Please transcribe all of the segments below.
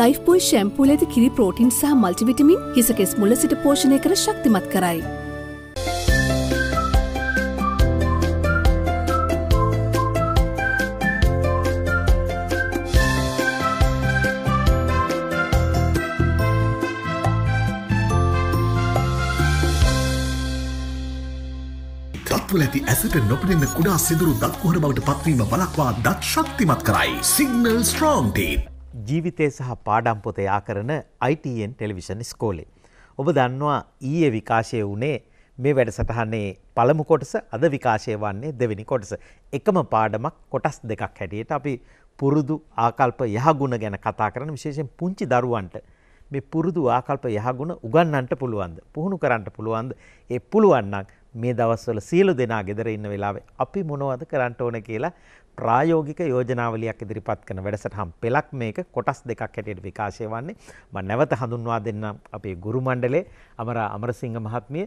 Lifebuoy ශැම්පූල ඇති කිරි protein සහ මල්ටිවිටමින් හිසකෙස් මුල සිට පෝෂණය කර ශක්තිමත් කරයි. දත්වල ඇති ඇසට නොපනෙන්න කුඩා සිදුරු දත්කොහර බවට පත්වීම බලක්වා දත් ශක්තිමත් කරයි සිංනල් ස්ට්‍රෝන්ටීත්. ජීවිතය සහ පාඩම් පොත යාකරන ITN ටෙලිවිෂන් ස්කෝලේ. ඔබ දන්නවා ඊයේ විකාශය වුණේ මේ වැඩසටහනේ පළමු කොටස අද විකාශය වන්නේ දෙවෙනි කොටස. එකම පාඩමක් කොටස් දෙකක් හැටියට අපි පුරුදු ආකල්ප යහගුණ ගැන කතා කරන විශේෂයෙන් පුංචි දරුවන්ට මේ පුරුදු ආකල්ප යහගුණ උගන්වන්නට පුළුවන්ද? පුහුණු කරන්නට පුළුවන්ද? ඒ පුළුවන් නම් මේ දවස්වල සියලු දෙනා ගෙදර ඉන්න වෙලාවේ අපි මොනවද කරන්න ඕන කියලා ප්‍රායෝගික යෝජනාවලියක් ඉදිරිපත් කරන වැඩසටහන් පෙළක් මේක කොටස් දෙකක් හැටියට විකාශය වන්නේ මම නැවත හඳුන්වා දෙන්නම් අපේ ගුරු මණ්ඩලයේ අමරා අමරසිංහ මහත්මිය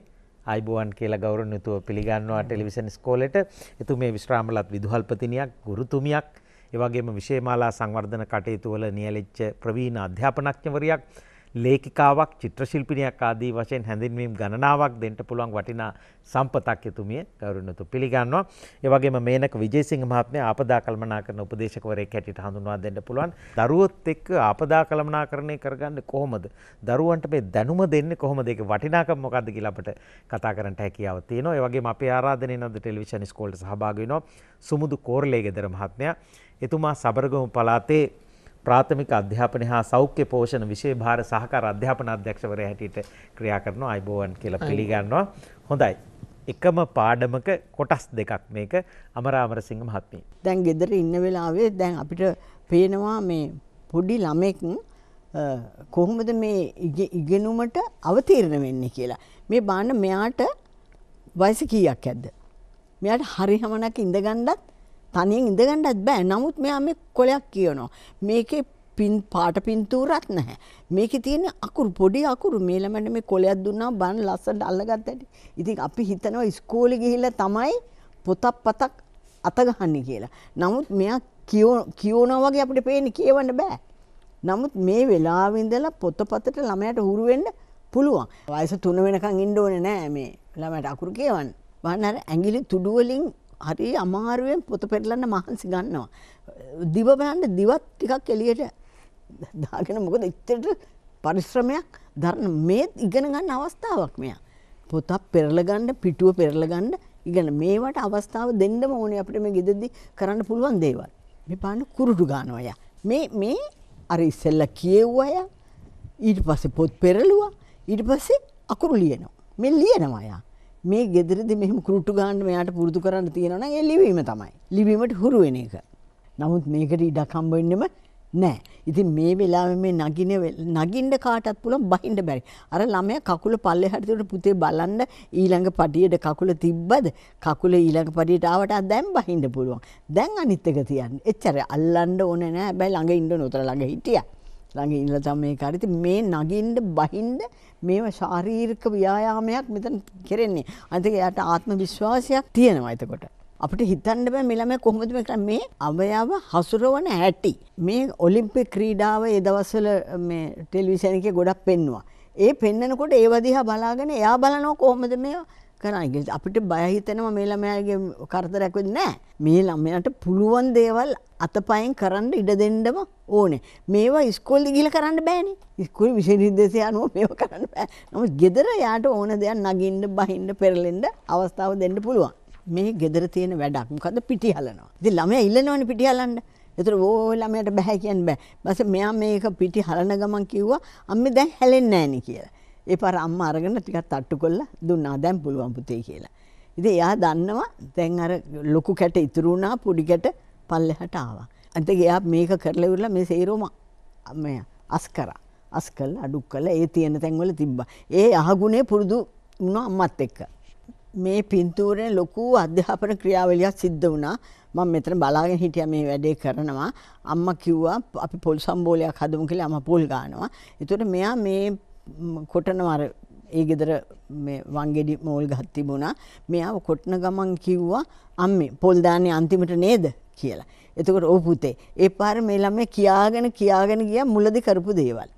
අයිබෝවන් කියලා ගෞරවණීයව පිළිගන්නවා ටෙලිවිෂන් ස්කෝලේට එතු මේ විශ්‍රාමලත් විදුහල්පතිනියක් ගුරුතුමියක් එවගේම විශේෂමාලා සංවර්ධන කටයුතු වල නියැලෙච්ච ප්‍රවීණ අධ්‍යාපනඥවරියක් ලේඛිකාවක් චිත්‍රශිල්පිනියක් ආදී වශයෙන් හැඳින්වීම් ගණනාවක් දෙන්න පුළුවන් වටිනා සම්පතක් එතුමිය ගෞරවණීයතු පිළිගන්නවා. ඒ වගේම මේනක විජේසිංහ මහත්මයා ආපදා කළමනා කරන උපදේශකවරයෙක් හැටියට හඳුන්වා දෙන්න පුළුවන්. දරුවොත් එක්ක ආපදා කළමනාකරණය කරගන්නේ කොහොමද? දරුවන්ට මේ දැනුම දෙන්නේ කොහොමද? ඒකේ වටිනාකම මොකද්ද කියලා අපිට කතා කරන්නට හැකියාව තියෙනවා. ඒ වගේම අපේ ආරාධනය නද ටෙලිවිෂන් ස්කෝලේට සහභාගී වෙනවා සුමුදු කෝරළේ ගෙදර මහත්මයා. එතුමා සබරගමු පළාතේ ප්‍රාථමික අධ්‍යාපනය හා සෞඛ්‍ය පෝෂණ විෂය භාර සහකාර අධ්‍යාපන අධ්‍යක්ෂවරයා හැටියට ක්‍රියා කරන අයිබෝවන් කියලා පිළිගන්නවා. හොඳයි. එකම පාඩමක කොටස් දෙකක් මේක අමරාමර සිංහ මහත්මිය. දැන් ගෙදර ඉන්න වෙලාවේ දැන් අපිට පේනවා මේ පොඩි ළමෙක් කොහොමද මේ ඉගෙනුමට අවතීර්ණ වෙන්නේ කියලා. මේ බාන්න මෙයාට වයස කීයක් ඇද්ද? මෙයාට හරි හමනක් ඉඳගන්නත් තනියෙන් ඉඳගන්නත් බෑ. නමුත් මෙයා මේ කොලයක් කියනවා. මේකේ පින් පාට පින්තූරක් නැහැ. මේකේ තියෙන අකුරු පොඩි අකුරු මේ ළමයට මේ කොලයක් දුන්නා බන් ලස්සට අල්ලගත්තට. ඉතින් අපි හිතනවා ඉස්කෝලේ ගිහිල්ලා තමයි පොතක් පතක් අතගහන්නේ කියලා. නමුත් මෙයා කියවනවා වගේ අපිට පේන්නේ කියවන්න බෑ. නමුත් මේ වෙලාවේ ඉඳලා පොතපතට ළමයට හුරු වෙන්න පුළුවන්. වයස 3 වෙනකන් ඉන්න ඕනේ නෑ මේ ළමයට අකුරු කියවන්න. වහන්න අර ඇඟිලි තුඩු වලින් හරි අමාරුවෙන් පොත පෙරලන්න මහන්සි ගන්නවා. දිව බෑන්ඩ දිවත් ටිකක් එලියට දාගෙන මොකද එච්චට පරිශ්‍රමයක් දරන මේත් ඉගෙන ගන්න අවස්ථාවක් මෙයා. පොතක් පෙරලගන්න පිටුව පෙරලගන්න ඉගෙන මේවට අවස්ථාව දෙන්නම ඕනේ අපිට මේ ගෙදෙද්දි කරන්න පුළුවන් දේවල්. මේ පාන්න කුරුටු ගන්නවා යා. මේ මේ අර ඉස්සෙල්ලා කියෙව්වා යා. ඊට පස්සේ පොත් පෙරළුවා. ඊට පස්සේ අකුරු ලියනවා. මේ ලියනවා යා. මේ ගෙදරදි මෙහම කෘට්ටු ගන්න මෙයාට පුරුදු කරන්න තියෙනවන ඒ ලිවීම තමයි ලිවීමට හුරු වෙන එක. නමුත් මේකට ඉඩකම්බන්නම නෑ. ඉතින් මේ වෙලාව මේ නගින නගින්ඩ කාටත් පුළන් බහින්ඩ බැරි. අර ළමය කකුල පල්ලෙ හරිතට පුතේ බලන්න ඊළඟ පටියට කකුල තිබ්බද කකුල ඊළඟ පටියට ආවට දැන් බහින්ඩ පුළුවන්. දැන් අනිත් එක තියන්න. එච්චර අල්ලන්න ඕනේ නෑ. හැබැයි ළඟ ඉන්න නොතර ළඟ හිටියා. ළඟ ඉඳලා තමයි මේක හරි. ඉතින් මේ නගින්න බහින්න මේව ශාරීරික ව්‍යායාමයක් මෙතන කෙරෙන්නේ. අනිත් එයාට ආත්ම විශ්වාසයක් තියෙනවා එතකොට. අපිට හිතන්න බෑ මේ ළමයා කොහොමද මේ මේ අවයව හසුරවන හැටි. මේ ඔලිම්පික් ක්‍රීඩාව ඒ දවස්වල මේ ටෙලිවිෂන් එකේ ගොඩක් පෙන්නවා. ඒ පෙන්නකොට ඒව දිහා බලාගෙන එයා බලනවා කොහොමද මේ කරන්න අපිට බයහිතනවා මේ ළමයාගේ කරතරයක් වෙන්නේ නැහැ. මේ ළමයාට පුළුවන් දේවල් අතපයින් කරන්න ඉඩ දෙන්නම ඕනේ. මේවා ඉස්කෝලේ ගිහලා කරන්න බෑනේ. ඉස්කෝලේ විෂය නිර්දේශය අනුව මේවා කරන්න බෑ. නමුත් ගෙදර යාට ඕන දේක් නගින්න, බහින්න, පෙරලෙන්න අවස්ථාව දෙන්න පුළුවන්. මේ ගෙදර තියෙන වැඩක් මොකද්ද පිටි හලනවා. ඉතින් ළමයා ඉල්ලනවනේ පිටි හලන්න. එතකොට ඕ ළමයට බෑ කියන්න බෑ. බස් මෙයා මේක පිටි හලන ගමන් කිව්වා අම්මේ දැන් හැලෙන්නේ නැහැ නේ කියලා. ඒ පාර අම්මා අරගෙන ටිකක් තට්ටු කරලා දුන්නා දැන් පුළුවන් පුතේ කියලා. ඉතින් එයා දන්නවා දැන් අර ලොකු කැට ඉතුරු වුණා පොඩි කැට පල්ලෙහාට ආවා. අන්තිගේ එයා මේක කරලා ඉවරලා මේ සේරම මේ අස් කරා. අස් කළා අඩු කළා ඒ තියෙන තැන්වල තිබ්බා. ඒ අහගුණේ පුරුදු වුණා අම්මත් එක්ක. මේ පින්තූරෙන් ලොකු අධ්‍යාපන ක්‍රියාවලියක් සිද්ධ වුණා. මම මෙතන බලාගෙන හිටියා මේ වැඩේ කරනවා. අම්මා කිව්වා අපි පොල් සම්බෝලයක් හදමු කියලා අම්මා පොල් ගානවා. ඒතකොට මෙයා මේ කොටනවා අර ඒ ගෙදර මේ වංගෙඩි මෝල් ගහක් තිබුණා. මෙයාව කොටන ගමන් කිව්වා අම්මේ පොල් දාන්නේ අන්තිමට නේද කියලා. එතකොට "ඔව් පුතේ, ඒ පාර මේ ළමයා කියාගෙන කියාගෙන ගියා මුලදි කරපු දේවල්."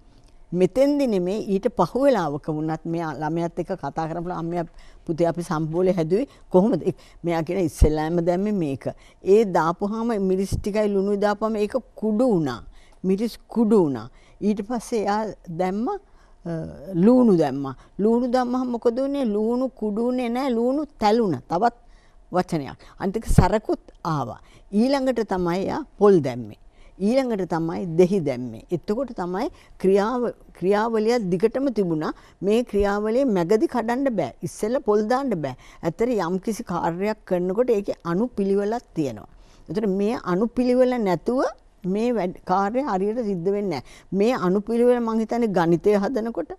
මෙතෙන්දි නෙමේ ඊට පහු වෙලාවක වුණත් මේ ළමයාත් එක්ක කතා කරපුවා අම්මයා පුතේ අපි සම්පූර්ණේ හැදුවේ කොහොමද? මෙයා කියන ඉස්සෙල්ලාම දැම්මේ මේක. ඒ දාපුවාම මිරිස් ටිකයි ලුණුයි දාපුවාම ඒක කුඩු වුණා. මිරිස් කුඩු වුණා. ඊට පස්සේ එයා දැම්මා ලූුණු දැම්මා ලූුණු දම්මහ මොකද වනේ ලූුණු කුඩුනේ නෑ ලූුණු තැලුණ තවත් වචනයක් අන්තික සරකුත් ආවා. ඊළඟට තමයි පොල් දැම්මේ. ඊළඟට තමයි දෙහි දැම්මේ. එතකොට තමයි ක්‍රියාවලියක් දිගටම තිබුණා මේ ක්‍රියාවලිය මැගදි කඩන්න බෑ. ඉස්සෙල්ල පොල් දාන්න බෑ. ඇත්තට යම් කිසි කාර්යයක් කරනකොට ඒකේ අනුපිළිවෙලක් තියෙනවා. එතකොට මේ අනුපිළිවෙල නැතුව මේ කාර්ය හරියට සිද්ධ වෙන්නේ මේ අනුපිළිවෙල මං හිතන්නේ ගණිතය හදනකොට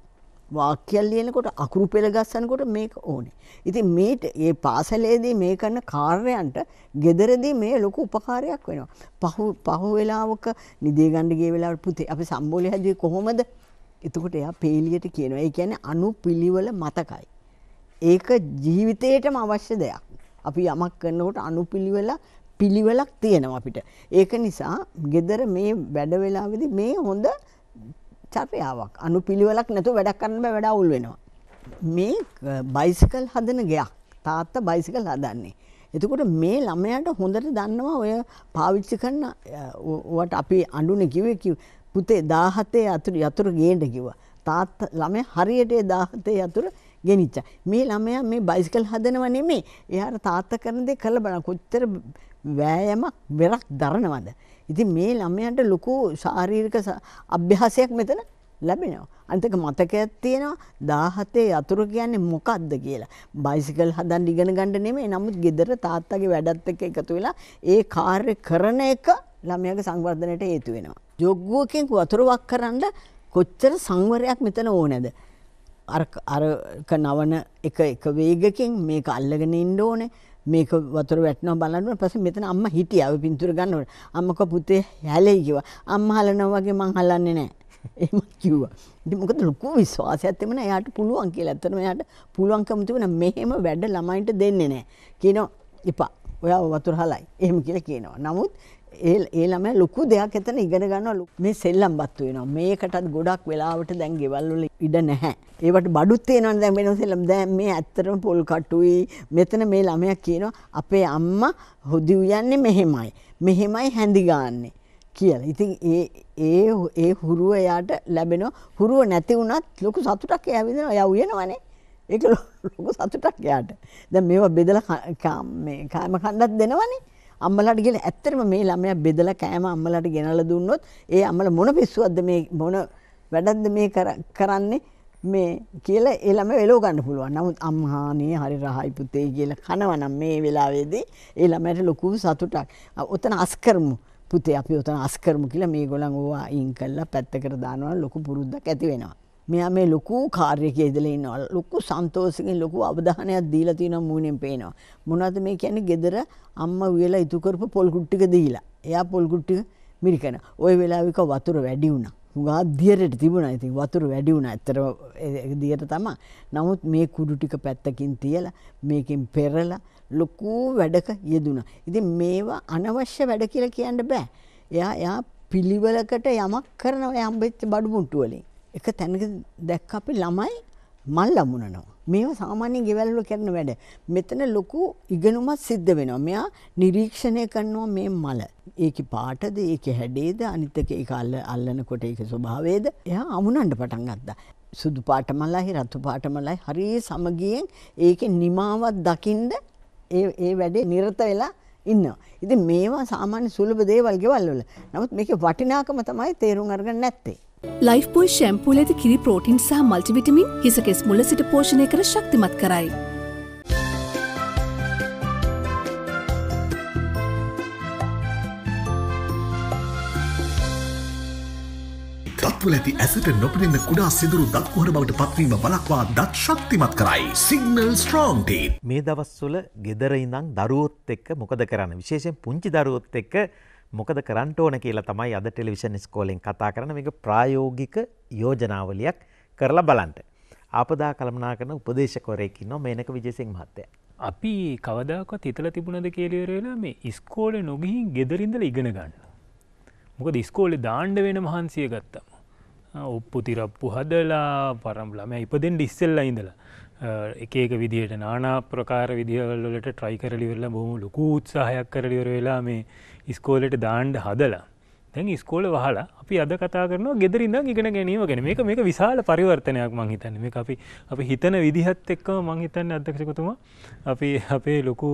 වාක්‍යල් ලියනකොට අකුරු පෙළ ගස්සනකොට මේක ඕනේ. ඉතින් මේ මේ පාසලේදී මේ කරන කාර්යයන්ට gederදී මේ ලොකු උපකාරයක් වෙනවා. පහු පහු වෙලාවක නිදේ ගන්න ගිය වෙලාවට පුතේ අපි සම්බෝලේ හැදුවේ කොහොමද? එතකොට එයා පේලියට කියනවා. ඒ කියන්නේ අනුපිළිවෙල මතකයි. ඒක ජීවිතේටම අවශ්‍ය දෙයක්. අපි යමක් කරනකොට අනුපිළිවෙල පිළිවෙලක් තියෙනවා අපිට. ඒක නිසා ගෙදර මේ වැඩ වෙලාවේදී මේ හොඳ චර්යාවක් අනු පිළිවෙලක් නැතුව වැඩක් කරන්න බෑ වැඩ අවුල් වෙනවා. මේ බයිසිකල් හදන ගයක් තාත්තා බයිසිකල් හදන්නේ. එතකොට මේ ළමයට හොඳට දන්නවා ඔය පාවිච්චි කරන වට අපි අඩුන කිවේ කිව් පුතේ දාහතේ අතුර යතුර ගේට කිව. තාත් ළම හරියට දාහතේ යතුර ගෙනිච්ච. මේ ළමය මේ බයිසිකල් හදනව නෙමේ එයාට තාත්ත කරනදේ කළ බන කොච්චර වෑයමක් වෙරක් දරනවද. ඉතින් මේ ළමයන්ට ලොකු ශාරීරික අභ්‍යාසයක් මෙතන ලැබෙනවා. අන්තක මතකයක් තියෙනවා දාහතේ යතුරු කියන්නේ මොකක්ද කියලා. බයිසිකල් හදන් ඉගෙන ගණඩ නෙමේ නමුත් ගෙදර තාත්තගේ වැඩත් එක එකතු වෙලා ඒ කාර්ය කරන එක ළමයගේ සංවර්ධනයට හේතු වෙනවා. ජොග්ගුවකින් වතුරුවක් කරන්න කොච්චර සංවරයක් මෙතන ඕනැද. අරක නවන එක එක වේගකින් මේක අල්ලගෙන ඉන්න ඕනේ මේක වතුර වැටෙනවා බලන්න පස්සේ මෙතන අම්මා හිටියා ඔය පින්තූර ගන්නකොට අම්මකෝ පුතේ හැලෙයි කිව්වා අම්මා හලනවා වගේ මං හලන්නේ නැහැ එහෙම කිව්වා ඉතින් මොකද ලොකු විශ්වාසයක් තිබුණ එයාට පුළුවන් කියලා ඇත්තටම එයාට පුළුවන්කම තිබුණ මෙහෙම වැඩ ළමයින්ට දෙන්නේ නැහැ කියනවා එපා ඔයා වතුර හලයි එහෙම කියලා කියනවා නමුත් ඒ ඒ ළමයි ලොකු දෙයක් එතන ඉගෙන ගන්නවා. මේ සෙල්ලම් බත්තු වෙනවා. මේකටත් ගොඩක් වෙලාවට දැන් ගෙවල් වල ඉඩ නැහැ. ඒවට බඩුත් තියෙනවනේ දැන් වෙන සෙල්ලම්. දැන් මේ ඇත්තටම පොල් කටුයි මෙතන මේ ළමයා කියනවා අපේ අම්මා හොදි උයන්නේ මෙහෙමයි. මෙහෙමයි හැඳි ගන්නෙ. කියලා. ඉතින් ඒ ඒ ඒ හුරුව එයාට ලැබෙනවා. හුරුව නැති වුණත් ලොකු සතුටක් එයා විඳිනවා. එයා උයනවනේ. ඒක ලොකු සතුටක් එයාට. දැන් මේවා බෙදලා මේ කාම කණ්ඩක් දෙනවනේ. අම්මලාට කියන ඇත්තටම මේ ළමයා බෙදලා කෑම අම්මලාට ගෙනල්ලා දුන්නොත් ඒ අම්මල මොන පිස්සුවක්ද මේ මොන වැඩක්ද මේ කරන්නේ මේ කියලා ඒ ළමයා එලෝ ගන්න පුළුවන්. නමුත් අම්හානේ හරි රහයි පුතේ කියලා කනවනම් මේ වෙලාවේදී ඒ ළමයට ලොකු සතුටක්. ඔතන අස් කරමු. පුතේ අපි ඔතන අස් කරමු කියලා මේගොල්ලන් ඕවා ඉන් කළා පැත්තකට දානවා ලොකු පුරුද්දක් ඇති වෙනවා. මෙයා මේ ලොකු කාර්යයක යෙදලා ඉන්නවා. ලොකු සන්තෝෂකින් ලොකු අවධානයක් දීලා තියෙනවා මූණෙන් පේනවා. මොනවද මේ කියන්නේ? gedara අම්මා උයලා ඉතු කරපු පොල් කුට්ටික දීලා. එයා පොල් කුට්ටික මිරිකන. ওই වෙලාවෙක වතුර වැඩි වුණා. හුඟා දියරට තිබුණා. ඉතින් වතුර වැඩි වුණා. ඇත්තටම දියට තමයි. නමුත් මේ කුඩු ටික පැත්තකින් තියලා මේකෙන් පෙරලා ලොකු වැඩක යෙදුණා. ඉතින් මේවා අනවශ්‍ය වැඩ කියලා කියන්න බෑ. එයා එයා පිළිවෙලකට යමක් කරනවා. එයා හම්බෙච්ච බඩු මුට්ටු වලින්. එක තැනක දැක් අපි ළමයි මල් ලමුණනවා. මේවා සාමාන්‍යයෙන් ගෙවල්වල කරන වැඩ. මෙතන ලොකු ඉගෙනුමක් සිද්ධ වෙනවා. මෙයා නිරීක්ෂණය කරනවා මේ මල. ඒකේ පාටද, ඒකේ හැඩේද, අනිත් එක ඒක අල්ලනකොට ඒකේ ස්වභාවයද එයා අමුණන්න පටන් ගත්තා. සුදු පාට මලයි, රතු පාට මලයි හරිය සමගියෙන් ඒකේ නිමාවක් දකින්ද ඒ ඒ වැඩේ නිරත වෙලා ඉන්නවා. ඉතින් මේවා සාමාන්‍ය සුලභ දේවල් ගෙවල් වල. නමුත් මේකේ වටිනාකම තමයි තේරුම් අරගන්න නැත්තේ. ලයිෆ්බෝයි ශැම්පූල ඇති කිරි ප්‍රෝටින් සහ මල්ටිවිටමින් හිසකෙස් මුල සිට පෝෂණය කර ශක්තිමත් කරයි. දත්වල ඇති ඇසට නොපනෙන්න කුඩා සිදුරු දත්කුහර බවට පත්වීම බලක්වා දත් ශක්තිමත් කරයි සිංනල් ස්ට්‍රෝන්ටේ මේ දවස්වල ගෙදර ඉඳං දරුවොත් එක්ක මොකද කරන්න විශේෂෙන් පුංචි දරුවොත් එක්ක මොකද කරන්න ඕන කියලා තමයි අද ටෙලිවිෂන් ස්කෝලෙන් කතා කරන මේක ප්‍රායෝගික යෝජනාවලියක් කරලා බලන්ට. ආපදා කළමනා කරන උපදේශකවරයකින් නො මේනක විජසිං මහත්තය. අපි කවදක්වත් හිතල තිබුණද කියලිවරලා මේ ඉස්කෝල නොගිහින් ගෙදරින්දල ඉගෙන ගන්න. මොකද ඉස්කෝලෙ දාණ්ඩ වෙන මහන්සිය ගත්තම. ඔප්පු තිරප්පු හදලා පරම්ලම ඉපදෙන්ට ඉස්සෙල්ල ඉඳල. එකක විදිහට නානා ප්‍රකාර විදිහවල්ලට ට්‍රයි කරලිවෙල්ලා බොහම ලොකු උත්සාහයක් කරලිවර වෙලා මේ ඉස්කෝලට දාණ්ඩ හදලා දැන් ස්කෝල වහලා අපි අද කතා කරනවා ගෙදරින්ද ඉගෙන ගැනීම ගැන මේක මේක විශාල පරිවර්තනයක් මං හිතන්නේ මේ අපි අපි හිතන විදිහත් එක්කම මං හිතන්නේ අධ්‍යක්ෂකතුමා අපි අපේ ලොකු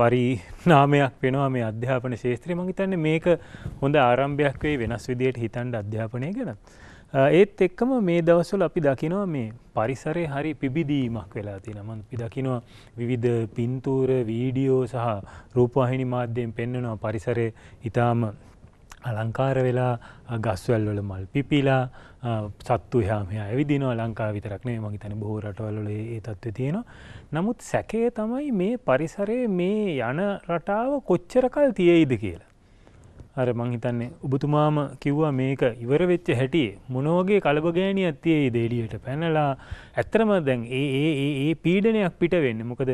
පරිනාමයක් වෙනවා මේ අධ්‍යාපන ශේත්‍රය මං හිතන්නේ මේක හොඳ ආරම්භයක් වේ වෙනස් විදියට හිතන්ඩ අධ්‍යාපනය ගැනත්. ඒත් එක්කම මේ දවස්වල අපි දකිනවා මේ පරිසරය හරි පිබිදීමක් වෙලා තියෙනම අපි දකිනවා විවිධ පින්තූර වීඩියෝ සහ රූපවාහිනි මාධ්‍යයෙන් පෙන්වනවා පරිසරය ඉතාම අලංකාර වෙලා ගස්වැල්වල මල් පිපිලා සත්තු හාමයා ඇවිදින ලංකා විතරක්නේ මහිතන බොහෝ රටවල්ල ඒ තත්ව තියෙනවා. නමුත් සැකේ තමයි මේ පරිසරයේ මේ යන රටාව කොච්චරකල් තියෙයිද කියලා. අර මංහිතන්නේ ඔබතුමාම කිව්වා මේක ඉවරවෙච්ච හැටි මොනෝගේ කලබගෑනි ඇත්තියේ දේඩියට පැනලා ඇත්තරම දැන් ඒ ඒ පීඩනයක් පිට වෙන්න මොකද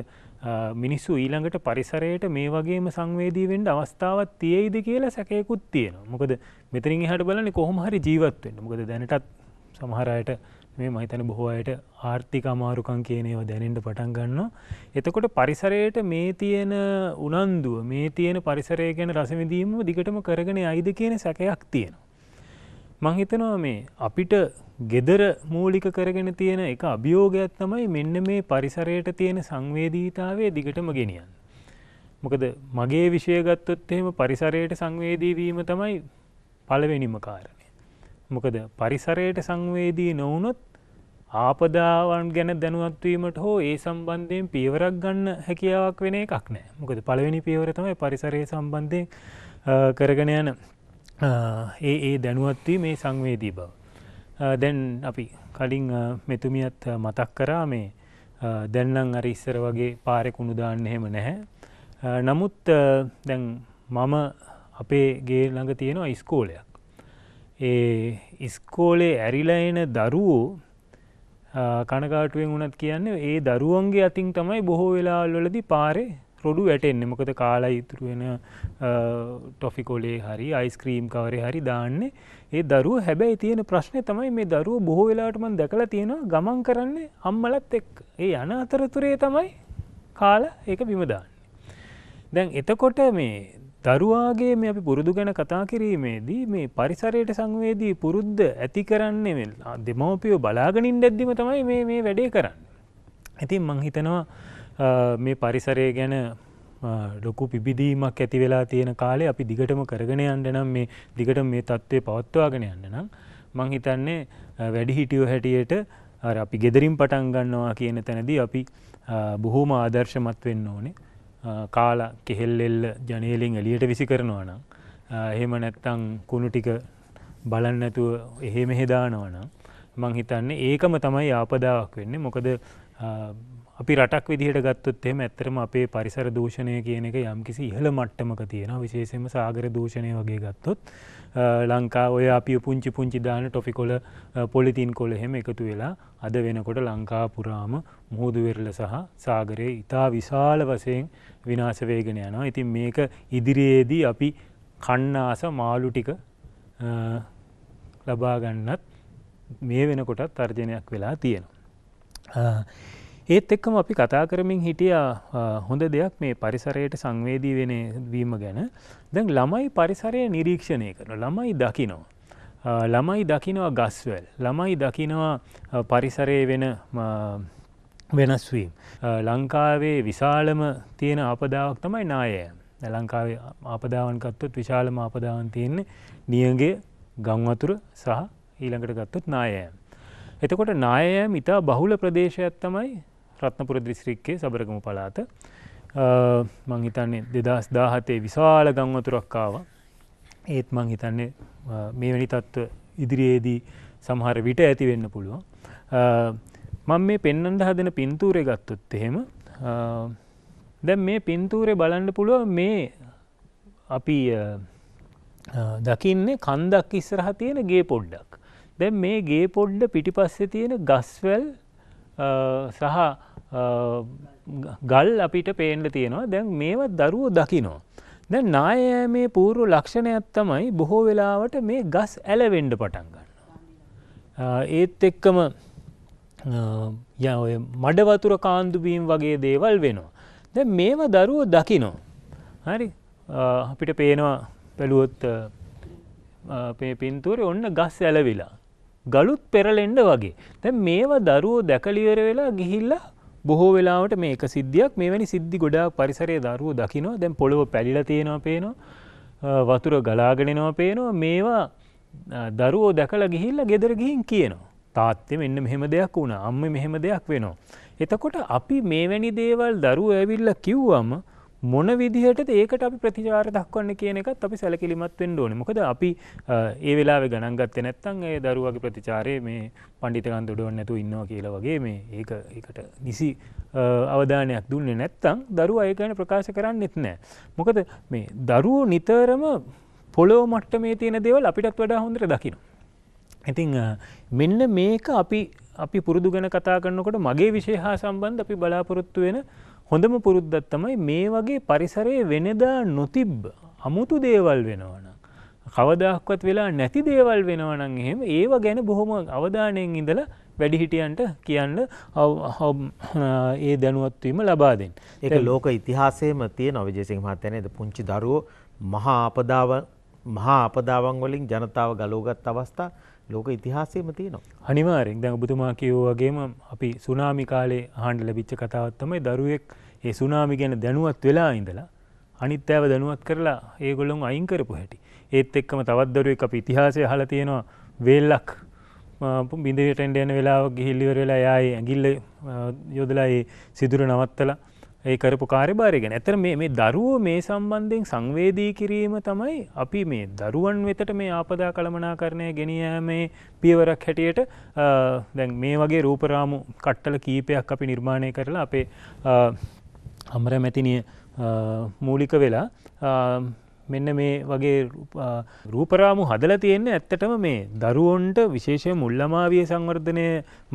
මිනිස්සු ඊළඟට පරිසරයට මේ වගේම සංවේදීවෙන්ට අවස්ථාවත් තියෙයිද කියලා සැකයකුත් තියෙන මොකද මෙතරින් හට බලන්නේ කොහොම හරි ජීවත්වෙන්න්න මොකද දැනටත් සමහරයට මේ මහිතන බොහෝ අයට ආර්ථික අමාරුකං කියනව දැනෙන්ට පටන් ගන්නවා. එතකොට පරිසරයට මේ තියෙන උනන්දුව මේ තියෙන පරිසරය ගැන රසවිදීම දිගටම කරගෙන අයිද කියන සැකයක් තියෙනවා. මංහිතනවා මේ අපිට ගෙදර මූලික කරගෙන තියෙන එක අභියෝගයක් තමයි මෙන්න මේ පරිසරයට තියෙන සංවේදීතාවේ දිගටම ගෙනියන්න. මොකද මගේ විෂය ගත්තොත් එහෙම පරිසරයට සංවේදී වීම තමයි පළවෙනිම කාරණය. මොකද පරිසරයට සංවේදී නොවනොත් ආපදාවන් ගැන දැනුවත්වීමට හෝ ඒ සම්බන්ධයෙන් පියවරක් ගන්න හැකියාවක් වෙන එකක් නෑ මොකද පළවෙනි පියවරතමයි පරිසරය සම්බන්ධය කරගෙන යන ඒ ඒ දැනුවත්වී මේ සංවේදී බව. දැන් අපි කලින් මෙතුමියත් මතක් කරා මේ දැන්නම් අර ඉස්සර වගේ පාරෙ කුණුදාන්න එහෙම නැහැ. නමුත් දැන් මම අපේ ගේ ළඟ තියෙනවා ඉස්කෝලයක් ඒ ඉස්කෝලේ ඇරිලා එන දරුවෝ කනකාටුවෙන් වුණත් කියන්නේ ඒ දරුවන්ගේ අතින් තමයි බොහෝ වෙලාල්ලොලදි පාරේ රොඩු වැටෙන්න්නේ මොකද කාලා ඉතුරු වෙන ටොෆිකොලේ හරි අයිස්ක්‍රීම් කවරේ හරි දාන්නේ ඒ දරුව හැබැයි තියෙන ප්‍රශ්නය තමයි මේ දරුව බොහෝ වෙලාටමන් දැකලා තියෙනවා ගමන් කරන්නේ අම්මලත් එක් ඒ යන අතරතුරේ තමයි කාල ඒක බිමදාන්න. දැන් එතකොට මේ දරුවාගේ මේ අපි පුරුදු ගැන කතා කිරීමේදී මේ පරිසරයට සංවේදී පුරුද්ධ ඇති කරන්නේ වෙල්ලා දෙමවපියෝ බලාගනින් දැද්දිම තමයි මේ මේ වැඩේ කරන්න. ඇතින් මංහිතනවා මේ පරිසරය ගැන ලොකු පිබිදීමක් ඇති වෙලා තියෙන කාලේ අපි දිගටම කරගෙන යන්න නම් මේ දිගට මේ තත්ත්වය පවත්වාගෙන යන්න නම් මං හිතන්නේ වැඩි හිටියෝ හැටියට අපි ගෙදරින් පටන් ගන්නවා කියන තැනදී අපි බොහෝම ආදර්ශමත් වෙන්න ඕනේ කාල කෙහෙල්ලෙල්ල ජනේලෙන් එලියට විසි කරනවා නම් එහෙම නැත්තං කුණු ටික බලන්නඇතුව එහෙ මෙහෙදානවනම් මං හිතන්නේ ඒකම තමයි ආපදාවක් වෙන්නේ මොකද අපි රටක් විදිහට ගත්තොත් එෙම ඇත්තරම අපේ පරිසර දූෂණය කියන එක යම් කිසි ඉහළ මට්ටමක තියෙන විශේෂම සාගර දූෂණය වගේ ගත්තොත් ලංකා ඔය අපි පුංචි පුංචි දාන ටොෆිකොල පොලිතින් කොල හෙම එකතු වෙලා අද වෙනකොට ලංකා පුරාම මුහුදුවෙරල සහ සාගරයේ ඉතා විශාල වසයෙන් විනාශවේගෙන යනවා ඉතින් මේක ඉදිරියේදී අපි කන්නාස මාලු ටික ලබාගන්නත් මේ වෙනකොටත් තර්ජනයක් වෙලා තියෙනවා. ඒත් එක්කම අපි කතා කරමින් හිටිය හොඳ දෙයක් මේ පරිසරයට සංවේදී වෙන වීම ගැන දැන් ළමයි පරිසරය නිරීක්ෂණය කරන ළමයි දකිනවා. ළමයි දකිනවා ගස්වල් ළමයි දකිනවා පරිසරයේ වෙන වෙනස්වීම්. ලංකාවේ විශාලම තියෙන අපදාවක් තමයි නායයම්. ලංකාවේ ආපදාවන්කත්තුත් විශාලම ආපදාවන් තියෙන්නේ නියගේ ගංවතුර සහ ඊළඟට ගත්තුත් නායෑම්. එතකොට නායෑම් ඉතා බහුල ප්‍රදේශයක් තමයි රත්නපුර දිස්ත්‍රික්කේ සබරගම පලාත මං හිතන්නේ දෙදස් දාහතේ විශාල ගංවතුරක්කාව ඒත් මං හිතන්නේ මේ වැනි තත්ත්ව ඉදිරියේදී සමහර විට ඇතිවෙන්න පුළුවන් මං මේ පෙන්නට හදන පින්තූරය ගත්තොත් එහෙම දැ මේ පින්තූරය බලන්න පුළුව මේ අපි දකින්නේ කන්දක් ඉස්සරහ තියෙන ගේ පොඩ්ඩක් දැන් මේ ගේ පොඩ්ඩ පිටිපස්සෙ තියෙන ගස්වැල් සහ ගල් අපිට පේන්ල තියෙනවා දැන් මේවත් දරුවෝ දකිනෝ. දැ නාය මේ පූරු ලක්ෂණයක් තමයි බොහෝ වෙලාවට මේ ගස් ඇලවෙන්ඩ පටන් ගන්න. ඒත් එක්කම යඔය මඩවතුර කාන්දුබීම් වගේ දේවල් වෙනවා. දැ මේව දරුවෝ දකිනෝ. හරි අපිට පේනවා පැළුවොත් පින්තුරේ ඔන්න ගස් ඇලවිලා. ගලුත් පෙරලෙන්ඩ වගේ. දැ මේවා දරුවෝ දැකලිවර වෙලා ගිහිල්ල බොහෝ වෙලාවට මේ එක සිද්ධියක් මෙවැනි සිද්ධි ගොඩාක් පරිසරය දරුවෝ දකිනවා දැන් පොළොව පැලිල තියෙනවා පේනවා වතුර ගලාගෙනනවා පේනවා මේවා දරුවෝ දැකල ගිහිල්ල ගෙදර ගිහින් කියනවා. තාත්තෙ මෙන්න මෙහෙම දෙයක් වුණ අම්ම මෙහෙම දෙයක් වෙනවා. එතකොට අපි මේවැනි දේවල් දරුව ඇවිල්ල කිව්වම මොන විදිහට ඒකට අපි ප්‍රතිචාර දක්වන්න කියන එකත් අපි සැලකිලිමත් වෙන්න ඕනේ. මොකද අපි ඒ වෙලාවේ ගණන් ගත්තේ නැත්නම් ඒ දරුවාගේ ප්‍රතිචාරය මේ පඬිතකන් දොඩවන්න නැතුව ඉන්නවා කියලා වගේ මේ ඒක ඒකට නිසි අවධානයක් දුන්නේ නැත්නම් දරුවා ඒක ගැන ප්‍රකාශ කරන්නෙත් නැහැ. මොකද මේ දරුවෝ නිතරම පොළොව මට්ටමේ තියෙන දේවල් අපිටත් වඩා හොඳට දකිනවා. ඉතින් මෙන්න මේක අපි අපි පුරුදු ගැන කතා කරනකොට මගේ විශේෂ හා සම්බන්ධ අපි බලාපොරොත්තු වෙන හොඳම පුරුද්දත් තමයි මේ වගේ පරිසරයේ වෙනදා නොතිබ්බ අමුතු දේවල් වෙනවන. කවදක්වත් වෙලා නැති දේවල් වෙනවනන් එහෙම ඒවා ගැන බොහොම අවධානයෙන් ඉඳලා වැඩිහිටියන්ට කියන්න ඒ දැනුවත්වීම ලබාදෙන්. ඒක ලෝක ඉතිහාසේම තිය නොවිජේසිං මහත්තයනද පුංචි දරුවෝ මහා අපදාව මහා අපදාවන් වලින් ජනතාව ගලෝගත් අවස්ථා ලෝක ඉතිහාසයම තියෙනවා අනිවාරෙන් දැන් ඔබතුමා කියෝවගේම අපි සුනාමි කාලේ හාන්ඩ ලබිච්ච කතාවත්තමයි දරුවෙක් ඒ සුනාමි ගැන දැනුවත් වෙලා ඉඳලා අනිත් ඇව දැනුවත් කරලා ඒගොල්ලොන් අයින් කරපු හැටි ඒත් එක්කම තවත් දරුවෙක් අපි ඉතිහාසය හල තියෙනවා වේල්ලක් බිඳිටෙන්ට යන වෙලාව ගිහිල්ලිවර වෙලා යායේ ඇගිල්ල යොදලා ඒ සිදුර නවත්තලා ඒ කරපු කාර්යභාරය ගැන ඇතර මේ දරුවෝ මේ සම්බන්ධයෙන් සංවේදී කිරීම තමයි අපි මේ දරුවන් වෙතට මේ ආපදා කළමනාකරණය ගෙනියෑමේ පියවරක් හැටියට දැන් මේ වගේ රූපරාමු කට්ටල කීපයක් අපි නිර්මාණය කරලා අපේ අමර මැතිනිය මූලික වෙලා මෙන්න මේ වගේ රූපරාමු හදල තියෙන්නේ ඇත්තටම මේ දරුවොන්ට විශේෂය මුල්ලමාවිය සංවර්ධනය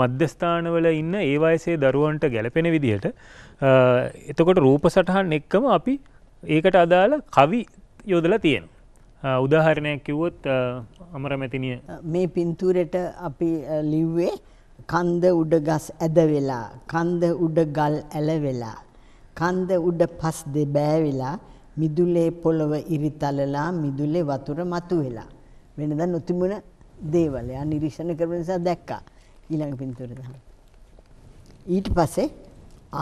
මධ්‍යස්ථානවල ඉන්න ඒවායසේ දරුවන්ට ගැලපෙන විදිහට එතකොට රූප සටහන් එක්කම අපි ඒකට අදාළ කවි යොදල තියෙන. උදාහරණයක් කිව්වොත් අමරමැතිනිය මේ පින්තූරට අපි ලිව්වේ කන්ද උඩ ගස් ඇද වෙලා කන්ද උඩ ගල් ඇල වෙලා කන්ද උඩ පස් දෙබෑ වෙලා මිදුලේ පොළව ඉරිතලලා මිදුලේ වතුර මතුවෙලා. වෙනදා නොතිබුණ දේවල්. යා නිරීක්ෂණ කරන නිසා දැක්කා. ඊළඟ පින්තූර තමයි. ඊට පස්සේ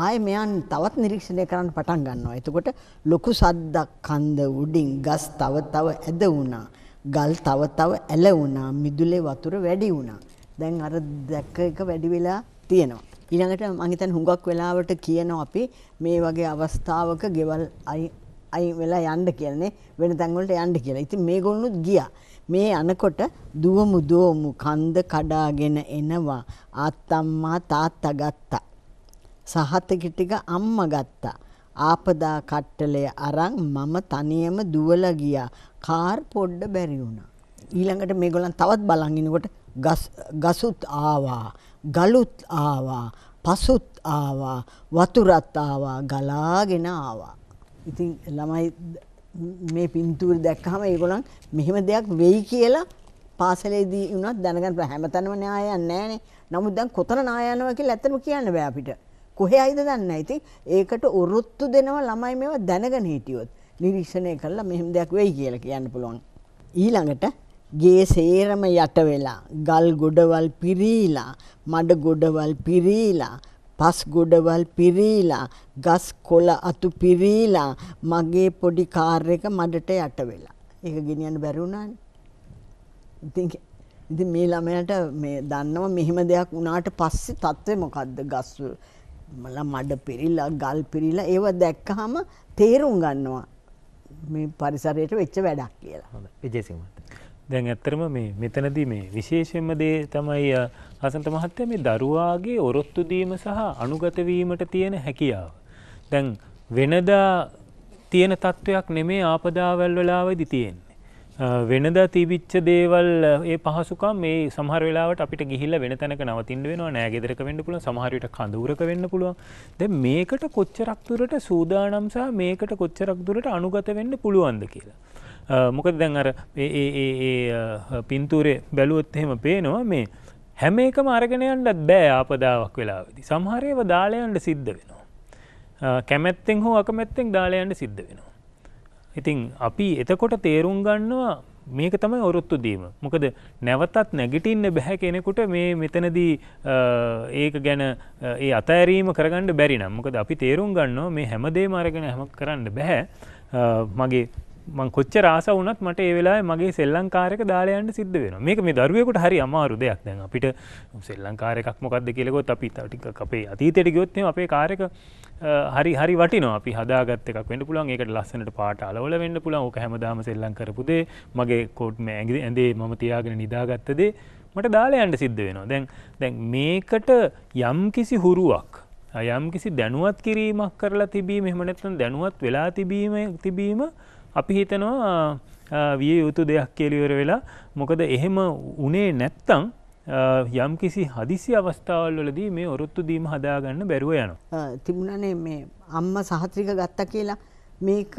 ආයෙ මෙයන් තවත් නිරීක්ෂණය කරන්න පටන් ගන්නවා. එතකොට ලොකු සද්දක් කන්ද උඩින් ගස් තව තව ඇද වුණා. ගල් තව තව ඇල වුණා. මිදුලේ වතුර වැඩි වුණා. දැන් අර දැක්ක එක වැඩි වෙලා තියෙනවා. ඊළඟට මං හිතන්නේ හුඟක් වෙලාවට කියනවා අපි මේ වගේ අවස්ථාවක ගෙවල් අයි වෙලා යන්න කියන්නේ වෙන තැන්වලට යන්න කියලා. ඉතින් මේගොල්ලොත් ගියා. මේ අනකොට දුවමු දුවමු කන්ද කඩාගෙන එනවා. ආත්තම්මා තාත්තා ගත්තා. සහතකි ටික අම්මා ගත්තා. ආපදා කට්ටලය අරන් මම තනියම දුවලා ගියා. කාර් පොඩ්ඩ බැරි වුණා. ඊළඟට මේගොල්ලන් තවත් බලන් ඉනකොට ගසුත් ආවා. ගලුත් ආවා. පසුත් ආවා වතුරත් ආවා ගලාගෙන ආවා ඉතින් ළමයි මේ පින්තූර දැක්කහම ඒගොල්ලන් මෙහෙම දෙයක් වෙයි කියලා පාසලේදී වුණත් දැනගන්න බෑ හැමතැනම න්යාය නැහැනේ. නමුත් දැන් කොතන ණය යනවා කියලා ඇත්තටම කියන්න බෑ අපිට. කොහේ අයිද දන්නේ නැහැ. ඉතින් ඒකට උරුත්තු දෙනවා ළමයි මේවා දැනගෙන හිටියොත්. නිරීක්ෂණය කළා මෙහෙම දෙයක් වෙයි කියලා කියන්න පුළුවන්. ඊළඟට ගේ සේරම යට වෙලා ගල් ගොඩවල් පිරීලා මඩ ගොඩවල් පිරීලා පස් ගොඩවල් පිරීලා ගස් කොළ අතු පිරීලා මගේ පොඩි කාර් එක මඩට යට වෙලා. ඒක ගෙනියන්න බැරි වුණානේ. ඉතින් ඉතින් මේ ළමයාට මේ දන්නව මෙහෙම දෙයක් වුණාට පස්සේ තත්ත්වය මොකද්ද? ගස් වල මඩ පිරීලා ගල් පිරීලා ඒව දැක්කහම තේරුම් ගන්නවා. මේ පරිසරයට වෙච්ච වැඩක් කියලා. හොඳයි. විජේසිංහ මහත්තයා දැන් ඇත්තරම මේ මෙතනදී මේ විශේෂයෙන්ම දේ තමයි හසන්ත මහත්තයා මේ දරුවාගේ ඔරොත්තු දීම සහ අනුගත වීමට තියෙන හැකියාව. දැන් වෙනදා තියෙන තත්ත්වයක් නෙමේ ආපදාවල් වෙලාවෙදි තියෙන්නේ. වෙනදා තිබිච්ච දේවල් ඒ පහසුකම් මේ සමහර වෙලාවට අපිට ගිහිල්ලා වෙන තැනක නවතින්න වෙනවා නෑ ගෙදරක වෙන්න පුළුවන් සමහර විට කඳවුරක වෙන්න පුළුවන්. දැන් මේකට කොච්චරක් දුරට සූදානම් සහ මේකට කොච්චරක් දුරට අනුගත වෙන්න පුළුවන්ද කියලා. මොකද දැන් අර පින්තූරේ බැලුවොත් එහෙම පේනවා මේ හැම එකම අරගෙනයන්ටත් බෑ ආපදාවක් වෙලාවෙදි. සමහරයව දාලයන්ට සිද්ධ වෙනවා. කැමැත්තෙන් හෝ අකමැත්තෙන් දාලයන්ට සිද්ධ වෙනවා. ඉතින් අපි එතකොට තේරුම් ගන්නවා මේක තමයි ඔරුත්තු දීම. මොකද නැවතත් නැගිටින්න බැහැ කෙනෙකුට මේ මෙතනදී ඒක ගැන ඒ අතඇරීම කරගන්න බැරි නම් මොකද අපි තේරුම් ගන්නවා මේ හැමදේ මාරගෙන හැම කරන්න බැහැ මගේ මං කොච්චර ආස වුණත් මට ඒ වෙලාවේ මගේ සෙල්ලංකාරයක දාලා යන්න සිද්ධ වෙනවා. මේක මේ දරුවෙකුට හරි අමාරු දෙයක්. දැන් අපිට සෙල්ලංකාරයක් මොකක්ද කියලා ගොත් අපි ටිකක් අපේ අතීතයට ගියොත් එහෙම අපේ කාර්යක හරි හරි වටිනවා. අපි හදාගත්ත එකක් වෙන්න පුළුවන්. ඒකට ලස්සනට පාට අලවල වෙන්න පුළුවන්. ඕක හැමදාම සෙල්ලම් කරපු දේ. මගේ කෝට් මේ ඇඟේ ඇඳේ මම තියාගෙන නිදාගත්ත දේ මට දාලා යන්න සිද්ධ වෙනවා. දැන් දැන් මේකට යම් කිසි හුරුවක් යම් කිසි දැනුවත් කිරීමක් කරලා තිබීම එහෙම නැත්නම් දැනුවත් වෙලා තිබීම තිබීම අපි හිතනවා විය යුතු දෙයක් කෙලිවර වෙලා මොකද එහෙම උනේ නැත්තං යම් කිසි හදිසි අවස්ථාවල් වලදී මේ ඔරොත්තු දීම හදාගන්න බැරුව යන. තිබුණනේ මේ අම්ම සහත්‍රික ගත්ත කියලා මේක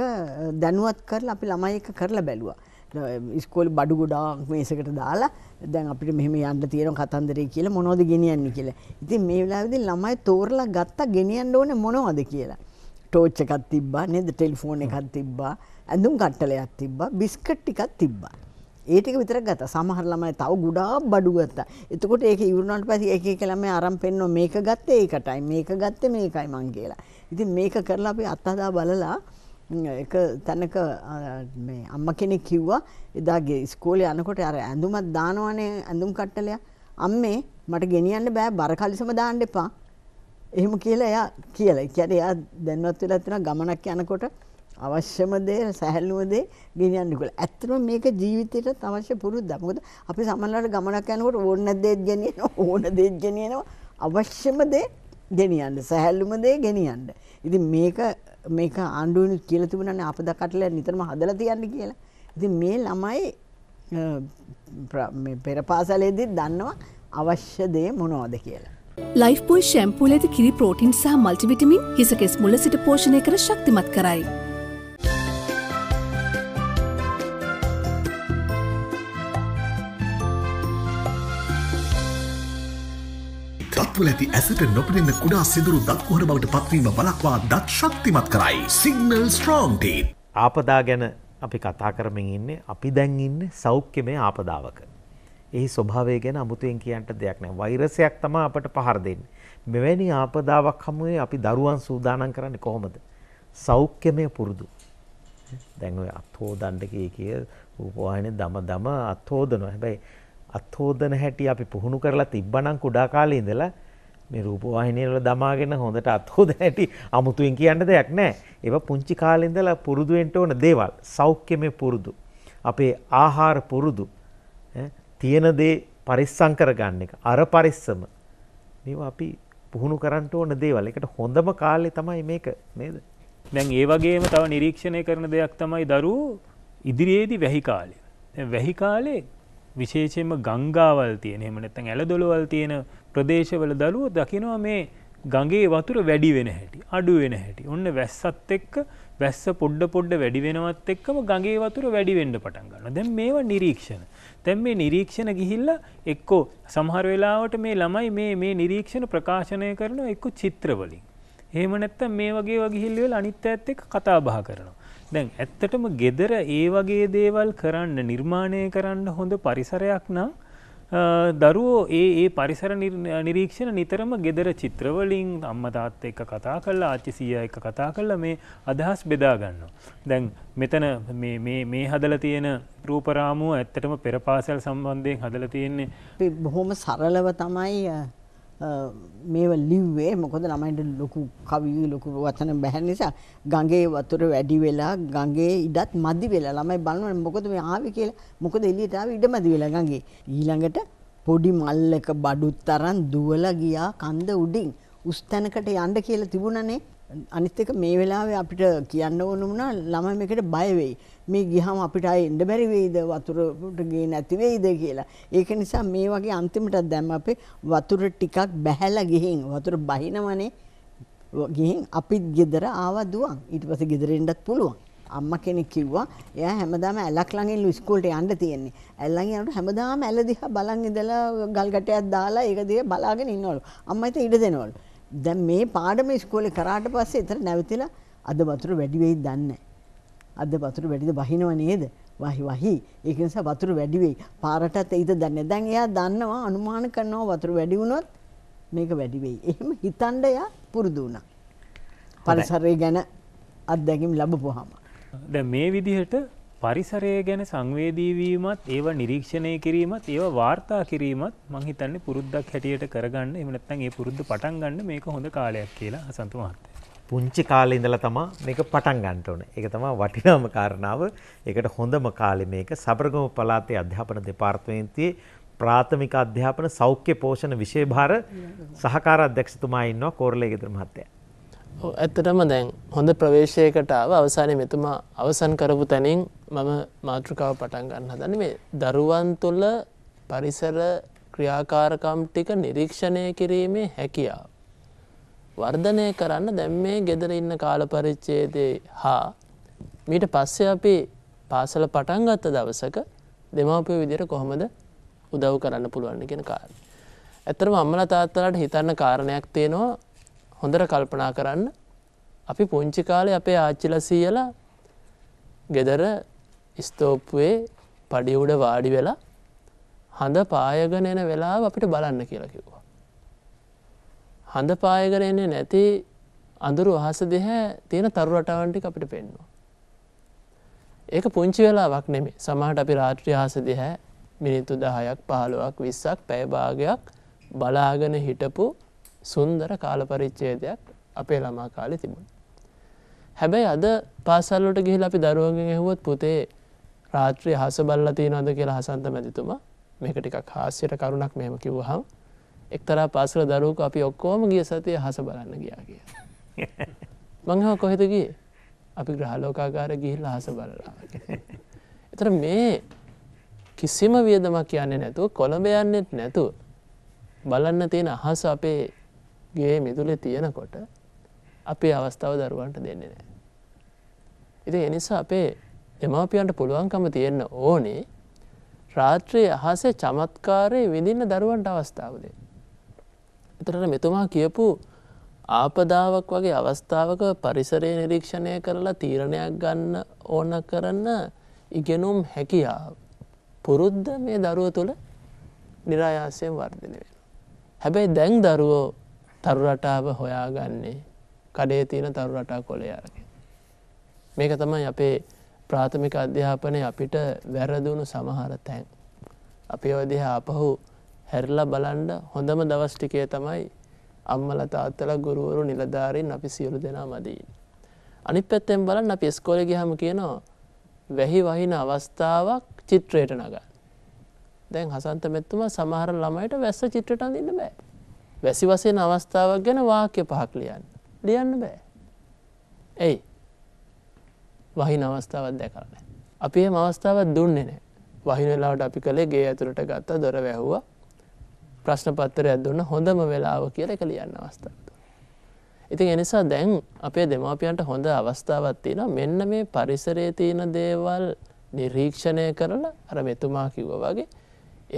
දැනුවත් කරලා අපි ළමයි එක කරලා බැලුවා. ඉස්කෝල බඩු ගොඩාක් මේසකට දාලා දැන් අපිට මෙහෙම යන්න තියෙන කතන්දරේ කියලා මොනවද ගෙනියන්නේ කියලා. ඉතින් මේ වෙලාවේදී ළමයි තෝරලා ගත්ත ගෙනියන්න ඕනේ මොනවද කියලා. ටෝච් එකක් තිබ්බා නේද ටෙලිෆෝන් එකක් තිබ්බා ඇඳුම් කට්ටලයක් තිබ්බා බිස්කට් ටිකක් තිබ්බා ඒ ටික විතරක් ගත්තා සමහර ළමයි තව ගොඩාක් බඩු ගත්තා එතකොට ඒක ඉවරුනාට පස්සේ එක එක ළමයි අරන් පෙන්නන මේක ගත්තේ ඒකටයි මේක ගත්තේ මේකයි මං කියලා ඉතින් මේක කරලා අපි අත්හදා බලලා එක තැනක මේ අම්ම කෙනෙක් කිව්වා එදාගේ ඉස්කෝලේ යනකොට අර ඇඳුමක් දානවනේ ඇඳුම් කට්ටලයක් අම්මේ මට ගෙනියන්න බෑ බර කලිසම දාන්න එපා එහෙම කියලා එයා කියලා. ඒ කියන්නේ එයා දැන්වත් වෙලා තියෙනවා ගමනක් යනකොට අවශ්‍යම දේ සැහැල්ලුව දේ ගෙනියන්න කියලා. ඇත්තටම මේක ජීවිතේට අවශ්‍ය පුරුද්දක්. මොකද අපි සමහරවිට ගමනක් යනකොට ඕන දේත් ගෙනියනවා ඕන දේත් ගෙනියනවා අවශ්‍යම දේ ගෙනියන්න සැහැල්ලුම දේ ගෙනියන්න. ඉතින් මේක මේක ආණ්ඩුවනි කියලා තිබුණානේ අපද කටලයක් නිතරම හදලා තියන්න කියලා. ඉතින් මේ ළමයි මේ පෙරපාසලේදී දන්නවා අවශ්‍ය දේ මොනවද කියලා. ලයිෆ්බෝයි ශැම්පූල ඇති කිරි ප්‍රෝටින් සහ මල්ටිවිටමින් හිසකෙස් මුල සිට පෝෂණය කර ශක්තිමත් කරයි. දත්වල ඇති ඇසට නොපනෙන්න කුඩා සිදුරු දක්කොහර බවට පත්වීම බලක්වා දත් ශක්තිමත් කරයි. සිගනල් ස්ට්‍රෝන්ටී. ආපදා ගැන අපි කතා කරමින් ඉන්නේ අපි දැන් ඉන්න සෞඛ්‍යමය ආපදාවක. එහි ස්වභාවය ගැන අමුතුවෙන් කියන්න දෙයක් නැහැ. වෛරසයක් තමයි අපට පහර දෙන්නේ. මෙවැනි ආපදාවක් හමුවේ අපි දරුවන් සූදානම් කරන්නේ කොහොමද? සෞඛ්‍යමය පුරුදු. දැන් ඔය අත්හෝදන්න කී කිය රූපවාහිනියේ දම දම අත්හෝදනවා. හැබැයි අත්හෝදන හැටි අපි පුහුණු කරලා තිබ්බනම් කුඩා කාලේ ඉඳලා මේ රූපවාහිනිය වල දමාගෙන හොඳට අත්හෝදන හැටි අමුතුවෙන් කියන්න දෙයක් නැහැ. ඒවා පුංචි කාලේ ඉඳලා පුරුදු වෙන්න ඕන දේවල්. සෞඛ්‍යමය පුරුදු. අපේ ආහාර පුරුදු. තියෙන දේ පරිස්සම් කරගන්න එක අර පරිස්සම මේවා අපි පුහුණු කරන්න ඕන දේවල්. ඒකට හොඳම කාලේ තමයි මේක නේද? දැන් ඒ වගේම තව නිරීක්ෂණය කරන දෙයක් තමයි දරුවෝ ඉදිරියේදී වැහි කාලේ. වැහි කාලේ විශේෂයෙන්ම ගංගාවල් තියෙන එහෙම නැත්නම් ඇලදොළවල් තියෙන ප්‍රදේශවල දරුවෝ දකිනවා මේ ගඟේ වතුර වැඩි වෙන හැටි අඩු වෙන හැටි. ඔන්න වැස්සත් එක්ක වැස්ස පොඩ පොඩ වැඩි වෙනවත් එක්කම ගඟේ වතුර වැඩි වෙන්න පටන් ගන්නවා. දැන් මේවා නිරීක්ෂණ. දැන් මේ නිරීක්ෂණ ගිහිල්ලා එක්කෝ සමහර වෙලාවට මේ ළමයි මේ මේ නිරීක්ෂණ ප්‍රකාශනය කරන එක්ක චිත්‍රවලින්. එහෙම නැත්තම් මේ වගේ වගිහිල්ල වෙලා අනිත් ඇත් එක්ක කතා බහ කරනවා. දැන් ඇත්තටම gedara ඒ වගේ දේවල් කරන්න නිර්මාණය කරන්න හොඳ පරිසරයක් නම් දරුවෝ ඒ ඒ පරිසර නිරීක්ෂණ නිතරම ගෙදර චිත්‍රවලින් අම්මතාත් එක්ක කතා කල්ලා ආච්චි සිය එක කතා කල්ල මේ අදහස් බෙදාගන්න. දැන් මෙතන මේ හදල තියෙන රූපරාමුව ඇත්තටම පෙරපාසල් සම්බන්ධයෙන් හදල තියෙන්නේ. බොහොම සරලව තමයි මේව ලිව්වේ මොකද ළමයින්ට ලොකු කවි ලොකු වචන බැහැ නිසා ගඟේ වතුර වැඩි වෙලා ගඟේ ඉඩත් මදි වෙලා ළමයි බලනවා මොකද මේ ආවේ කියලා මොකද එළියට ආවේ ඉඩ මදි වෙලා ගඟේ ඊළඟට පොඩි මල්ලක බඩුත් තරම් දුවලා ගියා කන්ද උඩින් උස් තැනකට යන්න කියලා තිබුණනේ අනිත් එක මේ වෙලාවේ අපිට කියන්න ඕන වුණා ළමයි මේකට බය වෙයි මේ ගිහම අපිට අය එන්න බැරි වෙයිද වතුරට ගේ නැති වෙයිද කියලා. ඒක නිසා මේ වගේ අන්තිමටත් දැම්ම අපේ වතුර ටිකක් බැහැලා ගිහින් වතුර බහිනවනේ ගිහින් අපිත් ගෙදර ආවා දුවන්. ඊට පස්සේ ගෙදර එන්නත් පුළුවන්. අම්ම කෙනෙක් කිව්වා එයා හැමදාම ඇලක් ළඟින් ඉස්කෝලේට යන්න තියෙන්නේ. ඇල්ලන් යනකොට හැමදාම ඇල දිහා බලන් ඉඳලා ගල් ගැටයක් දාලා ඒක දිහා බලාගෙන ඉන්නවලු. අම්මා ඉතින් ඉඩ දෙනවලු. දැන් මේ පාඩම ඉස්කෝලේ කරාට පස්සේ එතන නැවතිලා අද වතුර වැඩි වෙයි දන්නේ නැහැ. අද වතුර වැඩිද බහිනව නේද වහි වහි ඒක නිසා වතුර වැඩි වෙයි පාරටත් ඒක දන්නේ දැන් එයා දන්නවා අනුමාන කරනවා වතුර වැඩි වුණොත් මේක වැඩි වෙයි එහෙම හිතන්න එයා පුරුදු වුණා පරිසරය ගැන අත්දැකීම් ලැබපුවාම දැන් මේ විදිහට පරිසරය ගැන සංවේදීවීමත් ඒව නිරීක්ෂණය කිරීමත් ඒව වාර්තා කිරීමත් මංහිතන්නේ පුරුද්දක් හැටියට කරගන්න එමනත්තන් ඒ පුරුද්ධ පටන් ගන්න මේක හොඳ කාලයක් කියලා හසන්තු මහත්තය පුංචි කාලේ ඉඳලා තමා මේක පටන් ගන්න ඕනේ. ඒක තමයි වටිනාම කාරණාව. ඒකට හොඳම කාලේ මේක සබරගම පළාතේ අධ්‍යාපන දෙපාර්තමේන්තුවේ ප්‍රාථමික අධ්‍යාපන සෞඛ්‍ය පෝෂණ විශේෂභාර සහකාර අධ්‍යක්ෂතුමා ඉන්නවා කෝරළේ ගෙදර මහත්තයා. ඔව් ඇත්තටම දැන් හොඳ ප්‍රවේශයකට ආව අවසානයේ මෙතුමා අවසන් කරපු තැනින් මම මාතෘකාව පටන් ගන්න හදන්නේ මේ දරුවන් තුළ පරිසර ක්‍රියාකාරකම් ටික නිරීක්ෂණය කිරීමේ හැකියාව. වර්ධනය කරන්න දැම් මේ ගෙදර ඉන්න කාල පරිච්චේදේ හා මීට පස්සේ අපි පාසල පටන් ගත්ත දවසක දෙමාපිය විදිර කොහොමද උදව් කරන්න පුළුවන්න කෙන කාර. ඇතරම අම්මල තාත්තලට හිතන්න කාරණයක් තියෙනවා හොඳට කල්පනා කරන්න අපි පුංචි කාලේ අපේ ආච්චිල සීයලා ගෙදර ස්තෝප්පුයේ පඩිවුඩ වාඩි වෙලා හඳ පායගෙන එන වෙලා අපිට බලන්න කියලා කිව්වා. හඳ පායකර එන්නේ නැති අඳුරු අහස දෙහැ තියෙන තරු රටවන්ටික අපිට පෙන්නවා. ඒක පුංචි වෙලාවක් නෙමේ සමහට අපි රාත්‍රිය හස දෙහැ මිනිත්තු දහයක් පහළුවක් විස්සක් පැයභාගයක් බලාගෙන හිටපු සුන්දර කාලපරිච්චේදයක් අපේ ළමා කාලෙ තිබුණ. හැබැයි අද පාසල්ලට ගිහිල අපි දරුවගෙන් ඇහුවත් පුතේ රාත්‍රී හස බල්ලතිය නොද කියලා හසන්ත මැතිතුමා මේක ටිකක් හාස්්‍යයට කරුණක් මෙහම කිව්වහම් එක්තරා පාසල දරුවක අපි ඔක්කෝම ගිය සතිය හස බලන්න ගියා කිය. මංහව කොහෙදගේ අපි ග්‍රහලෝකාකාර ගිහිල්ල හස බලලා. එතර මේ කිසිම වියදමක් කියන්නේ නැතුව කොළඹ යන්නෙත් නැතු බලන්න තියෙන අහස අපේ ගේ මිදුලේ තියෙනකොට අපේ අවස්ථාව දරුවන්ට දෙන්නේ නෑ. ඉති එනිසා අපේ දෙමාපියන්ට පුළුවන්කම තියෙන්න ඕනේ රාත්‍රයේ අහසේ චමත්කාරය විඳින්න දරුවන්ට අවස්ථාවදේ. එතරට මෙතුමා කියපු ආපදාවක් වගේ අවස්ථාවක පරිසරය නිරීක්ෂණය කරලා තීරණයක් ගන්න ඕන කරන්න ඉගෙනුම් හැකියාව. පුරුද්ධ මේ දරුව තුළ නිරායාසයෙන් වර්ධන වෙන. හැබැයි දැන් දරුවෝ තරුරටාව හොයාගන්නේ කඩේ තියෙන තරුරටා කොළයාරග. මේක තමයි අපේ ප්‍රාථමික අධ්‍යාපනය අපිට වැරදුණු සමහර තැන්. අපි ඔදහ අපහු හැරලා බලන්ඩ හොඳම දවස් ටිකේ තමයි අම්මල තාත්තල ගුරුවරු නිලධාරින් අපි සියලු දෙනා මදීන්. අනිත් පැත්තෙන් බලන්න අපි ස්කෝලෙ ගහම කියනවා වැහි වහින අවස්ථාවක් චිත්‍රයට නගන්න. දැන් හසන්ත මෙත්තුම සමහර ළමයිට වැස්ස චිත්‍රට අඳන්න බෑ. වැසි වසයෙන් අවස්ථාවක් ගැන වාක්‍ය පහක් ලියන්න. ලියන්න බෑ. ඇයි වහින අවස්ථාවත් දැකරන. අපි එම අවස්ථාවත් දුන්නේ නෑ. වහිනලාට අපි කළේ ගේ ඇතුළට ගත්තා දොර වැැහවා ප්‍රශ්න පත්තරයක් දුන්න හොඳම වෙලාව කියල එක ලියන්න අවස්ථාව. ඉතින් එනිසා දැන් අපේ දෙමාපියන්ට හොඳ අවස්ථාවත් තියෙන මෙන්න මේ පරිසරේ තියෙන දේවල් නිරීක්ෂණය කරලා අර මෙතුමා කිව්ව වගේ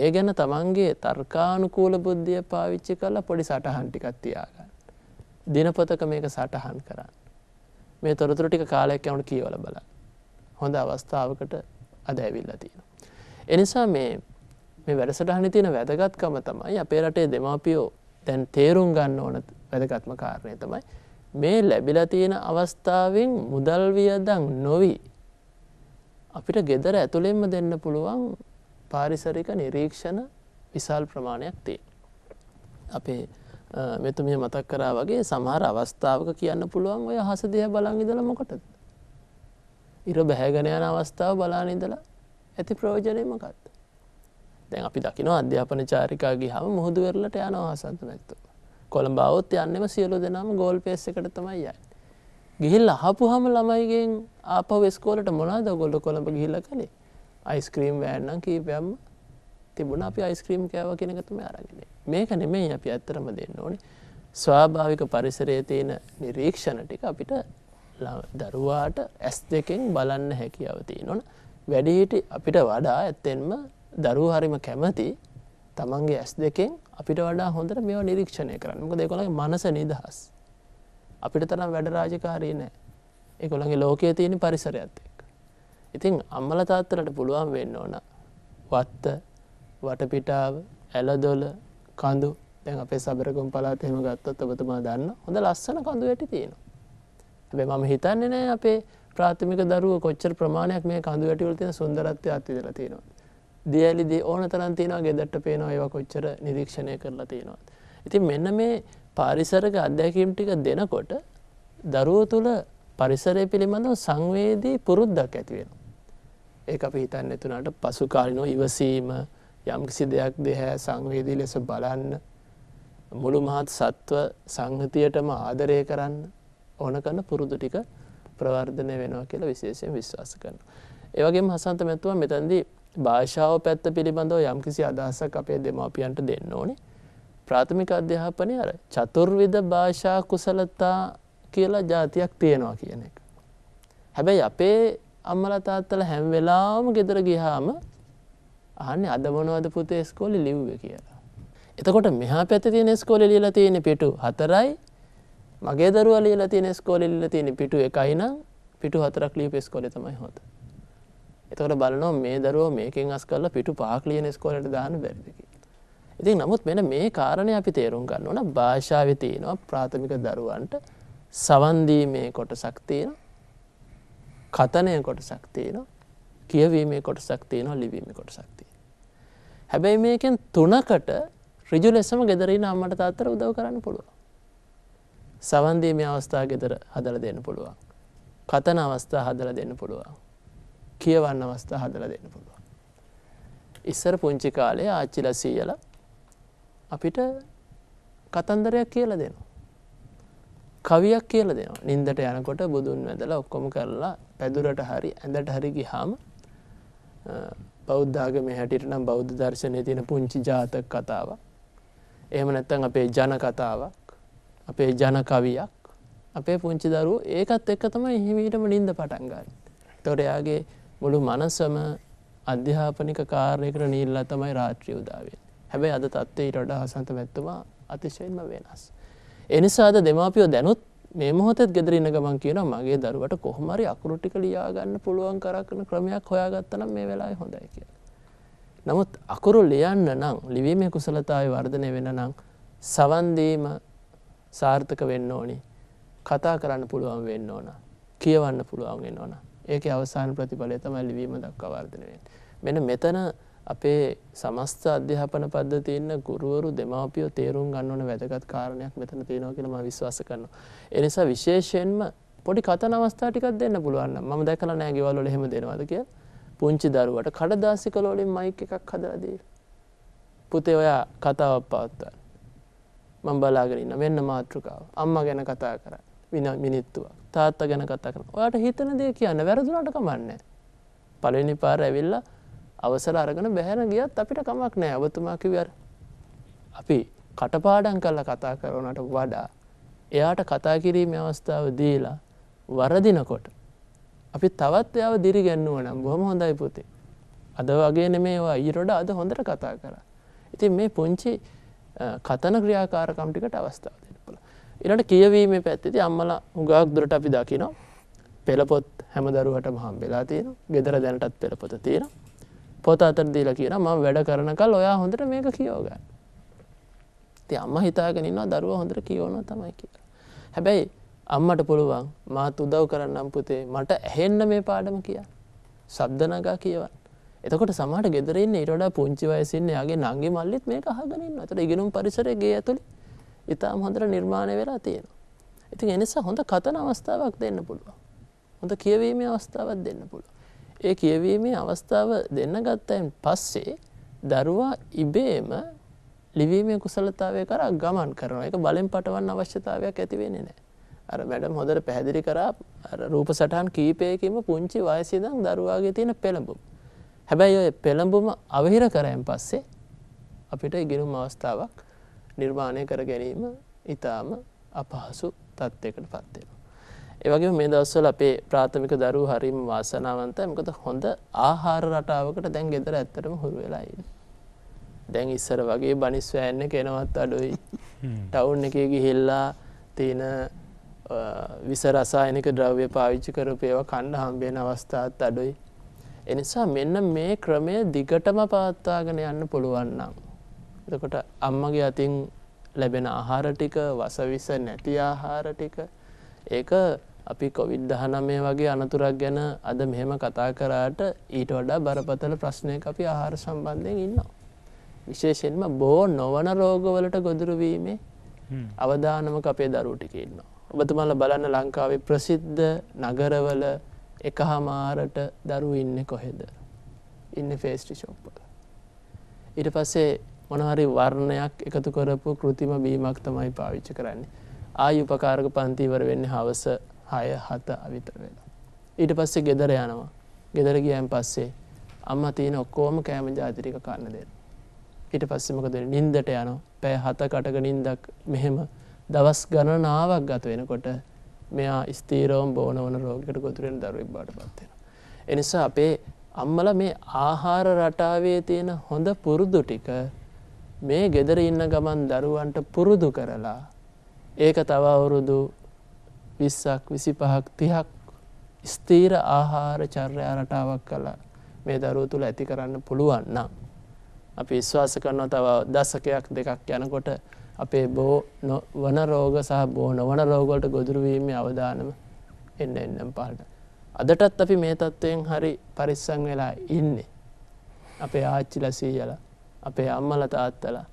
ඒ ගැන තමන්ගේ තර්කානුකූල බුද්ධිය පාවිච්චි කරලා පොඩි සටහන් ටිකක් තියාගන්න. දිනපොතක මේක සටහන් කරන්න. මේ තොරතුර ටික කාලයක් යනට කියවල බලන්න. හොඳ අවස්ථාවකට අද ඇවිල්ලා තියෙනවා. එනිසා මේ මේ වැඩසටහනි තියෙන වැදගත්කම තමයි අපේ රටේ දෙමාපියෝ දැන් තේරුම් ගන්න ඕන වැදගත්ම කාරණය තමයි මේ ලැබිලා තියෙන අවස්ථාවෙන් මුදල් වියදන් නොවී අපිට ගෙදර ඇතුළෙන්ම දෙන්න පුළුවන් පාරිසරික නිරීක්ෂණ විශාල් ප්‍රමාණයක් තිය. අපේ මෙතුමිය මතක් කරා වගේ සමහර අවස්ථාවක කියන්න පුළුවන් ඔය හස දෙය බලන් ඉදල මොකටද. ඉර බැහැගෙන යන අවස්ථාව බලානිදලා ඇති ප්‍රෝජනයමකත්. දැන් අපි දකිනවා අධ්‍යාපන චාරිකාගේ හම මුහුදුවෙරලට යන ආසන්ත පැත්ත. කොළඹ අවුත් යන්නම සියලු දෙනම ගෝල් පේස් එකට තමයි යයි. ගිහිල් අහපු හම ළමයිගෙන් අප වෙස්කෝලට මොනාද ගොල්ඩ කොළඹ ගිහිල්ල කළේ අයිස්ක්‍රීම් වෑන්නම් කීපයම් තිබුණ අපි අයිස්ක්‍රීම් කෑව කෙනකතුම අරගෙන මේක නෙමෙයි අපි ඇත්තරම දෙන්න ඕනේ ස්වාභාවික පරිසරයේ තියෙන නිරීක්ෂණ ටික අපිට දරුවාට ඇස් දෙකෙන් බලන්න හැකියාව තියෙනවන වැඩිහිටි අපිට වඩා ඇත්තෙන්ම දරුව හරිම කැමති තමන්ගේ ඇස් දෙකෙන් අපිට වඩා හොඳට මෙ නිරීක්ෂණය කරන්න මොක දෙකොළගේ මනස නිදහස් අපිට තරම් වැඩ රාජකාරී නෑ ඒකොළගේ ලෝකයේ තියෙන පරිසරයත් එක් ඉතින් අම්මල තාත්තලට පුළුවන් වෙන්න ඕන වත්ත වටපිටාව ඇලදොල කඳු දැන් අපේ සබරකුම් පලාත් එහෙම ගත්තත් ඔබතුමා දන්න හොඳ ලස්සන කඳු වැටි තියෙනවා හැබැ මම හිතන්නේ නෑ අපේ ප්‍රාථමික දරුව කොච්චර ප්‍රමාණයක් මේ කඳු වැටිවල තියෙන සුන්දරත්වය අත්තිදල තියෙනවා දියලිදී ඕන තරන් තියෙනවා ගෙදට පේනවා ඒව කොච්චර නිරීක්ෂණය කරලා තියෙනවා. ඉතින් මෙන්න මේ පාරිසරක අධ්‍යැකීම් ටික දෙනකොට දරුව තුළ පරිසරය පිළිබඳව සංවේදී පුරුද්දක් ඇතිවෙන. ඒ අප හිතන්න එතුනට පසුකාලිනෝ ඉවසීම යම්කිසි දෙයක් දෙහැ සංවේදී ලෙස බලන්න මුළු මහත් සත්ව සංහතියටම ආදරය කරන්න ඕන කන්න පුරුදු ටික ප්‍රවර්ධනය වෙනවා කියලා විශේෂයෙන් විශ්වාස කරන. ඒවගේ හසන්ත මැතුව මෙතැන්දී භාෂාව පැත්ත පිළිබඳව යම්කිසි අදහසක් අපේ දෙමාපියන්ට දෙන්න ඕනේ. ප්‍රාථමික අධ්‍යාපනය අර චතුර්විධ භාෂා කුසලතා කියලා ජාතියක් තියෙනවා කියන එක. හැබැයි අපේ අම්මලා තාත්තල හැම් වෙලාම ගෙදර ගිහාම අහන්නේ අද මොනවද පුතේ ස්කෝලේ ලිව්වේ කියලා. එතකොට මෙහා පැත්තේ තියෙන ස්කෝලේ ලියලා තියෙන පිටු 4යි මගේ දරුවා ලියලා තියෙන ස්කෝලේ ලියලා තියෙන පිටු 1යි නම් පිටු 4ක් ලියපු ස්කෝලේ තමයි හොඳ. එතකට බලනො මේ දරුව මේකින් අස් කරල පිටු පාක්ලියන ස්කොලට දාන බැරිදකි. ඉතින් නමුත් මෙන මේ කාරණය අපි තේරුම් ගන්න ඕන භාෂාවිතියනවා ප්‍රාථමික දරුවන්ට සවන්දීමේ කොට සක්තියන කතනය කොට සක්තියන කියවීමේ කොට සක්තියන ලිවීම කොට සක්තිය. හැබැයි මේකෙන් තුනකට රිජු ලෙසම ගෙදරන අම්මට තාත්තර උදව කරන්න පුළුව. සවන්දීමේ අවස්ථා ගෙදර හදල දෙන්න පුළුවන්. කතන අවස්ථා හදල දෙන්න පුළුවන්. කියවන්න අවස්ථා හදල දෙන්න පුළුවන්. ඉස්සර පුංචි කාලේ ආච්චිල සීයල අපිට කතන්දරයක් කියල දෙනවා. කවියක් කියල දෙනවා නින්දට යනකොට බුදුන් වැදල ඔක්කොම කරලා පැදුරට හරි ඇඳට හරිගි හාම බෞද්ධාගම හැටිට නම් බෞද්ධ දර්ශනය තියෙන පුංචි ජාතක කතාව. එහම නැත්තන් අපේ ජන කතාවක් අපේ ජන කවියක් අපේ පුංචි දරු ඒකත් එක්ක තම හිමීටම නින්ද පටන්ගන්න. තොරයාගේ මුළු මනසම අධ්‍යාපනික කාර්යකට නිල්ලා තමයි රාත්‍රිය උදාවෙන් හැබැයි අද තත්වයට වඩා හසන්ත පැත්තුවා අතිශයෙන්ම වෙනස්. එනිසාද දෙමාපියෝ දැනුත් මේ මොහොතත් ගෙදරන්න ගමන් කියන මගේ දරුවට කොහොමරි අකුරුටික ලියාගන්න පුළුවන් කරක්න ක්‍රමයක් හොයාගත්තනම් මේ වෙලා හොඳයි කිය. නමුත් අකුරු ලියන්න නම් ලිවීමේ කුසලතාව වර්ධනය වෙන නම් සවන්දීම සාර්ථක වෙන්න ඕනි කතා කරන්න පුළුවන් වෙන්න ඕන කියවන්න පුළුවන් වෙන්න ඕනා ඒක අවසාන ප්‍රතිඵලය තමයි ලිවීම දක්වා වර්ධනය වෙන්නේ. මෙන්න මෙතන අපේ සමස්ත අධ්‍යාපන පද්ධතියේ ඉන්න ගුරුවරු දෙමාපියෝ තේරුම් ගන්න ඕන වැදගත් කාරණයක් මෙතන තියෙනවා කියලා මම විශ්වාස කරනවා. ඒ නිසා විශේෂයෙන්ම පොඩි කතන අවස්ථා ටිකක් දෙන්න පුළුවන් නම් මම දැකලා නැහැ ගෙවල් වල එහෙම දෙනවද කියලා. පුංචි දරුවට කඩදාසිකල වලින් මයික් එකක් හදලා දීලා. පුතේ ඔයා කතාවක් පවත්වන්න. මම බලාගෙන ඉන්න මෙන්න මාතෘකාව. අම්මා ගැන කතා කරන්න. මිනිත්තුවක්. තාත්තා ගැන කතා කරන ඔයාට හිතන දේ කියන්න වැරදුනට කමන්නේ. පලනි පාර ඇවිල්ල අවසර අරගෙන බැහැන ගියත් අපිට කමක් නෑ ඇවතුමාකිවර. අපි කටපාඩන් කල්ල කතා කරනට වඩා එයාට කතා කිරීම අවස්ථාව දීලා වරදිනකොට. අපි තවත් එයාව දිරිගැන්නුව නම් බොහොම හොඳයි පුතේ. අද වගේ නෙමේවා ඊරොඩ අද හොඳට කතා කර. ඉතින් මේ පුංචි කතන ක්‍රියාකාරකම්ටිකට අවස්ථාව. එලට කියවීම පැත්තති අම්මල හුඟක් දුරට අපි දකිනවා පෙළපොත් හැම දරුවටම හම් වෙලා තියෙන ගෙදර දැනටත් පෙළපොත තියෙන පොත අතර දීල කියන ම වැඩ කරන කල් ඔයා හොඳට මේක කියෝග ති අම්ම හිතාගෙනන්නවා දරුව හොඳට කියවන තමයි කියලා හැබැයි අම්මට පුළුවන් මාත් උදව් කරන්නම් පුතේ මට ඇහෙන්න මේ පාඩම කිය සබ්දනගා කියවන් එතකොට සමට ගෙදරන්න ඉටඩ පුංචි වයසින්න යාගේ නංගේ මල්ලිත් මේ අහගෙනන්න අතට ඉගෙනුම් පරිසරගේ ඇතුළේ ඉතාම හොඳට නිර්මාණය වෙලා තියෙනවා. ඉතින් එනිසා හොඳ කතන අවස්ථාවක් දෙන්න පුළුවන්. හොඳ කියවීමේ අවස්ථාවක් දෙන්න පුළුව. ඒ කියවීමේ අවස්ථාව දෙන්න ගත්තයෙන් පස්සේ දරුවා ඉබේම ලිවීමේ කුසලතාවය කර ගමන් කරන එක බලෙන් පටවන්න අවශ්‍යතාවයක් ඇතිවෙන්නේ නෑ. අර වැඩම් හොඳට පැහැදිලි කරා රූප සටහන් කීපයකිම පුංචි වයසිදං දරුවාගේ තියෙන පෙළඹුම්. හැබැයි ඔය පෙළඹුම අවහිර කරයෙන් පස්සේ අපිට ඉගෙනුම් අවස්ථාවක් නිර්මාණය කර ගැනීම ඉතාම අපහසු තත්ත්වයකට පත්වෙන. ඒවගේ මේ දවස්වල අපේ ප්‍රාථමික දරු හරිම වාසනාවන්ත මකද හොඳ ආහාර රටාවකට දැන් ගෙදර ඇත්තටම හුරු වෙලායි. දැන් ඉස්සර වගේ බනිස්වෑන්න කෙනවත් අඩුයි ටවුන් එක ගිහිල්ලා තියෙන විසරසායනික ද්‍රව්‍ය පාවිච්චි කරපේව කණ්ඩ හම්බෙන අවස්ථාත් අඩුයි. එනිසා මෙන්න මේ ක්‍රමය දිගටම පාත්තාගෙන යන්න පුළුවන්නම්. එතකොට අම්මගේ අතින් ලැබෙන ආහාර ටික වසවිස නැති ආහාර ටික ඒක අපි කොවිඩ් 19 වගේ අනතුරක් ගැන අද මෙහෙම කතා කරාට ඊට වඩා බරපතල ප්‍රශ්නයක් අපි ආහාර සම්බන්ධයෙන් ඉන්නවා. විශේෂයෙන්ම බෝ නොවන රෝගවලට ගොදුරු වීමේ අවදානමක අපේ දරුවෝ ටික ඉන්නවා. ඔබතුමාලා බලන්න ලංකාවේ ප්‍රසිද්ධ නගරවල එකහමාරට දරුවෝ ඉන්නේ කොහෙද? ඉන්නේ ෆේස්ටි ෂොප් වල. ඊට පස්සේ මොනහරි වර්ණයක් එකතු කරපු කෘතිම බීමක් තමයි පාවිච්චි කරන්නේ. ආය උපකාරක පන්තිවර වෙන්න හවස හය හත අවිතර වෙලා. ඊට පස්සේ ගෙදර යනවා. ගෙදර ගියන් පස්සේ අම්ම තියෙන ඔක්කෝම කෑම ජාතිරික කන්න දෙන්න. ඊට පස්සෙමකද නින්දට යනෝ පෑ හත කටක නින්දක් මෙහෙම දවස් ගණනාවක් ගත වෙනකොට මෙයා ස්තීරෝම් බෝනවන රෝගකට ගොතුරෙන් දරුවෙක් බාට පත්වෙන. එනිසා අපේ අම්මල මේ ආහාර රටාවේ තියෙන හොඳ පුරුදු ටික මේ ගෙදර ඉන්න ගමන් දරුවන්ට පුරුදු කරලා ඒක තව අවුරුදු විස්සක් විසි පහක් තිහක් ස්තීර ආහාර චර්යා රටාවක් කලා මේ දරුව තුළ ඇති කරන්න පුළුවන් නම්. අපි විශ්වාස කරනවා තව දසකයක් දෙකක් යනකොට අපේ බෝ වන රෝග සහ බෝ නොවන රෝගලට ගොදුරුවීම අවධානම එන්න එන්නම් පාලට. අදටත් අපි මේ තත්ත්වයෙන් හරි පරිස්සං වෙලා ඉන්නේ. අපේ ආච්චිල සීයලා අපේ අම්මල තාත්තලා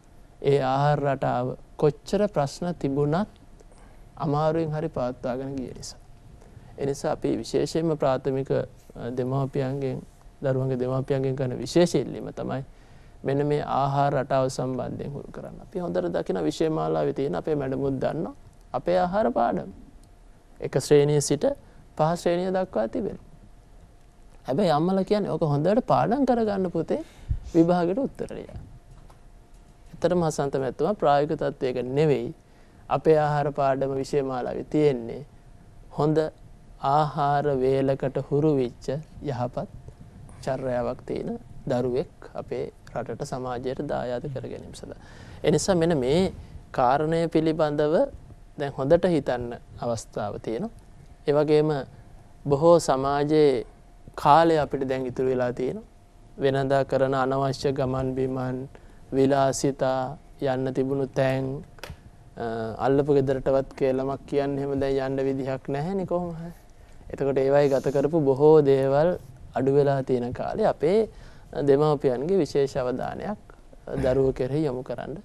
ඒ ආහාර රටාව කොච්චර ප්‍රශ්න තිබුණත් අමාරුවෙන් හරි පාත්වාගෙන ගිය නිසා. එනිසා අපි විශේෂයෙන්ම ප්‍රාථමික දෙමාපියන්ගෙන් දරුවන්ගේ දෙමාපියන්ගෙන් කරන විශේෂ ඉල්ලීම තමයි මෙන්න මේ ආහාර රටාව සම්බන්ධයෙන් හුරු කරන්න. අපි හොඳට දකින විශේෂමාලාවේ තියෙන අපේ මැඩමුත් දන්නවා අපේ ආහාර පාඩම. එක ශ්‍රේණිය සිට පහ ශ්‍රේණිය දක්වා තිබෙනවා. හැබැයි අම්මලා කියන්නේ ඕක හොඳට පාඩම් කරගන්න පුතේ විභාගට උත්තරය. එතරම හසන්ත මැත්තුම ප්‍රායක තත්ත්වයක නෙවෙයි අපේ ආහාර පාඩම විශයමාලාවි තියෙන්නේ හොඳ ආහාර වේලකට හුරු විච්ච යහපත් චර්යාවක් තියෙන දරුවෙක් අපේ රටට සමාජයට දායාද කර ගැනීම සඳ. එනිසා මෙන මේ කාරණය පිළිබඳව දැන් හොඳට හිතන්න අවස්ථාව තියෙන. ඒවගේම බොහෝ සමාජයේ කාලය අපිට දැන් ඉතුරු වෙලා තියෙනවා වෙනදා කරන අනවශ්‍ය ගමන් බිමන් විලාසිතා යන්න තිබුණු තැන් අල්ලපු ගෙදරටවත් කියලමක් කියන්න හෙම දැ යන්න විදිහක් නැහැනි කොහොම එතකොට ඒවයි ගතකරපු බොහෝ දේවල් අඩුවෙලා තියෙන කාලේ අපේ දෙමවපියන්ගේ විශේෂ අවධානයක් දරුව කෙරෙහි යොමු කරන්න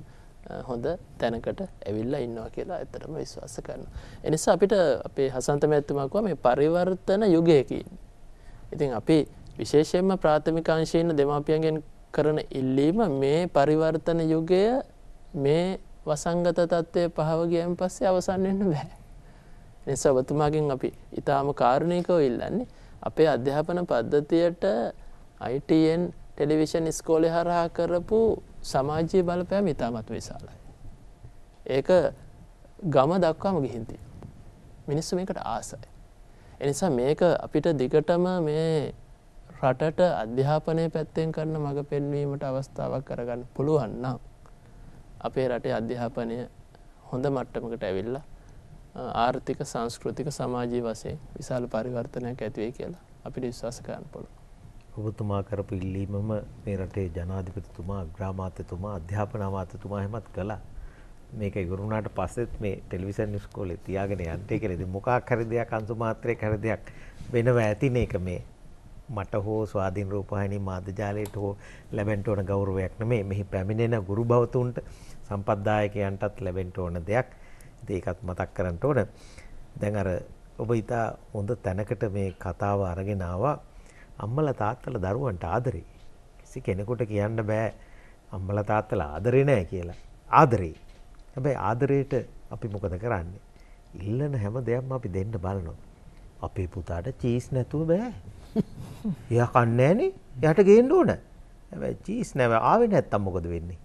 හොඳ තැනකට ඇවිල්ලා ඉන්නවා කියලා ඇතරම විශ්වාස කරන. එනිසා අපිට අපේ හසන්ත මැත්තුමක්ව මේ පරිවර්තන යුගයකින්. ඉතින් අපි විශේෂයෙන්ම ප්‍රාථමික අංශයෙන් දෙමාපියන්ගෙන් කරන ඉල්ලීම මේ පරිවර්තන යුගය මේ වසංගත තත්ත්වය පහව ගියන් පස්සේ අවසන් වෙන්න බෑ. නිසා ඔබතුමාගෙන් අපි ඊටාම කාරුණිකව ඉල්ලන්නේ අපේ අධ්‍යාපන පද්ධතියට ITN ටෙලිවිෂන් ඉස්කෝලේ හරහා කරපු සමාජීය බලපෑම ඊටමත් විශාලයි. ඒක ගම දක්වාම ගිහින් තියෙනවා. මිනිස්සු මේකට ආසයි. එනිසා මේක අපිට දිගටම මේ රටට අධ්‍යාපනය පැත්තෙන් කරන මඟ පෙන්වීමට අවස්ථාවක් කරගන්න පුළුවන්න අපේ රටේ අධ්‍යාපනය හොඳ මට්ටමකට ඇවිල්ලා ආර්ථික සංස්කෘතික සමාජී වසේ විශාල පරිවර්තනයක් ඇතිවේ කියලා අපිට විශ්වාසකයන් පොළ ඔබතුමා කරපු ඉල්ලීමම මේ රටේ ජනාධිපතිතුමා ග්‍රාමාත්‍යතුමා අධ්‍යාපන අමාත්‍යතුමා හෙමත් කළා මේක ඉවරුණාට පස්සෙත් මේ ටෙලිවිසන් ස්කෝලේ තියාගෙන යන්ටේ කෙරෙද මොකක් හරි දෙයක් අන්සු මාත්‍රය කර දෙයක් වෙනව ඇතින එක මේ මට හෝ ස්වාධීන් රූපහිනී මාධ්‍යජාලයට හෝ ලැබෙන්ට ඕන ගෞරුවයක් නෙමේ මෙහි පැමිණෙන ගුරු භවතුන්ට සම්පද්දායකයන්ටත් ලැබෙන්ට ඕන දෙයක් ඒකත් මතක් කරන්නට ඕන දැන් අර ඔබ ඉතා හොඳ තැනකට මේ කතාව අරගෙන ආවා අම්මලා තාත්තලා දරුවන්ට ආදරේ කිසි කෙනෙකුට කියන්න බෑ අම්මලා තාත්තලා ආදරේ නෑ කියලා ආදරේ හැබැයි ආදරයට අපි මොකද කරන්නේ ඉල්ලන හැම දෙයක්ම අපි දෙන්න බලනවා අපේ පුතාට චීස් නැතුව බෑ එයා කන්නේ නැහනේ. එයාට ගේන්න ඕන. හැබැයි චීස් නැව ආවේ නැත්තම් මොකද වෙන්නේ?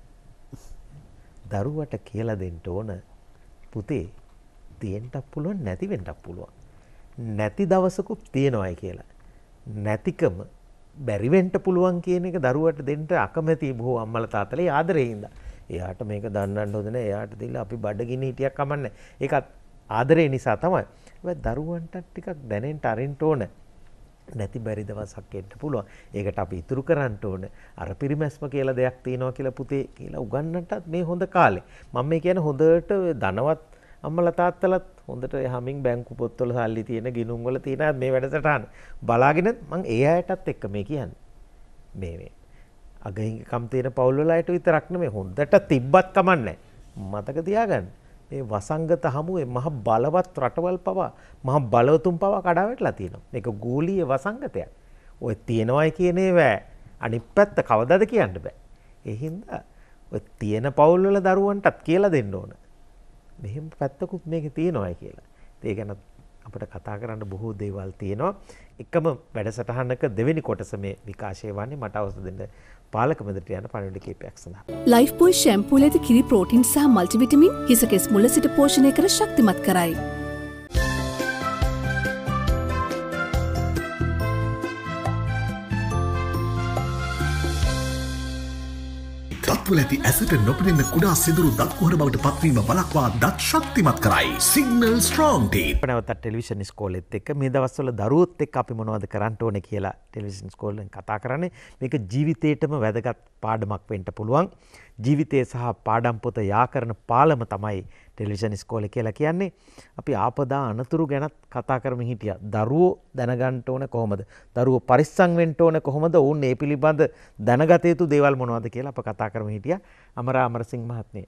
දරුවට කියලා දෙන්න ඕන පුතේ තියෙන්නත් පුළුවන් නැති වෙන්නත් පුළුවන්. නැති දවසකුත් තියෙනවායි කියලා. නැතිකම බැරි වෙන්න පුළුවන් කියන එක දරුවට දෙන්න අකමැති බොහෝ අම්මලා තාත්තලා ආදරේ හින්දා. එයාට මේක දන්නන්න හොඳ නෑ. එයාට දීලා අපි බඩගිනි හිටියක් කමන්නේ. ඒකත් ආදරේ නිසා තමයි. හැබැයි දරුවන්ට ටිකක් දැනෙන්න අරින්න ඕනේ. නැති බැරි දවසක් එන්න පුළුවන්. ඒකට අපි ඉතුරු කරන්න ඕන. අර පිරිමැස්ම කියලා දෙයක් තියෙනවා කියලා පුතේ කියලා උගන්නටත් මේ හොඳ කාලේ. මම මේ කියන්නේ හොඳට ධනවත් අම්මලා තාත්තලාත් හොඳට හැමින් බැංකු පොත්වල සල්ලි තියෙන ගිණුම් වල තියෙන මේ වැඩසටහන බලාගෙන මම ඒ අයටත් එක්ක මේ කියන්නේ. මේ මේ අගහිඟකම් තියෙන පවුල් වල අයට විතරක් නෙමෙයි හොඳට තිබ්බත් කමන්නේ. මතක තියාගන්න. මේ වසංගත හමුවේ මහ බලවත් රටවල් පවා මහ බලවතුන් පවා කඩා වැටලා තියෙනවා. මේක ගෝලීය වසංගතයක්. ඔය තියෙනවයි කියන ඒවා අනිත් පැත්ත කවදාද කියන්න බෑ. ඒ හින්දා ඔය තියෙන පවුල් වල දරුවන්ටත් කියලා දෙන්න ඕන. මෙහෙම පැත්තකුත් මේකේ තියෙනවයි කියලා. ඒ ගැනත් අපිට කතා කරන්න බොහෝ දේවල් තියෙනවා. එකම වැඩසටහනක දෙවෙනි කොටස මේ විකාශය වන්නේ මට අවසර දෙන්න පාලක මැදට යන පණිවිඩ කීපයක් සඳහා. ලයිෆ් බෝයි ෂැම්පූ ඇති කිරි ප්‍රෝටීන් සහ මල්ටිවිටමින් හිස කෙස් මුල සිට පෝෂණය කර ශක්තිමත් කරයි. තුළ ඇති ඇසට නොපෙනෙන කුඩා සිදුරු දත්කොහර බවට පත්වීම වලක්වා දත් ශක්තිමත් කරයි සිංනල් ස්ට්‍රෝන්ටේ පනවතත් ටෙලිවිෂන් ස්කෝලෙත් එක් මේ දවස්වල දරුවොත් එක් අපි මොනවද කරන්නට ඕන කියලා ටෙලිවිෂන් ස්කෝලෙන් කතා කරන්නේ මේක ජීවිතයටම වැදගත් පාඩමක් වෙන්ට පුළුවන් ජීවිතය සහ පාඩම්පොත යාකරන පාලම තමයි ටෙලිෂන් ස්කෝල කියලා කියන්නේ අපි ආපදා අනතුරු ගැනත් කතා කරම හිටිය දරුවෝ දැනගන්ට ඕන කොහොමද දරුව පරිස්සංවෙන්ට ඕන කොහොමද ඔවුන් ඒ පිළිබඳ දැනගතයුතු දේවල් මොනවද කියලා අප කතා කරම හිටිය අමරා අමරසිං මහත්නය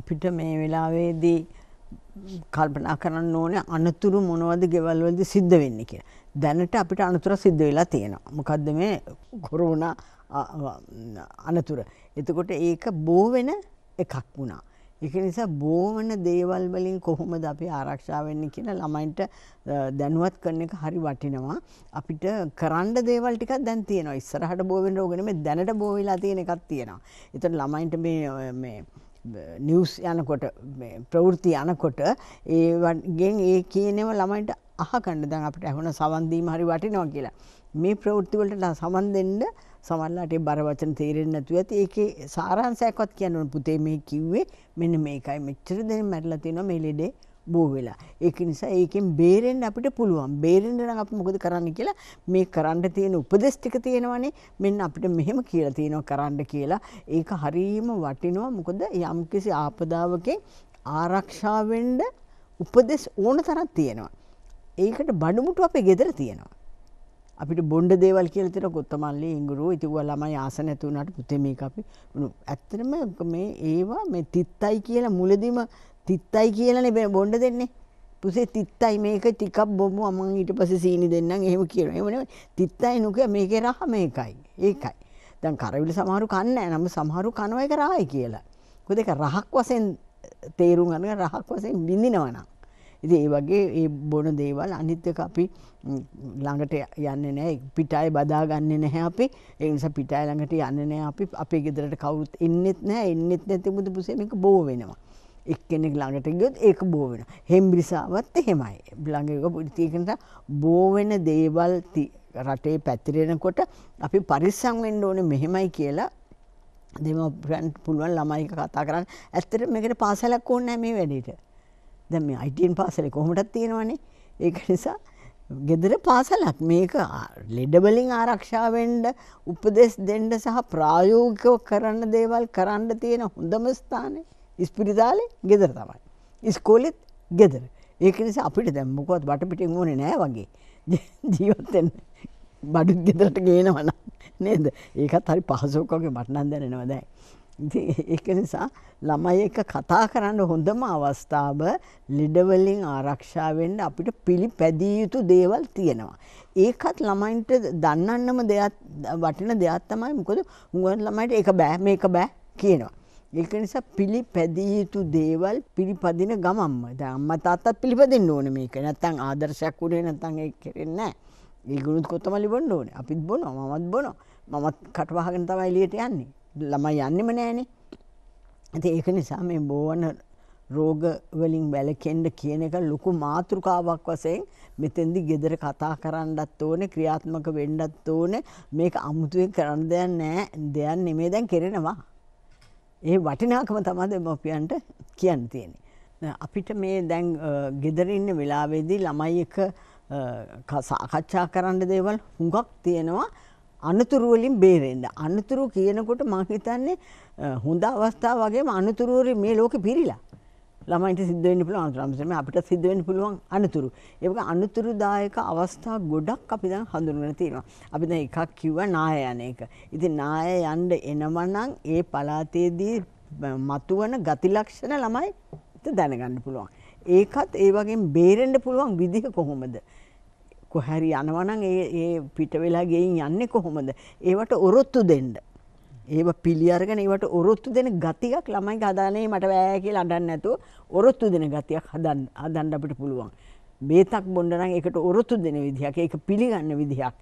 අපිට මේ වෙලාවේදී කල්පනා කරන්න ඕන අනතුරු මොනවද ගෙවල්වලද සිද්ධ වෙන්න කිය. දැනට අපිට අනතුර සිද්ධ වෙලා තියෙනවා. මොකක්ද මේ කොරුණ අනතුර. එතකොට ඒක බෝ වෙන එකක් වුණා. ඒක නිසා බෝවන දේවල් වලින් කොහොමද අපි ආරක්ෂා වෙන්නේ කියලා ළමයින්ට දැනුවත් කරන එක හරි වටිනවා. අපිට කරන්න දේවල් ටිකක් දැන් තියෙනවා. ඉස්සරහට බෝ වෙන රෝග නෙමෙයි දැනට බෝ වෙලා තියෙන එකක් තියෙනවා. ඒතකොට ළමයින්ට මේ මේ නිවුස් යනකොට මේ ප්‍රවෘත්ති යනකොට ඒ වගේ ඒ කියනව ළමයින්ට අහගන්න දැන් අපිට ඇහුණ සවන් දීම හරි වටිනවා කියලා. මේ ප්‍රවෘත්ති වලට සමන් දෙන්න සමල්ලාට බර වචන තේරෙන්නේ නැතුව ඇති. ඒකේ සාරාංශයක්වත් කියන්න ඕන පුතේ මේ කිව්වේ මෙන්න මේකයි. මෙච්චර දෙනෙක් මැරිලා තිනවා මේ ලෙඩේ බෝ වෙලා. ඒක නිසා ඒකෙන් බේරෙන්න අපිට පුළුවන්. බේරෙන්න නම් අපි මොකද කරන්න කියලා මේ කරන්න තියෙන උපදෙස් ටික තියෙනවනේ. මෙන්න අපිට මෙහෙම කියලා තියෙනවා කරන්න කියලා. ඒක හරීම වටිනවා. මොකද යම්කිසි ආපදාවකින් ආරක්ෂා වෙන්න උපදෙස් ඕන තරම් තියෙනවා. ඒකට බඩමුට්ටු අපේ ගෙදර තියෙනවා. අපිට බොන්්ඩ දේවල් කියලතර ගොත්තමල්ලි ඉංගුරු ඉතිව ළමයි ආස නැතිවුණට පුතේ මේ අපි ඇත්තරම මේ ඒවා මේ තිත්තයි කියලා මුලදීම තිත්තයි කියලන බැ බොන්්ඩ දෙන්නේ පුසේ තිත්තයි මේක ටිකක් බොම අමන් ඊට පස සීනි දෙන්නම් එහෙම කියන එමන තිත්තයි නොක මේක රහ මේකයි ඒකයි දැන් කරවිල සමහරු කන්න නම සමහරු කනවයක රායි කියලා කො දෙක රහක් වසෙන් තේරුම් අන්න රහක් වසෙන් බිඳිනවනම් ඉතින් ඒ වගේ ඒ බොන දේවල් අනිත් එක අපි ළඟට යන්නේ නැහැ පිටාය බදා ගන්නෙ නැහැ අපි ඒ නිසා පිටාය ළඟට යන්නේ නැහැ අපි අපේ ගෙදරට කවුරුත් එන්නෙත් නැහැ එන්නෙත් නැති මුදු පුසේ මේක බෝ වෙනවා එක්කෙනෙක් ළඟට ගියොත් ඒක බෝ වෙනවා හෙම්බිරිසාවත් එහෙමයි ළඟ ඒක නිසා බෝ වෙන දේවල් රටේ පැතිරෙනකොට අපි පරිස්සම් වෙන්න ඕනේ මෙහෙමයි කියලා දෙමව්පියන්ට පුළුවන් ළමයි කතා කරන්න. ඇත්තට මේකට පාසලක් ඕනේ නැහැ මේ වැඩේට. දැ මේ අයිටන් පාසල කොහොමටත් තියෙනවනේ ඒක නිසා ගෙදර පාසලක් මේක ලෙඩබලින් ආරක්ෂාවෙන්ඩ උපදෙස් දෙන්ඩ සහ ප්‍රායෝගිකව කරන්න දේවල් කරන්න තියෙන හොඳම ස්ථානය ඉස්පිරිතාලේ ගෙදර තමයි ඉස්කෝලෙත් ගෙදර ඒක නිසා අපිට දැම්මකොත් බටපිටින් ඕනේ නෑ වගේ ජීවත්තෙන් බඩුත් ගෙදරට ගේනවනම් නේද ඒකත් හරි පහසෝකගේ මටනන් දැනෙනවා දැයි ඉතින් ඒක නිසා ළමයි එක කතා කරන්න හොඳම අවස්ථාව ලෙඩවලින් ආරක්ෂා වෙන්න අපිට පිළිපැදිය යුතු දේවල් තියෙනවා. ඒකත් ළමයින්ට දන්නන්නම දෙයක් වටින දෙයක් තමයි. මොකද මුගන් ළමයිට ඒක බෑ මේක බෑ කියනවා. ඒක නිසා පිළිපැදිය යුතු දේවල් පිළිපදින ගමම්ම. දැන් අම්මා තාත්තා පිළිපදින්න ඕනේ මේක. නැත්තම් ආදර්ශයක් උනේ නැත්තම් ඒක කෙරෙන්නේ නැහැ. ඒගොල්ලොත් කොත්තමලි බොන්න ඕනේ. අපිත් බොනවා මමත් බොනවා. මමත් කටවහගෙන තමයි එළියට යන්නේ. ළමයි යන්නෙම නෑනේ. ඉතින් ඒක නිසා මේ බෝවන රෝග වලින් වැළකෙන්න කියන එක ලොකු මාතෘකාවක් වශයෙන් මෙතෙන්දි gedara කතා කරන්නත් ඕනේ ක්‍රියාත්මක වෙන්නත් ඕනේ මේක අමුතුවෙන් කරන්න දෙයක් නෑ දෙයක් නෙමෙයි දැන් කරනවා ඒ වටිනාකම තමයි දෙමව්පියන්ට කියන්න තියෙන්නේ අපිට මේ දැන් gedara ඉන්න වෙලාවේදී ළමයි එක සාකච්ඡා කරන්න දේවල් හුඟක් තියෙනවා අනතුරු වලින් බේරෙන්න. අනතුරු කියනකොට මම හිතන්නේ හොඳ අවස්ථාව වගේම අනතුරු වලින් මේ ලෝකෙ පිරීලා. ළමයින්ට සිද්ධ වෙන්න පුළුවන් අනතුරු. අම්සෙම අපිට සිද්ධ වෙන්න පුළුවන් අනතුරු. ඒ වගේ අනතුරුදායක අවස්ථා ගොඩක් අපි දැන් හඳුනගෙන තියෙනවා. අපි දැන් එකක් කිව්වා නාය යන එක. ඉතින් නාය යන්න එනමනම් ඒ පළාතේදී මතුවන ගති ලක්ෂණ ළමයිට දැනගන්න පුළුවන්. ඒකත් ඒ වගේ බේරෙන්න පුළුවන් විදිහ කොහොමද? කොහැරි යනවනම් ඒ ඒ පිට වෙලා ගෙයින් යන්නේ කොහොමද ඒවට ඔරොත්තු දෙන්න ඒව පිළියරගෙන ඒවට ඔරොත්තු දෙන ගතියක් ළමයි හදානේ මට බෑ කියලා අඬන්නේ නැතුව ඔරොත්තු දෙන ගතියක් හදන්න හදන්න අපිට පුළුවන් බේතක් බොන්න නම් ඒකට ඔරොත්තු දෙන විදිහක් ඒක පිළිගන්න විදිහක්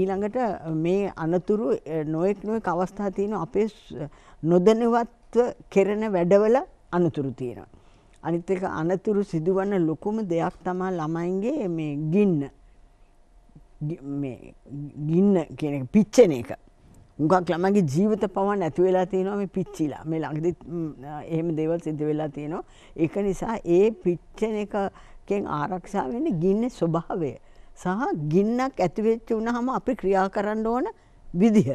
ඊළඟට මේ අනතුරු නොයෙක් නොයෙක් අවස්ථා තියෙන අපේ නොදැනුවත්ව කෙරෙන වැඩවල අනතුරු තියෙනවා අනිත් එක අනතුරු සිදුවන ලොකුම දෙයක් තමා ළමයින්ගේ මේ ගින්න ගින්න කියන පිච්චන එක උගක් ළමගේ ජීවිත පවන් ඇති වෙලා තියෙනවා මේ පිච්චිලා මේ ළඟදි එහෙම දේවල් සිද්ධ වෙලා තියෙනවා ඒක නිසා ඒ පිච්චන එකෙන් ආරක්ෂා වෙන්නේ ගින්නේ ස්වභාවය සහ ගින්නක් ඇති වෙච්ච වුනහම අපි ක්‍රියා කරන්න ඕන විදිහ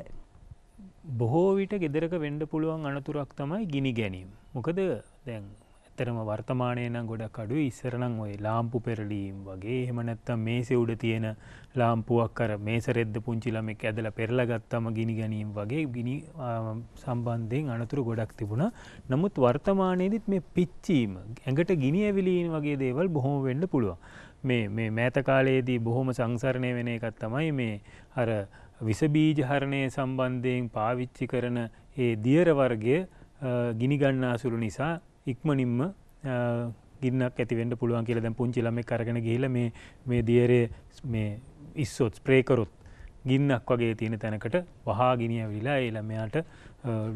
බොහෝ විට ගෙදරක වෙන්න පුළුවන් අනතුරක් තමයි ගිනි ගැනීම මොකද දැන් ඇතරම වර්තමානයන ගොඩක් අඩු ඉස්සරනං ඔය ලාම්පු පෙරලීම් වගේ එහෙමනැත්තම් මේ සෙවුඩ තියෙන ලාම්පුවක් කර මේ සරෙද්ද පුංචිලම එක ඇදල පෙරලගත්තම ගිනි ගැනීම් වගේ ගිනි සම්බන්ධයෙන් අනතුරු ගොඩක් තිබුණ නමුත් වර්තමානයේදත් මේ පිච්චීම ඇඟට ගිනි ඇවිලීන් වගේ දේවල් බොහොම වෙන්න පුළුවන් මේ මේ මෑතකාලයේදී බොහොම සංසරණය වෙන එකත් තමයි මේ අර විසබීජහරණය සම්බන්ධයෙන් පාවිච්චි කරන ඒ දියරවර්ගය ගිනිගන්නා සුළු නිසා ඉක්මනින්ම ගින්නක් ඇතිවෙන්ට පුළුවන් කියල දැ පුංචිලම කරගෙන ගිහිල මේ දියරේ මේ ඉස්සොත් ස්ප්‍රේකරොත් ගින්නක් වගේ තියෙන තැනකට වහා ගිනිය විලා එළමයාට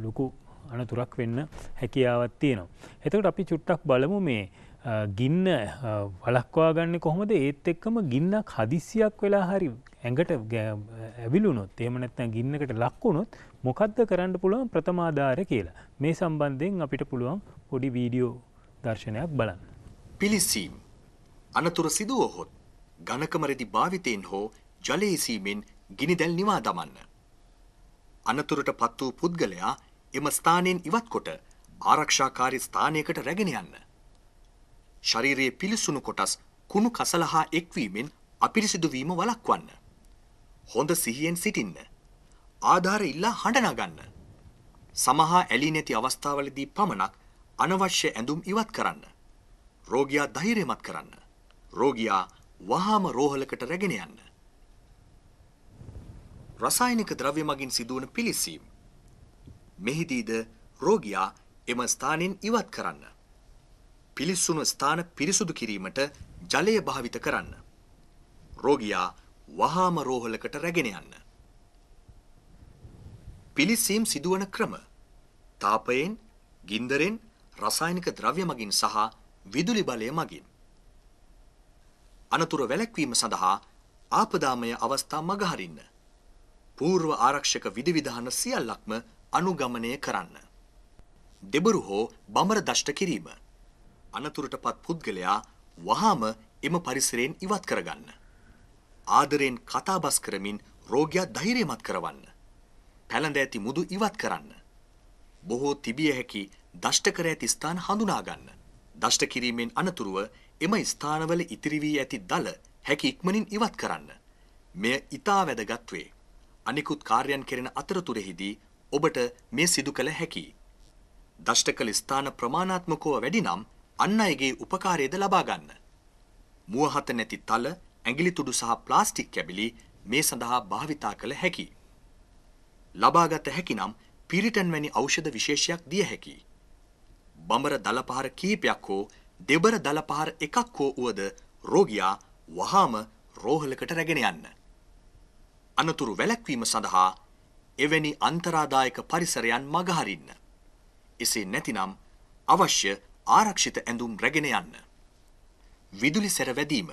ලොකු අනතුරක් වෙන්න හැකියාවත් තියෙනවා. එතකට අපි චුට්ටක් බලමු මේ ගින්න වලක්වා ගන්න කොහොමද ඒත් එක්කම ගින්නක් හදිසියක් වෙලා හරි ඇඟට ඇවිලුනොත් එහෙම නැත්නම් ගින්නකට ලක්වුණොත් මොකද්ද කරන්න පුළුවන් ප්‍රථමාධාරය කියලා. මේ සම්බන්ධයෙන් අපිට පුළුවන් පොඩි වීඩියෝ දර්ශනයක් බලන්න. පිලිසීම් අනතුර සිදුවහොත් ඝනකමරෙදි භාවිතයෙන් හෝ ජලයේසීමෙන් ගිනිදැල් නිවා දමන්න. අනතුරට පත් වූ පුද්ගලයා එම ස්ථානයෙන් ඉවත් කොට ආරක්ෂාකාරී ස්ථානයකට රැගෙන යන්න. ශරීරයේ පිලිසුණු කොටස් කුණු කසල හා එක්වීමෙන් අපිරිසිදු වීම වළක්වන්න. හොඳ සිහියෙන් සිටින්න. ආධාර ඉල්ලා හඬ නගන්න. සමහා ඇලී නැති අවස්ථාවලදී පමණක් අනවශ්‍ය ඇඳුම් ඉවත් කරන්න. රෝගියා ධෛර්යමත් කරන්න. රෝගියා වහාම රෝහලකට රැගෙන යන්න. රසායනික ද්‍රව්‍ය මගින් සිදුවන පිළිසීම්. මෙහිදීද රෝගියා එම ස්ථානෙන් ඉවත් කරන්න. පිළිස්සුණු ස්ථාන පිරිසුදු කිරීමට ජලය භාවිත කරන්න. රෝගියා වහාම රෝහලකට රැගෙන යන්න. පිලිස්සීම් සිදුවන ක්‍රම තාපයෙන්, ගින්දරෙන්, රසායනික ද්‍රව්‍ය මගින් සහ විදුලි බලය මගින්. අනතුර වැළැක්වීම සඳහා ආපදාමය අවස්ථා මගහරින්න. పూర్ව ආරක්ෂක විධිවිධාන සියල්ලක්ම අනුගමනය කරන්න. දෙබරු හෝ බඹර දෂ්ට කිරීම. අනතුරටපත් පුද්ගලයා වහාම එම පරිසරයෙන් ඉවත් කරගන්න. ආදරෙන් කතාබස් කරමින් රෝගියා ධෛර්යමත් කරවන්න. පැළඳ ඇති මුදු ඉවත් කරන්න. බොහෝ තිබිය හැකි දෂ්ට කර ඇති ස්ථාන හඳුනා ගන්න. දෂ්ට කිරීමෙන් අනතුරුව එම ස්ථානවල ඉතිරි වී ඇති දල හැකි ඉක්මනින් ඉවත් කරන්න. මෙය ඊටා වැදගත් වේ. අනිකුත් කාර්යයන් කෙරෙන අතරතුරෙහිදී ඔබට මේ සිදු කළ හැකියි. දෂ්ටකල ස්ථාන ප්‍රමාණාත්මකව වැඩි නම් අන් අයගේ උපකාරයද ලබා ගන්න. මුවහත නැති තල ඇඟිලි තුඩු සහ ප්ලාස්ටික් කැබිලි මේ සඳහා භාවිතා කළ හැකි. ලබාගත හැකිනම් පිරිටන් වැනි ඖෂධ විශේෂයක් දිය හැකි. බඹර දලපහර කීපයක් හෝ දෙබර දලපහර එකක් හෝ වුවද රෝගියා වහාම රෝහලකට රැගෙන යන්න. අනතුරු වැළැක්වීම සඳහා එවැනි අන්තරාදායක පරිසරයන් මගහරින්න. එසේ නැතිනම් අවශ්‍ය ආරක්ෂිත ඇඳුම් රැගෙන යන්න. විදුලි සැර වැදීම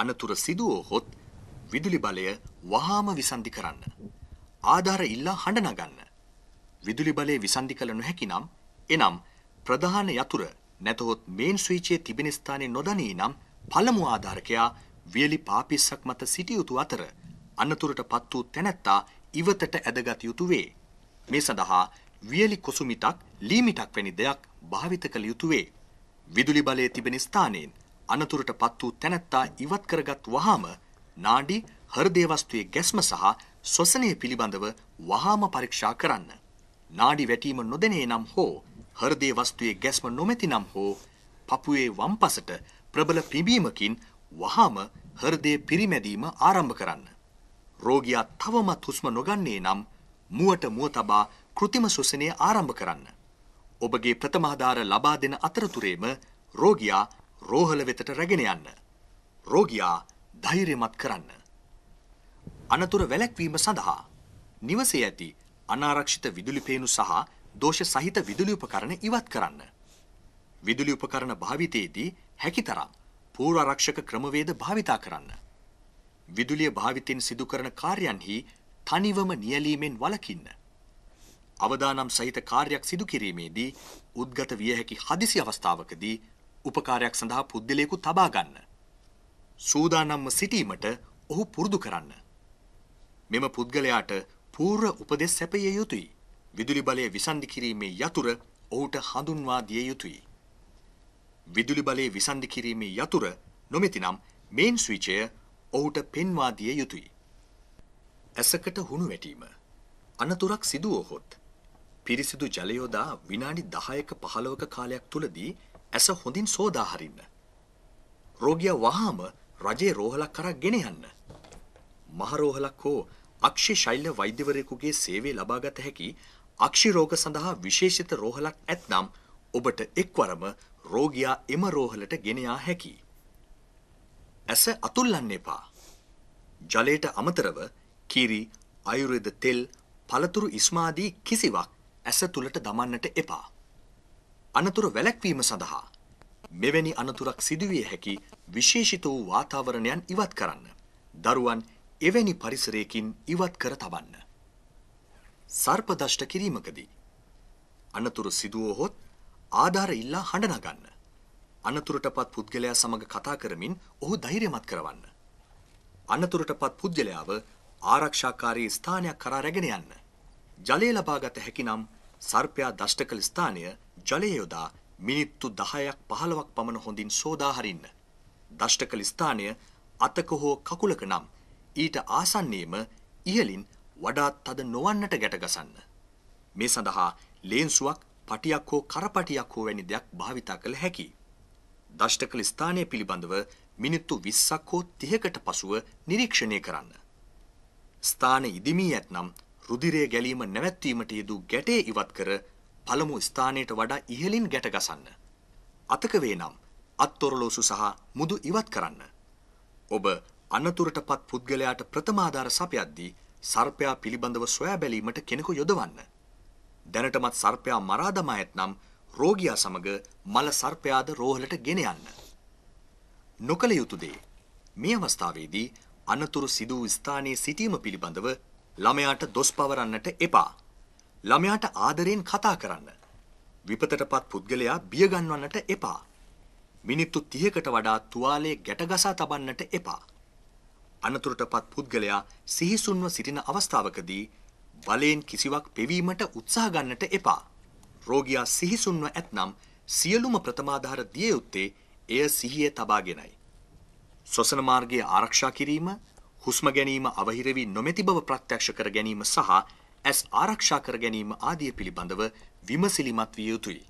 අනතුර සිදුවහොත් විදුලි බලය වහාම විසන්ධි කරන්න. ආධාර ඉල්ලා හඬ නගන්න. විදුලි බලය විසන්ධි කළ නොහැකි නම් එනම් ප්‍රධාන යතුර නැතහොත් මේන් ස්විචයේ තිබෙන ස්ථානයේ නොදනී නම් පළමු ආධාරකයා වියලි පාපිස්සක් මත සිටියුතු අතර අනතුරට පත් වූ තැනැත්තා ඉවතට ඇදගත යුතු වේ. මේ සඳහා වියලි කොසුමිටක් ලීමිටක් වැනි දෙයක් භාවිත කළ යුතු වේ. විදුලි බලයේ තිබෙන ස්ථානයෙන් අනතුරට පත් වූ තැනැත්තා ඉවත් කරගත් වහාම නාඩි හෘදේ වස්තුවේ ගැස්ම සහ ශ්වසනය පිළිබඳව වහාම පරීක්ෂා කරන්න. නාඩි වැටීම නොදැනේ නම් හෝ හෘදේ වස්තුවේ ගැස්ම නොමැති නම් හෝ පපුවේ වම් පසට ප්‍රබල පිඹීමකින් වහාම හෘදේ පිරිමැදීම ආරම්භ කරන්න. රෝගියා තවමත් හුස්ම නොගන්නේ නම් මුවට මුව තබා કૃතිම ශ්වසනය ආරම්භ කරන්න. ඔබගේ ප්‍රථමාධාර ලබා දෙන අතරතුරේම රෝගියා රෝහල වෙතට රැගෙන යන්න. රෝගියා ධෛර්යමත් කරන්න. අනතුර වැළැක්වීම සඳහා නිවසේ ඇති අනාරක්ෂිත විදුලි පේනු සහ දෝෂ සහිත විදුලි උපකරණ ඉවත් කරන්න. විදුලි උපකරණ භාවිතයේදී හැකිතරම් පූර්වාරක්ෂක ක්‍රමවේද භාවිතා කරන්න. විදුලිය භාවිතයෙන් සිදු කරන කාර්යයන්හි තනිවම නියැලීමෙන් වළකින්න. අවදානම් සහිත කාර්යයක් සිදු කිරීමේදී උද්ගත විය හැකි හදිසි අවස්ථාවකදී උපකාරයක් සඳහා පුද්ගලයෙකු තබා ගන්න. සූදානම්ව සිටීමට ඔහු පුරුදු කරන්න. මෙම පුද්ගලයාට පූර්ව උපදෙස් සැපිය යුතුයි. විදුලි බලය විසන්ධි කිරීමේ යතුර ඔහුට හඳුන්වා දිය යුතුයි. විදුලි බලය විසන්ධි කිරීමේ යතුර නොමෙතිනම් මේන් ස්විචය ඔහුට පෙන්වා දිය යුතුයි. ඇසකට හුණු වැටීම අනතුරක් සිදුවහොත් පිරිසිදු ජලයෝදා විනාඩි 10ක 15ක කාලයක් තුලදී ඇස හොඳින් සෝදා හරින්න. රෝගියා වහාම රජේ රෝහලක් කරා ගෙන යන්න. මහ රෝහලක් හෝ අක්ෂි ශෛල්‍ය වෛද්‍යවරයෙකුගේ සේවය ලබාගත හැකි අක්ෂි රෝග සඳහා විශේෂිත රෝහලක් ඇත්නම් ඔබට එක්වරම රෝගියා එම රෝහලට ගෙන යා හැකියි. ඇස අතුල්ලන්න එපා. ජලයට අමතරව කිරි, අයුර්වේද තෙල්, පළතුරු ඉස්මාදී කිසිවක් ඇස තුලට දමන්නට එපා. අනතුර වැළැක්වීම සඳහා මෙවැනි අනතුරක් සිදුවිය හැකි විශේෂිත වූ වාතාවරණයන් ඉවත් කරන්න. දරුවන් එවැනි පරිසරයකින් ඉවත් කර තබන්න. සර්පදෂ්ට කිරීමකදී අනතුරු සිදුවහොත් ආධාර ඉල්ලා හඬ නගන්න. අනතුරටපත් පුද්ගලයා සමග කතා කරමින් ඔහු ධෛර්යමත් කරවන්න. අනතුරටපත් පුද්ගලයාව ආරක්ෂාකාරී ස්ථානයක් කරා රැගෙන යන්න. ජලය ලබාගත හැකිනම් සර්පයා දෂ්ට කළ ස්ථානය ජලය යොදා මිනිත්තු 10ක් 15ක් පමණ හොඳින් සෝදා හරින්න. දෂ්ට කළ ස්ථානය අතක හෝ කකුලක නම් ඊට ආසන්නයේම ඉහලින් වඩාත් තද නොවන්නට ගැටගසන්න. මේ සඳහා ලේන්සුවක් පටියක් හෝ කරපටියක් හෝ වැනි දෙයක් භාවිතා කළ හැකි. දෂ්ට කළ ස්ථානය පිළිබඳව මිනිත්තු 20ක් හෝ 30කට පසුව නිරීක්ෂණය කරන්න. ස්ථාන ඉදිමී ඇතනම් රුධිරය ගැලීම නැවැත්වීමට යෙදූ ගැටේ ඉවත් කර පළමු ස්ථානයට වඩා ඉහළින් ගැට ගසන්න. අතක වේ නම් අත්තරලෝසු සහ මුදු ඉවත් කරන්න. ඔබ අනතුරටපත් පුද්ගලයාට ප්‍රථමාධාර සපයද්දී සර්පයා පිළිබඳව සොයා බැලීමට කෙනෙකු යොදවන්න. දැනටමත් සර්පයා මරා දමා ඇතනම් රෝගියා සමග මල සර්පයාද රෝහලට ගෙන යන්න. නොකල යුතු දේ මේ අවස්ථාවේදී අනතුරු සිදු වූ ස්ථානයේ සිටීම පිළිබඳව ළමයාට දොස් පවරන්නට එපා. ළමයාට ආදරයෙන් කතා කරන්න. විපතටපත් පුද්ගලයා බිය ගන්නවන්නට එපා. මිනිත්තු 30කට වඩා තුවාලයේ ගැටගසා තබන්නට එපා. අනතුරටපත් පුද්ගලයා සිහිසුන්ව සිටින අවස්ථාවකදී බලයෙන් කිසිවක් පෙවීමට උත්සාහ ගන්නට එපා. රෝගියා සිහිසුන්ව ඇතනම් සියලුම ප්‍රථමාධාර දිය යුත්තේ එය සිහියේ තබාගෙනයි. ශ්වසන මාර්ගය ආරක්ෂා කිරීම, හුස්ම ගැනීම අවහිර වී නොමැති බව ප්‍රත්‍යක්ෂ කර ගැනීම සහ ඇස් ආරක්ෂා කර ගැනීම ආදිය පිළිබඳව විමසිලිමත් විය යුතුයි.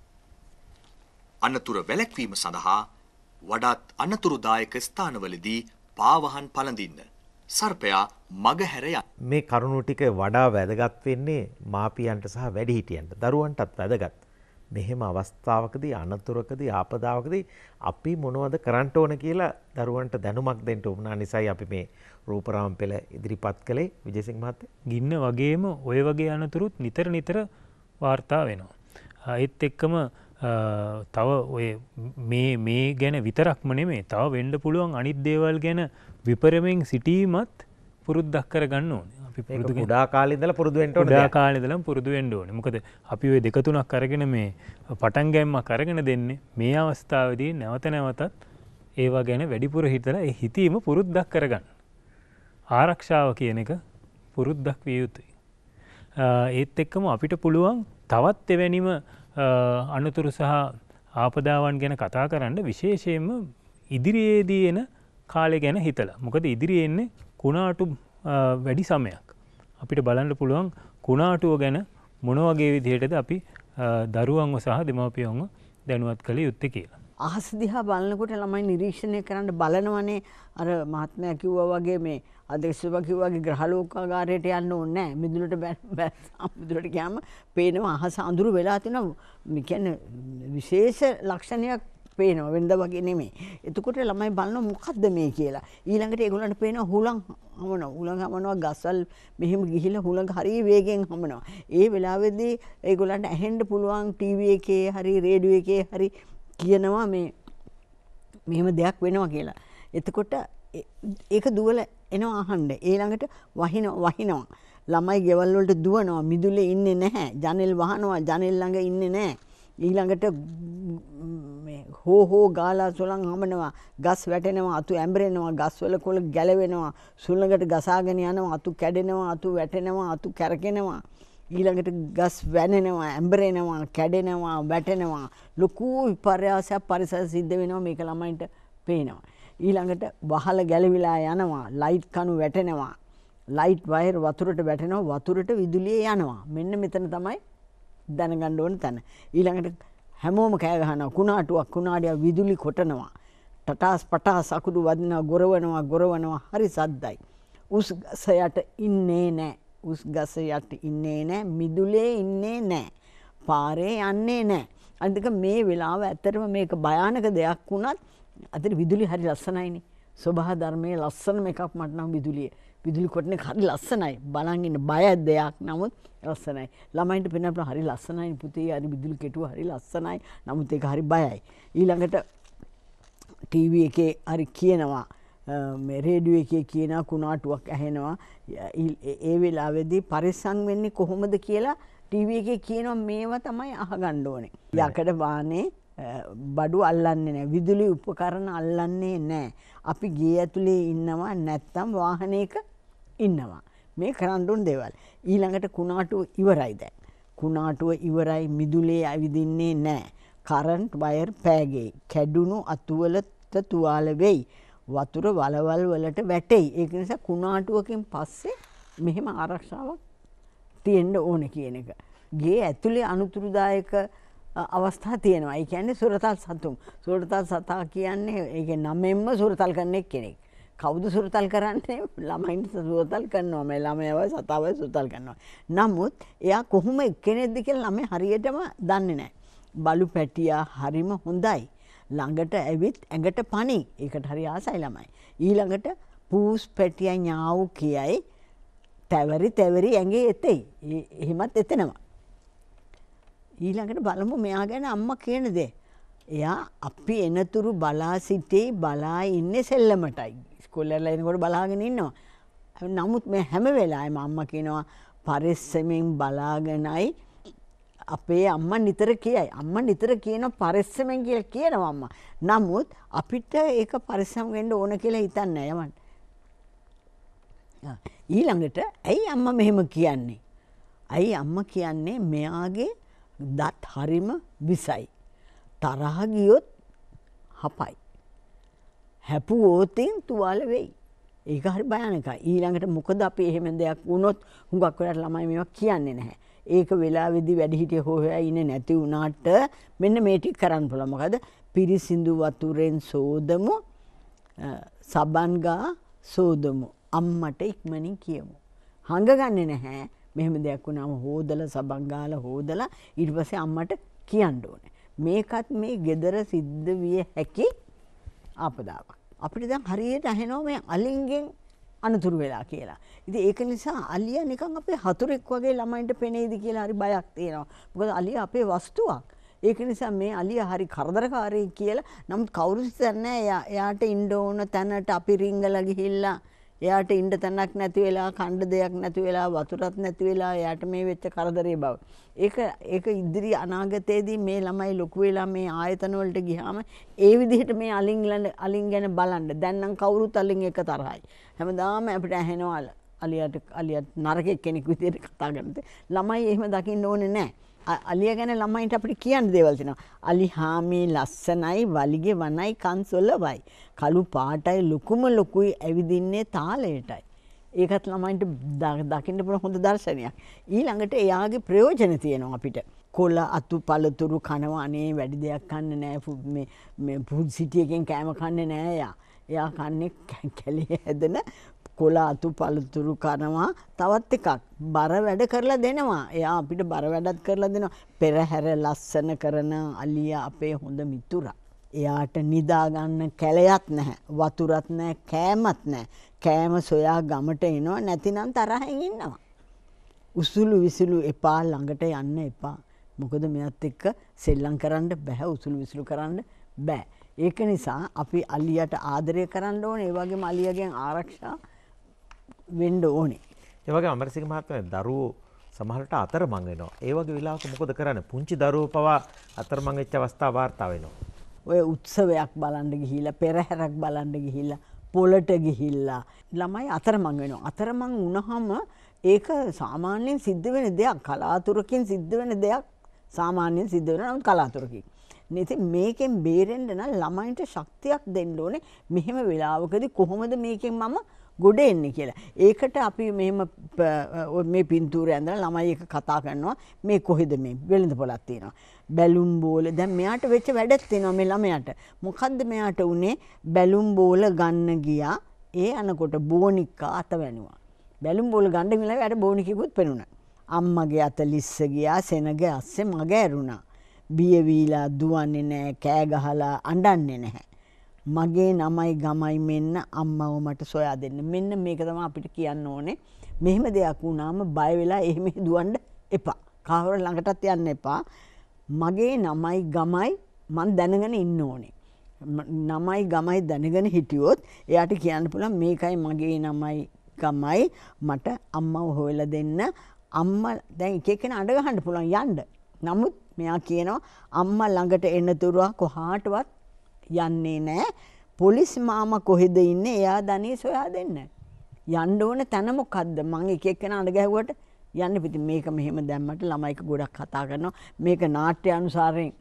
අනතුර වැළැක්වීම සඳහා වඩාත් අනතුරුදායක ස්ථානවලදී පාවහන් පළඳින්න. සර්පයා මගහැර යන්න. මේ කරුණු ටික වඩා වැදගත් වෙන්නේ මාපියන්ට සහ වැඩිහිටියන්ට. දරුවන්ටත් වැදගත්. මෙහෙම අවස්ථාවකදී අනතුරකදී ආපදාවකදී අපි මොනවද කරන්න ඕන කියලා දරුවන්ට දැනුමක් දෙන්න උනා නිසායි අපි මේ රූපරාම් පෙළ ඉදිරිපත් කළේ විජේසිංහ මහත්තයා. ගින්න වගේම ඔය වගේ අනතුරුත් නිතර නිතර වාර්තා වෙනවා. ඒත් එක්කම තව ඔය මේ මේ ගැන විතරක්ම නෙමේ තව වෙන්න පුළුවන් අනිත් දේවල් ගැන විපරමෙන් සිටීමත් පුරුද්දක් කරගන්න ඕනේ. ඩා කාලෙදල පුරදුවෙන්ට ඩා කාලෙදලම් පුරදුවෙන්ඩ ඕන මොකද අපි ඔය දෙකතුනක් කරගෙන මේ පටන් ගැම්ම කරගෙන දෙන්නේ මේ අවස්ථාවදී නැවත නැවතත් ඒවා ගැන වැඩිපුර හිතල හිතීම පුරුද්දක් කරගන්න. ආරක්ෂාව කියන එක පුරුද්දක් විය යුතුයි. ඒත් එක්කම අපිට පුළුවන් තවත් එවැනිම අනතුරු සහ ආපදාවන් ගැන කතා කරන්න විශේෂයෙන්ම ඉදිරියේදී එන කාලෙ ගැන හිතලා මොකද ඉදිරියෙන්නේ කුණාටු වැඩි සමයක්. අපිට බලන්න පුළුවන් කුණාටුව ගැන මොනවගේ විදිහයටද අපි දරුවන්ව සහ දෙමවපියවන්ව දැනුවත් කළ යුත්ත කියලා. අහස දිහා බලනකොට ළමයි නිරීක්ෂණය කරන්න බලනවනේ අර මහත්මය කිව්ව වගේ මේ අදේශවකිවගේ ග්‍රහලෝකාගාරයට යන්න ඕන්න මිදුලට බැ අමුදුරට ගෑම පේනවා අහස අඳුරු වෙලා තින මිකැන විශේෂ ලක්ෂණයක් පේනවා වෙනද වගේ නෙමේ. එතකොට ළමයි බලන මොකක්ද මේ කියලා. ඊළඟට ඒගොල්ලන්ට පේන හුලං හමනවා. හුලං හමනවා ගසල් මෙහෙම ගිහිල්ලා හුලං හරි වේගෙන් හමනවා. ඒ වෙලාවේදී ඒගොල්ලන්ට ඇහෙන්න පුළුවන් ටීවී එකේ හරි රේඩියෝ එකේ හරි කියනවා මේ මෙහෙම දෙයක් වෙනවා කියලා. එතකොට ඒක දුවල එනවා අහන්න. ඊළඟට වහින වහිනවා. ළමයි ගෙවල් වලට දුවනවා. මිදුලේ ඉන්නේ නැහැ. ජනෙල් වහනවා. ජනෙල් ළඟ ඉන්නේ නැහැ. ඊළඟට හෝ හෝ ගාලා සුළං හමනවා ගස් වැටෙනවා අතු ඇඹරෙනවා ගස්වල කොළ ගැලවෙනවා සුළඟට ගසාගෙන යනවා අතු කැඩෙනවා අතු වැටෙනවා අතු කැරකෙනවා ඊළඟට ගස් වැනෙනවා ඇඹරෙනවා කැඩෙනවා වැටෙනවා ලොකු විපර්යාසයක් පරිසර සිද්ධ වෙනවා මේක ළමයින්ට පේනවා ඊළඟට වහල ගැලවිලා යනවා ලයිට් කණු වැටෙනවා ලයිට් වයර් වතුරට වැටෙනවා වතුරට විදුලිය යනවා මෙන්න මෙතන තමයි දැනගන්න ඕන තැන. ඊළඟට හැමෝම කෑ ගහනවා කුණාටුවක් කුණාඩියක් විදුලි කොටනවා. ටටාස් පටාස් අකුඩු වදිනවා ගොරවනවා ගොරවනවා හරි සද්දයි. උස් ගස යට ඉන්නේ නෑ. උස් ගස යට ඉන්නේ නෑ. මිදුලේ ඉන්නේ නෑ. පාරේ යන්නේ නෑ. අනික මේ වෙලාව ඇත්තටම මේක භයානක දෙයක් වුණත් අතට විදුලි හරි ලස්සනයිනේ. සබහ ධර්මයේ ලස්සනම එකක් මට නම් විදුලිය. විදුලි කොටන හරි ලස්සනයි බලන්ගන්න බය දෙයක් නමුත් ලස්සනයි ළමයින්ට පෙනට හරි ලස්සනයි පුතේ අරි විදුලි කෙටුව හරි ලස්සනයි නමුත් ඒක හරි බයයි. ඊළඟට ටීව එකේ හරි කියනවා රේඩුව එකේ කියන කුණාටුවක් ඇහෙනවා ඒ වෙලාවෙදී පරිසං වෙන්නේ කොහොමද කියලා ටීව එකේ කියනවා මේව තමයි අහගන්න ඕනේ. යකඩ වානේ බඩු අල්ලන්නේ නෑ විදුලි උපකරණ අල්ලන්නේ නෑ අපි ගේ ඇතුලේ ඉන්නවා නැත්තම් වාහනයක ඉන්නවා. මේ කරන්ඩුන් දේවල්. ඊළඟට කුණාටුව ඉවරයි දැන්. කුණාටුව ඉවරයි මිදුලේ ඇවිදින්නේ නෑ. Current wire පෑගේ. කැඩුණු අතුවලට තුවාල වෙයි. වතුර වලවල් වලට වැටෙයි. ඒක නිසා කුණාටුවකින් පස්සේ මෙහෙම ආරක්ෂාවක් තියෙන්න ඕන කියන එක. ගේ ඇතුලේ අනුතුරුදායක අවස්ථා තියෙනවා. ඒ කියන්නේ සුරතල් සතුන්. සුරතල් සතා කියන්නේ ඒක නමෙන්ම සුරතල් කරන කෙනෙක්. කවුද සුරතල් කරන්නේ ළමයින්ට සුරතල් කරනවා මේ ළමයව සතාව සුරතල් කරනවා. නමුත් එයා කොහොම එක්කෙනෙක්ද කියලා ළමයි හරියටම දන්නේ නැහැ. බලු පැටියා හරිම හොඳයි. ළඟට ඇවිත් ඇඟට පණි. ඒකට හරි ආසයි ළමයි. ඊළඟට පූස් පැටියා ඥාව් කියයි. තැවරි තැවරි ඇඟේ එතෙයි. එහෙමත් එතෙනවා. ඊළඟට බලමු මෙයා ගැන අම්මා කියන දේ. එයා අපි එනතුරු බලා සිටේ බලා ඉන්නේ සෙල්ලමටයි ඉස්කෝලේලා එනකොට බලාගෙන ඉන්නවා. නමුත් මේ හැම වෙලාවෙම අම්මා කියනවා පරිස්සමෙන් බලාගෙනයි අපේ අම්මා නිතර කියයි. අම්මා නිතර කියන පරිස්සමෙන් කියලා කියනවා අම්මා. නමුත් අපිට ඒක පරිස්සම් වෙන්න ඕන කියලා හිතන්නේ යමන්. ඊළඟට ඇයි අම්මා මෙහෙම කියන්නේ? ඇයි අම්මා කියන්නේ මෙයාගේ දත් හරිම විසයි. තරහ ගියොත් හපයි. හැපුවෝතින් තුවාල වෙයි. ඒක හරි භයනක ඊළඟට මොකද අපි එහෙම දෙයක් වුණොත් හුඟක් වෙලාට ළමයි මේවා කියන්නේ නැහැ. ඒක වෙලාවේදී වැඩිහිටිය හොයලා ඉන්නේ නැති වුණාට මෙන්න මේ ටික කරන්න පුළුවන්. මොකද පිරිසිදු වතුරෙන් සෝදමු සබන් ගා සෝදමු අම්මට ඉක්මනින් කියමු. හංගගන්නේ නැහැ. මෙහෙම දෙයක් වුණාම හොදලා සබන් ගාලා හොදලා ඊට පස්සේ අම්මට කියන්න ඕනේ. මේකත් මේ gedara සිද්ධ විය හැකි ආපදාවක්. අපිට දැන් හරියට ඇහෙනවා මේ අලින්ගෙන් අනතුරු වෙලා කියලා. ඉතින් ඒක නිසා අලියා නිකන් අපේ හතුරෙක් වගේ ළමයින්ට පෙනේද කියලා හරි බයක් තියෙනවා. මොකද අලියා අපේ වස්තුවක්. ඒක නිසා මේ අලියා හරි කරදරකාරී කියලා නම් කවුරුත් දන්නේ නැහැ එයාට ඉන්න ඕන තැනට අපි රිංගලා ගිහිල්ලා එයාට ඉන්න තැනක් නැති වෙලා, කන්න දෙයක් නැති වෙලා, වතුරක් නැති වෙලා එයාට මේ වෙච්ච කරදරේ බව. ඒක ඒක ඉදිරි අනාගතයේදී මේ ළමයි ලොකු වෙලා මේ ආයතන වලට ගියාම ඒ විදිහට මේ අලින් අලින් ගැන බලන්න. දැන් නම් කවුරුත් අලින් එක තරහයි. හැමදාම අපිට ඇහෙනවා අලියට අලියට නරකෙක් කෙනෙක් විදිහට කතා කරනද. ළමයි එහෙම දකින්න ඕනේ නැහැ. අලිය ගැන ළමයින්ට අපිට කියන්න දේවල් තියෙනවා. අලි හාමේ ලස්සනයි, වලිගේ වනයි, කන්සොලවයි. කළු පාටයි, ලොකුම ලොකුයි ඇවිදින්නේ තාලයටයි. ඒකත් ළමයින්ට දකින්න පුළුවන් හොඳ දර්ශනයක්. ඊළඟට එයාගේ ප්‍රයෝජන තියෙනවා අපිට. කොල අතු පළතුරු කනවා අනේ වැඩි දෙයක් කන්න නෑ මේ මේ පුහුදු සිටියකින් කෑම කන්නේ නෑ එයා. එයා කන්නේ කැලේ හැදෙන කොලාතු පළතුරු කරනවා තවත් එකක් බර වැඩ කරලා දෙනවා. එයා අපිට බර වැඩත් කරලා දෙනවා. පෙරහැර ලස්සන කරන අලියා අපේ හොඳ මිතුරා. එයාට නිදාගන්න කැලයක් නැහැ. වතුරත් නැහැ, කෑමත් නැහැ. කෑම සොයා ගමට එනවා නැතිනම් තරහෙන් ඉන්නවා. උසුළු විසුළු එපා ළඟට යන්න එපා. මොකද මෙයත් එක්ක සෙල්ලම් කරන්න බෑ උසුළු විසුළු කරන්න බෑ. ඒක නිසා අපි අලියට ආදරය කරන්න ඕනේ. ඒ වගේම අලියගෙන් ආරක්ෂා වෙන්ඩ ඕනි. ඒවගේ අමරසික මහත්මය දරුවෝ සමහලට අතර මංගෙනවා ඒවගේ විලාක මොකද කරන්න පුංචි දරුව පවා අතර මංගච්ච අවස්ථා වාර්තාාවෙනවා. ඔය උත්සවයක් බලන්ඩ ගිහිලා පෙරහැරක් බලන්ඩ ගිහිල්ලා පොලට ගිහිල්ලා. ළමයි අතර මං වෙනවා. අතරමං උනහම ඒක සාමාන්‍යයෙන් සිද්ධ වෙන දෙයක් කලාතුරකින් සිද්ධ වෙන දෙයක් සාමාන්‍යයෙන් සිද්ධ වෙන නමුත් කලාතුරකින්. නැති මේකෙන් බේරෙන්ඩ නම් ළමයින්ට ශක්තියක් දෙන්න ඕනේ මෙහෙම වෙලාවකදී කොහොමද මේකෙන් මම ගොඩ එන්නේ කියලා. ඒකට අපි මෙහෙම මේ පින්තූරය ඇඳලා ළමයි එක කතා කරනවා මේ කොහෙද මේ වෙළඳ පොලක් තියෙනවා. බැලුම් බෝල දැන් මෙයාට වෙච්ච වැඩක් තියෙනවා මේ ළමයාට. මොකද්ද මෙයාට උනේ බැලුම් බෝල ගන්න ගියා. ඒ අනකොට බෝනික්කා අත වැනුවා. බැලුම් බෝල ගන්න ගිහලා යට බෝනිකෙකුත් පෙනුණා. අම්මගේ අත ලිස්ස ගියා සෙනගේ අස්සේ මග ඇරුණා. බිය වීලා දුවන්නේ නැහැ කෑ ගහලා අඬන්නේ නැහැ. මගේ නමයි ගමයි මෙන්න අම්මව මට සොයා දෙන්න. මෙන්න මේක තමයි අපිට කියන්න ඕනේ. මෙහෙම දෙයක් වුණාම බය වෙලා එහෙම දුවන්න එපා. කවුරු ළඟටත් යන්න එපා. මගේ නමයි ගමයි මං දැනගෙන ඉන්න ඕනේ. නමයි ගමයි දැනගෙන හිටියොත් එයාට කියන්න පුළුවන් මේකයි මගේ නමයි ගමයි මට අම්මව හොයලා දෙන්න. අම්මා දැන් එක එකන අඬ ගහන්න පුළුවන් යන්න. නමුත් මෙයා කියනවා අම්මා ළඟට එන්න තුරුවා කොහාටවත් යන්නේ නැහැ. පොලිස් මාම කොහෙද ඉන්නේ? එයා ධනෙ සොයා දෙන්න. යන්න ඕන තැන මොකද්ද? මං එක එක්කෙනාට ගැහුවට යන්න පිට මේක මෙහෙම දැම්මට ළමයික ගොඩක් කතා කරනවා. මේක නාට්‍ය අනුසාරයෙන්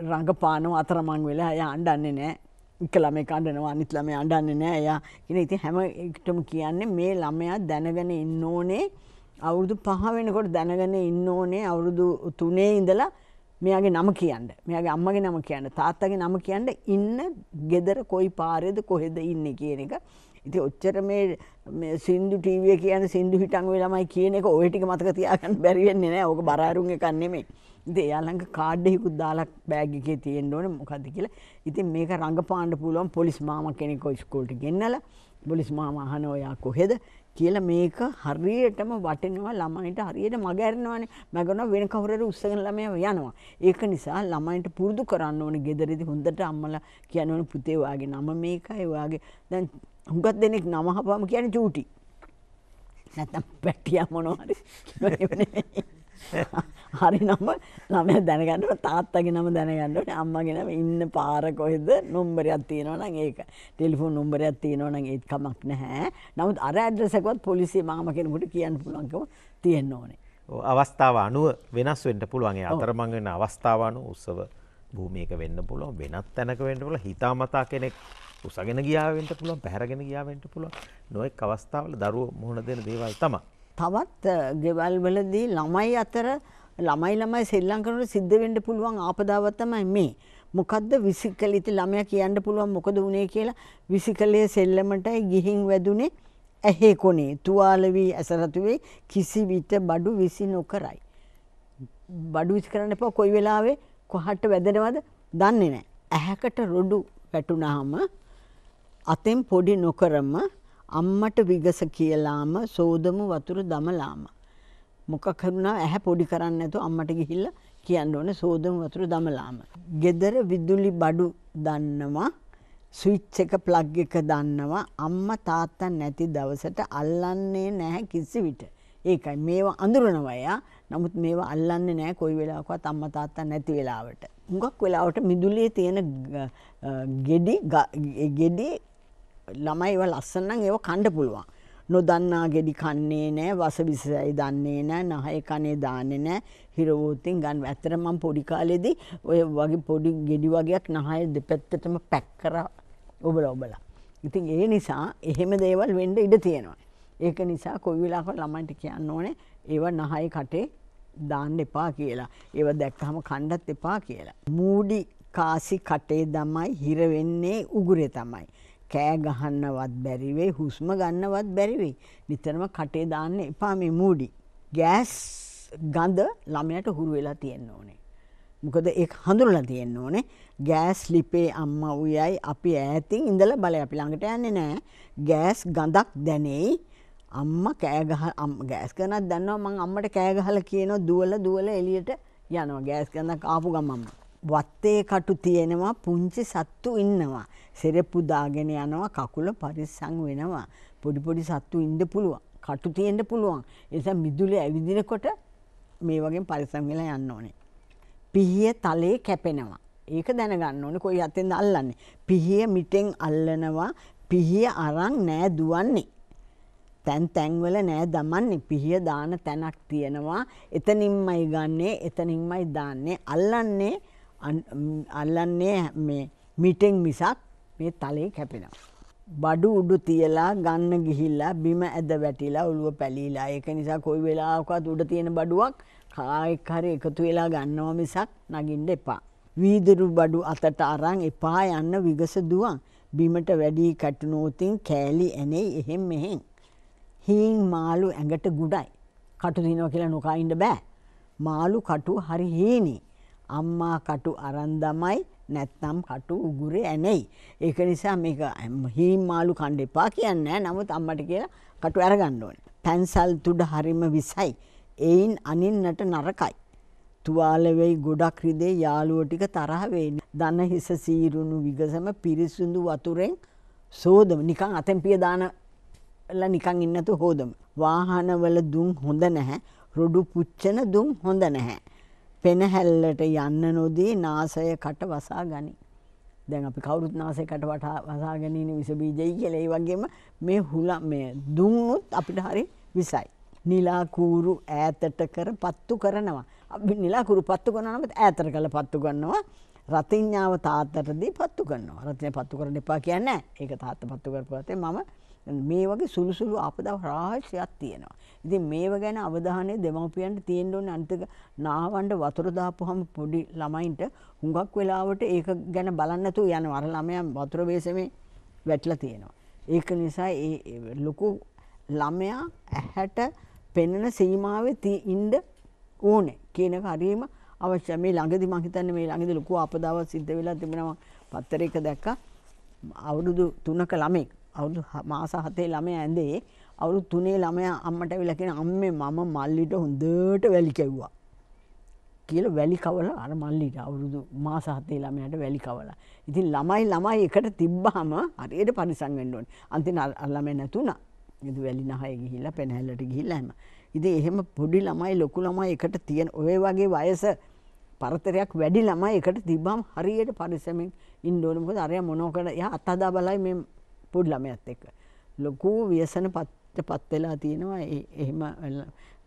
රඟපානවා අතරමං වෙලා එයා අඬන්නේ නැහැ. එක ළමයි කඩනවා අනිත් ළමයි අඩන්නේ නෑ එයා කියන ඉතින් හැම එකටම කියන්නේ මේ ළමයා දැනගෙන ඉන්න ඕනේ අවුරුදු පහ වෙනකොට දැනගෙන ඉන්න ඕනේ අවුරුදු තුනේ ඉඳලා මෙයාගේ නම කියන්න මෙයාගේ අම්මගේ නම කියන්න තාත්තගේ නම කියන්න ඉන්න ගෙදර කොයි පාරයද කොහෙද ඉන්න කියන එක ඉති ඔච්චර මේ සිින්දු ටීවිය කියන සිින්දු හිටන් වෙලාමයි කියන එක ඔයටික මතක තියාගන්න බැරිවෙන්නේ නෑ ඕක බරාරුන් එකන්නෙමේ ඉති එයාලඟ කාඩ්ඩෙහිකුත් දාලක් බෑගිකේ තියෙන් ඕන මොකද කියලා ඉතින් මේක රඟපාණ්ඩ පුළුවන් පොලිස් මාම කෙනෙකො ස්කෝල්ට ගෙන්නල පොලිස් මාම අහන ඔයා කොහෙද කියලා මේක හරියටම වටිනවා ළමයින්ට හරියට මග ඇරෙනවානේ මගන වෙන කවුරුහරි උස්සගෙන ළමයා යනවා ඒක නිසා ළමයින්ට පුරුදු කරන්න ඕනේ ගෙදරදී හොඳට අම්මලා කියනවනේ පුතේ ඔයාගේ නම මේකයි ඔයාගේ දැන් හුඟක් දෙනෙක් නම හපම කියන්නේ චූටි නැත්තම් පැටියා මොනවා හරි හරි නම ළමය දැනගන්නට තාත්තගේ නම දැනගන්නට අම්මගෙනම ඉන්න පාර කොහෙද නොම්බරයක් තියෙනවනම් ඒක ටෙලිෆෝන් නොම්බරයක් තියෙනවනම් ඒත් කමක් නැහැ නමුත් අර ඇඩ්‍රසකවත් පොලිසිය මම කෙනෙකුට කියන්න පුළුවන්කම තියෙන්න ඕනේ අවස්ථාව අනුව වෙනස් වෙන්න පුළුවන් ඒ අතරමං වෙන අවස්ථාව අනුව උත්සව භූමියක වෙන්න පුළුවන් වෙනත් තැනක වෙන්න පුළුවන් හිතාමතා කෙනෙක් උසගෙන ගියා වෙන්න පුළුවන් පැහැරගෙන ගියා වෙන්න පුළුවන් නොඑක් අවස්ථාවල දරුවෝ මුහුණ දෙන දේවල් තමයි තවත් ගෙවල් වලදී ළමයි අතර ළමයි ළමයි සෙල්ලම් කරනකොට සිද්ධ වෙන්න පුළුවන් ආපදාව තමයි මේ. මොකද්ද විසිකලිත ළමයා කියන්න පුළුවන් මොකද වුනේ කියලා විසිකලයේ සෙල්ලමටයි ගිහින් වැදුනේ ඇහි කොනේ තුවාල වී ඇසරතු වේ කිසිවිට බඩු විසි නොකරයි. බඩු විසි කරන්න එපා කොයි වෙලාවේ කොහට වැදෙනවද දන්නේ නැහැ. ඇහැකට රොඩු වැටුනහම අතෙන් පොඩි නොකරම අම්මට විගස කියලාම සෝදමු වතුර දමලාම. මොකක් කරුණා ඇහැ පොඩි කරන්න ඇතු අම්මට ගිහිල්ල කියන්න ඕන සෝදම වතුර දමලාම. ගෙදර විදුලි බඩු දන්නවා ස්විච් එක ප්ලග් එක දන්නවා අම්ම තාත්තා නැති දවසට අල්ලන්නේ නැහැ කිසි විට. ඒකයි මේවා අඳුරනවයා නමුත් මේවා අල්ලන්න නෑ කොයි වෙලාකවත් අම්ම තාත්තා නැති වෙලාවට. හුඟක් වෙලාවට මිදුලේ තියෙන ගෙඩි ගෙඩි ළමයිව ලස්සන්නම් ඒව කණ්ඩ පුළුවන්. නොදන්නා ගෙඩි කන්නේ නෑ වස විසයි දන්නේ නෑ නහය කනේ දාන්නේ නෑ හිරවෝතින් ගන්න ඇතර මම පොඩි කාලෙදී ඔය වගේ පොඩි ගෙඩි වගේක් නහය දෙපැත්තටම පැක් කරා ඔබලා ඔබලා. ඉතින් ඒ නිසා එහෙම දේවල් වෙන්න ඉඩ තියෙනවා. ඒක නිසා කොයි වෙලාවකවත් ළමයින්ට කියන්න ඕනේ ඒව නහය කටේ දාන්න එපා කියලා. ඒව දැක්කම කණ්ඩත් එපා කියලා. මූඩි කාසි කටේ දමයි හිර වෙන්නේ උගුරේ තමයි. කෑ ගහන්නවත් බැරි වෙයි හුස්ම ගන්නවත් බැරි වෙයි. නිතරම කටේ දාන්න එපා මේ මූඩි. ගෑස් ගඳ ළමයට හුරු වෙලා තියෙන්න ඕනේ. මොකද ඒ හඳුනලා තියෙන්න ඕනේ. ගෑස් ලිපේ අම්මා උයයි අපි ඈතින් ඉඳලා බලයි අපි ළඟට යන්නේ නැහැ. ගෑස් ගඳක් දැනෙයි. අම්මා කෑ ගහ ගෑස් ගනක් දන්නවා මං අම්මට කෑ ගහලා කියනවා දුවලා දුවලා එළියට යනවා ගෑස් ගඳක් ආපු ගමම්ම. වත්තේ කටු තියෙනවා පුංචි සත්තු ඉන්නවා. සෙරෙප්පු දාගෙන යනවා කකුල පරිස්සම් වෙනවා. පොඩි පොඩි සත්තු ඉන්න පුළුවන්. කටු තියෙන්න පුළුවන්. ඒ නිසා මිදුලේ ඇවිදිනකොට මේ වගේ පරිස්සම් වෙලා යන්න ඕනේ. පිහිය තලේ කැපෙනවා. ඒක දැනගන්න ඕනේ කොයි අතෙන්ද අල්ලන්නේ. පිහිය මිටෙන් අල්ලනවා. පිහිය අරන් නෑ දුවන්නේ. තැන් තැන්වල නෑ දමන්නේ පිහිය දාන තැනක් තියෙනවා. එතනින්මයි ගන්නේ එතනින්මයි දාන්නේ අල්ලන්නේ අල්ලන්නේ මේ මිටෙන් මිසක් මේ තලේ කැපෙනවා. බඩු උඩු තියලා ගන්න ගිහිල්ලා බිම ඇද වැටිලා ඔළුව පැලීලා ඒක නිසා කොයි වෙලාවකවත් උඩ තියෙන බඩුවක් කායෙක් හරි එකතු වෙලා ගන්නවා මිසක් නගින්න එපා. වීදුරු බඩු අතට අරන් එපා යන්න විගස දුවන්. බිමට වැඩි කටුනෝතින් කෑලි ඇනේ එහෙම් මෙහෙන්. හීන් මාළු ඇඟට ගුඩයි. කටු දිනවා කියලා නොකා ඉන්න බෑ. මාළු කටු හරි හීනේ. අම්මා කටු අරන් දමයි නැත්නම් කටු උගුරේ ඇනෙයි. ඒක නිසා මේක හීම් මාළු කන්න එපා කියන්නේ නමුත් අම්මට කියලා කටු අරගන්න ඕනේ. පැන්සල් තුඩ හරිම විසයි. එයින් අනින්නට නරකයි. තුවාල වෙයි ගොඩක් රිදේ යාළුවෝ ටික තරහ වෙන්නේ. දන හිස සීරුණු විගසම පිරිසුදු වතුරෙන් සෝදම නිකන් අතෙන් පිය දානලා නිකන් ඉන්නතු හොදම. වාහනවල දුම් හොඳ නැහැ. රොඩු පුච්චන දුම් හොඳ නැහැ. පෙනහැල්ලට යන්න නොදී නාසයකට වසා ගනි. දැන් අපි කවුරුත් නාසයකට වසා ගැනීම විස බීජයි කියලා ඒ වගේම මේ හුලා මේ දුන්නොත් අපිට හරි විසයි. නිලා කූරු ඈතට කර පත්තු කරනවා. අපි නිලා කූරු පත්තු කරනවා නම් ඈතට කළ පත්තු කරනවා. රතිඤ්ඤාව තාත්තටදී පත්තු කරනවා. රතිඤ්ඤා පත්තු කරන්න එපා කියන්නේ නැහැ. ඒක තාත්තා පත්තු කරපුවාතේ මම මේ වගේ සුළු සුළු ආපදා රාශියක් තියෙනවා. ඉතින් මේව ගැන අවධානය දෙමව්පියන්ට තියෙන්න ඕනේ අනිතක නාවන්න වතුර දාපුවම පොඩි ළමයින්ට හුඟක් වෙලාවට ඒක ගැන බලන්නේ නැතුව යනවා. අර ළමයා වතුර බේසමේ වැටිලා තියෙනවා. ඒක නිසා ඒ ලොකු ළමයා ඇහැට පෙනෙන සීමාවේ ඉන්න ඕනේ කියන එක හරීම අවශ්‍ය. මේ ළඟදි මම හිතන්නේ මේ ළඟදි ලොකු ආපදාවක් සිද්ධ වෙලා තිබෙනවා. පත්තරයක දැක්කා. අවුරුදු 3ක ළමෙක් අවුරුදු මාස 7 ළමයා ඇඳේ අවුරුදු 3 ළමයා අම්මට ඇවිල්ලා කියන අම්මේ මම මල්ලිට හොඳට වැලි කැව්වා කියලා වැලි කවලා අර මල්ලිට අවුරුදු මාස 7 ළමයාට වැලි කවලා. ඉතින් ළමයි ළමයි එකට තිබ්බහම හරියට පරිසම් වෙන්න ඕනේ. අන්තිම ළමයා නැතුණා. ඉති වැලි නහය ගිහිල්ලා පෙනහැල්ලට ගිහිල්ලා හැම. ඉතින් එහෙම පොඩි ළමයි ලොකු ළමයි එකට තියෙන ඔය වගේ වයස පරතරයක් වැඩි ළමයි එකට තිබ්බම හරියට පරිස්සමෙන් ඉන්න ඕනේ මොකද අරයා මොනවා කරලා එයා අත්හදා බලයි මේ පොඩි ළමයත් එක්ක. ලොකු ව්‍යසනට පත් වෙලා තියෙනවා එහෙම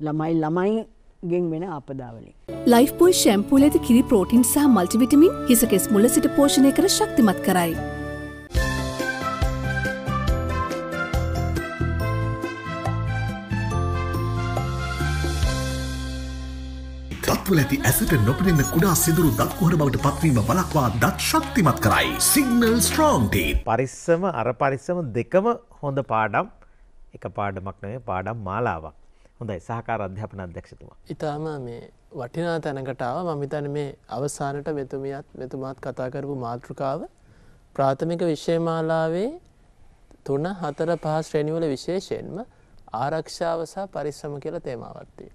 ළමයි ළමයිගෙන් වෙන ආපදාවලින්. ලයිෆ්බෝයි ශැම්පූල ඇති කිරි ප්‍රෝටින් සහ මල්ටිවිටමින් හිසකෙස් මුල සිට පෝෂණය කර ශක්තිමත් කරයි. අත්වල ඇති ඇසට නොපෙනෙන කුඩා සිදුරු දක්කුහර බවට පත්වීම වලක්වා දත් ශක්තිමත් කරයි. සිංනල් ස්ට්‍රෝන්ටී. පරිස්සම අර පරිස්සම දෙකම හොඳ පාඩම් එක පාඩමක් නොය පාඩම් මාලාවක්. හොඳයි සහකාර අධ්‍යාපන අධ්‍යක්ෂතුමා. ඉතාම මේ වටිනා තැනකටාව මමිතන මේ අවසානට මෙතුමියත් මෙතුමාත් කතාකරපු මාතෘකාව ප්‍රාථමික විශ්ෂයමාලාවේ තුන හතර පහ ශ්‍රණිවල විශේෂයෙන්ම ආරක්ෂාව සහ පරිස්සම කියලා තේමාවත්තිය.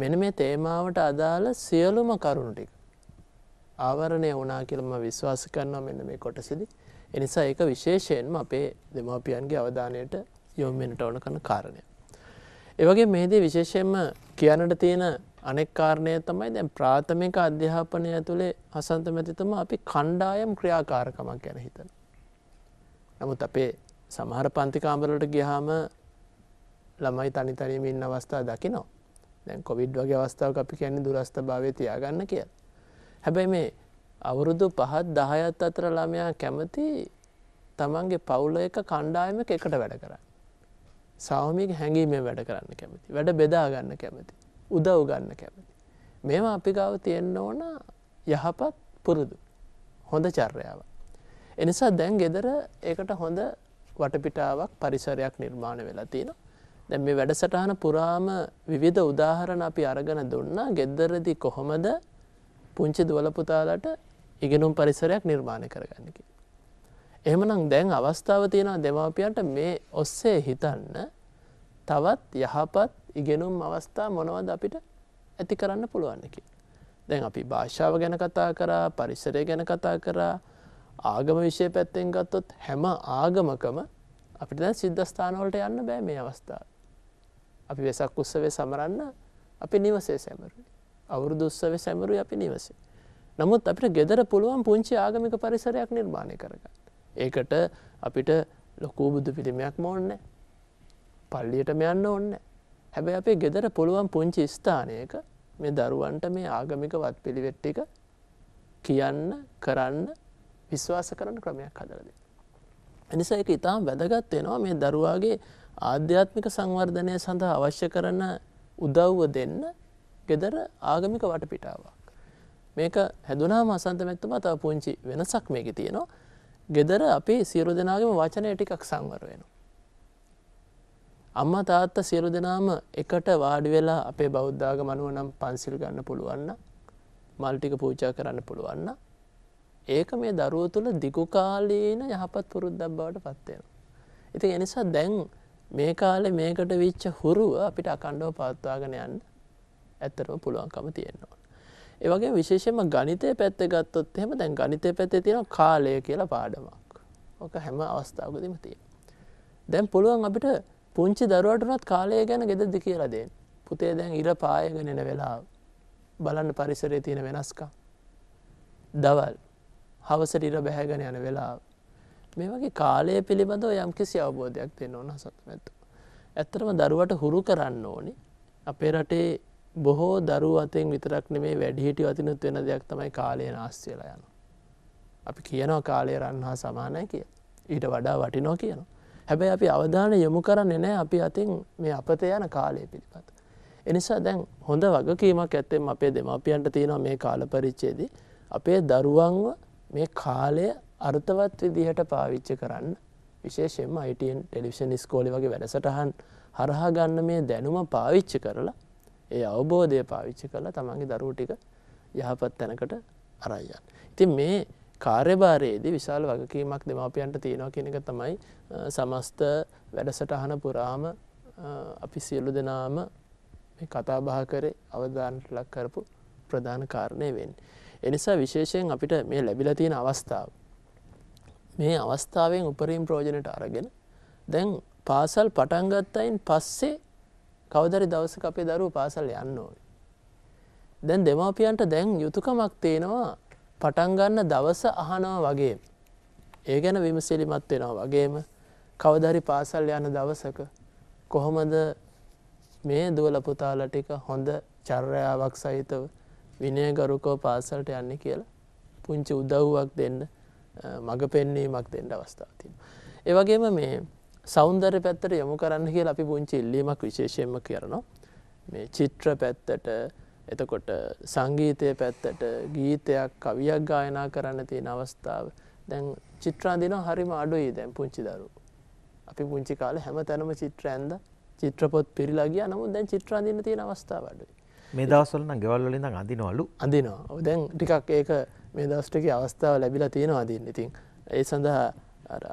මෙන මේ තේමාවට අදාළ සියලුම කරුණුටික ආවරණය වනා කියලම විශ්වාස කරනවා මෙන්න මේ කොටසිදි එනිසා ඒක විශේෂයෙන්ම අපේ දෙමවපියන්ගේ අවධානයට යොම්මෙනට ඕන කන කාරණය. ඒවගේ මේදී විශේෂයෙන්ම කියනට තියෙන අනෙක්කාරණය තමයි දැන් ප්‍රාථමික අධ්‍යාපනය ඇතුළේ හසන්තමැතිතම අපි කණ්ඩායම් ක්‍රියාකාරකමක් ගැන හිතන. නමුත් අපේ සමහර පන්තිකාමරලට ගියහාම ළමයි තනිතරීම ඉන්න අවස්ථා දකිනවා. දැන් කොවිඩ් වගේ අවස්ථාව අපි කියන්නේ දුරස්ථ භාවය තියාගන්න කිය. හැබැයි මේ අවුරුදු පහත් දහයත් අතර ළමයා කැමති තමන්ගේ පවුල එක කණ්ඩායම එකට වැඩ කරන්න. සාහමික හැඟීමේ වැඩ කරන්න කැමති වැඩ බෙදාගන්න කැමති උදව් ගන්න කැමති. මෙම අපිකාව තියෙන්න ඕන යහපත් පුරුදු හොඳ චර්යාව. එනිසා දැන් ගෙදර ඒකට හොඳ වටපිටාවක් පරිසරයක් නිර්මාණ වෙලා තියෙනවා. දැ මේ වැඩසටහන පුරාම විවිධ උදාහරණ අපි අරගන දුන්නා ගෙද්දරදි කොහොමද පුංචි දුවලපුතාලට ඉගෙනුම් පරිසරයක් නිර්මාණය කරගන්නකි. එහමනම් දැන් අවස්ථාව තියෙනවා දෙමාපියන්ට මේ ඔස්සේ හිතන්න තවත් යහපත් ඉගෙනුම් අවස්ථා මොනවද අපිට ඇති කරන්න පුළුවන්නකි. දැන් අපි භාෂාව ගැන කතා කරා පරිසරය ගැන කතා කරා ආගම විෂය පැත්තෙන් ගත්තොත් හැම ආගමකම අපිට දැන් සිද්ධස්ථානවලට යන්න බෑ මේ අවස්ථාව. අපි වෙසක් උත්සවය සමරන්න අපි නිවසේ සැමරුයි. අවුරුදු උත්සවය සැමරුයි අපි නිවසේ. නමුත් අපිට ගෙදර පුළුවන් පුංචි ආගමික පරිසරයක් නිර්මාණය කරගන්න. ඒකට අපිට ලොකූ බුදු පිළිමයක් මෝන්න පල්ලියට මෙයන්න ඔන්න. හැබැ අපේ ගෙදර පුළුවන් පුංචි ස්ථානයක මේ දරුවන්ට මේ ආගමික වත් පිළිවෙට්ටික කියන්න කරන්න විශ්වාස කරන ක්‍රමයක් හදරද. එනිසා එක ඉතාම් වැදගත්වෙනවා මේ දරුවාගේ ආධ්‍යාත්මික සංවර්ධනය සඳහා අවශ්‍ය කරන උදව්ව දෙන්න ගෙදර ආගමික වටපිටාවක්. මේක හැදුනාම අසන්ත මැත්තම තව පුංචි වෙනසක් මේක තියෙනවා. ගෙදර අපි සියලු දෙනාගම වචනය ටිකක් සංවර වෙන. අම්මා තාත්ත සියලු දෙනාම එකට වාඩි වෙලා අපේ බෞද්ධාග මනුව නම් පන්සිල් ගන්න පුළුවන්න මල්ටික පූචා කරන්න පුළුවන්න ඒක මේ දරුව තුළ දිගුකාලීන යහපත් පුරුද්දක් බවට පත්වෙන. ඉති එනිසා දැන් මේ කාලෙ මේකට විච්ච හුරුව අපිට අකණ්ඩව පවත්වාගෙන යන්න ඇත්තරම පුළුවන්කම තියෙන්නවා. ඒවගේ විශේෂම ගනිතය පැත්ත ගත්තොත් එහෙම දැන් ගනිතය පැත්තේ තියෙන කාලය කියලා පාඩමක් ඕක හැම අවස්ථාවකදම තිය. දැන් පුළුවන් අපිට පුංචි දරුවටනත් කාලය ගැන ගෙදදි කියලා දෙෙන් පුතේ දැන් ඉර පායගෙනෙන වෙලා බලන්න පරිසරේ තියෙන වෙනස්කා දවල් හවසට ඉර බැහැගෙන යන වෙලාව මේ වගේ කාලය පිළිබඳව යම්කිසි අවබෝධයක් දෙන්න ඕන සතුනැත්ත. ඇත්තරම දරුවට හුරු කරන්න ඕනි අපේ රටේ බොහෝ දරු අතෙන් විතරක් නෙමේ වැඩිහිටි වතිනුත් වෙන දෙයක් තමයි කාලය නාස්තියලා යන. අපි කියනවා කාලය රන්හා සමානය කිය ඊට වඩා වටිනෝ කියනවා. හැබැයි අපි අවධාන යොමු කරන්නේ නෑ අපි අතින් මේ අපත යන කාලය පිළිපත. එනිසා දැන් හොඳ වගකීමක් ඇත්තෙම අපේ දෙමපියන්ට තියෙනවා මේ කාල පරිච්චේදී අපේ දරුවන්ව මේ කාලය අර්ථවත් විදිහට පාවිච්චි කරන්න විශේෂෙන්ම අයිටන් ටෙලිවිෂන් ස්කෝලි වගේ වැඩසටහන් හරහා ගන්න මේ දැනුම පාවිච්චි කරලා ඒ අවබෝධය පාවිච්චි කරලා තමන්ගේ දරූ ටික යහපත් තැනකට අරයියන්. ඉතින් මේ කාර්යභාරයේදී විශාල වගකීමක් දෙමාපියන්ට තියෙනවා කෙනෙක තමයි සමස්ත වැඩසටහන පුරාම අපි සියලු දෙනාම කතාබහ කරේ අවධානට ලක් කරපු ප්‍රධාන කාරණය වෙන්. එනිසා විශේෂයෙන් අපිට මේ ලැබිල තියෙන අවස්ථාව මේ අවස්ථාවෙන් උපරීම් ප්‍රෝජනට අරගෙන දැන් පාසල් පටන්ගත්තයින් පස්සේ කවදරි දවස අපේ දරු පාසල් යන්න ඕන. දැන් දෙමාපියන්ට දැන් යුතුකමක් තියෙනවා පටන්ගන්න දවස අහනවා වගේ. ඒ ගැන විමසිලිමත් වෙනවා වගේම කවදරි පාසල් යන දවසක කොහොමද මේ දුවල පුතාල ටික හොඳ චර්යාවක් සහිතව විනය ගරුකෝ පාසල්ට යන්න කියලා පුංචි උදව්වක් දෙන්න මඟ පෙන්නේමක් දෙන්ඩ අවස්ථාතිය. ඒවගේම මේ සෞන්දර පැත්තට යොමු කරන්න කිය අපි පුංචි ඉල්ලීමක් විශේෂයෙන්ම කරනවා. මේ චිත්‍ර පැත්තට එතකොට සංගීතය පැත්තට ගීතයක් කවියක් ගායනා කරන්න තියෙන අවස්ථාව දැන් චිත්‍රාදින හරිම අඩුයි දැන් පුංචි දරු. අපි පුංචි කාල හැම තැනම චිත්‍ර ඇන්ද චිත්‍රපොත් පිරිලාගිය නමු දැන් චිත්‍රාදින තියෙන අවස්ථාව අඩුයි. මේ දවසලන ගෙවල්ලින් අඳිනවලු අඳිනවා දැන් ටිකක් ඒක මේ දවස්ටක අවස්ථාව ලැබිලා තියෙනවාදන්න ඉතින් ඒ සඳහා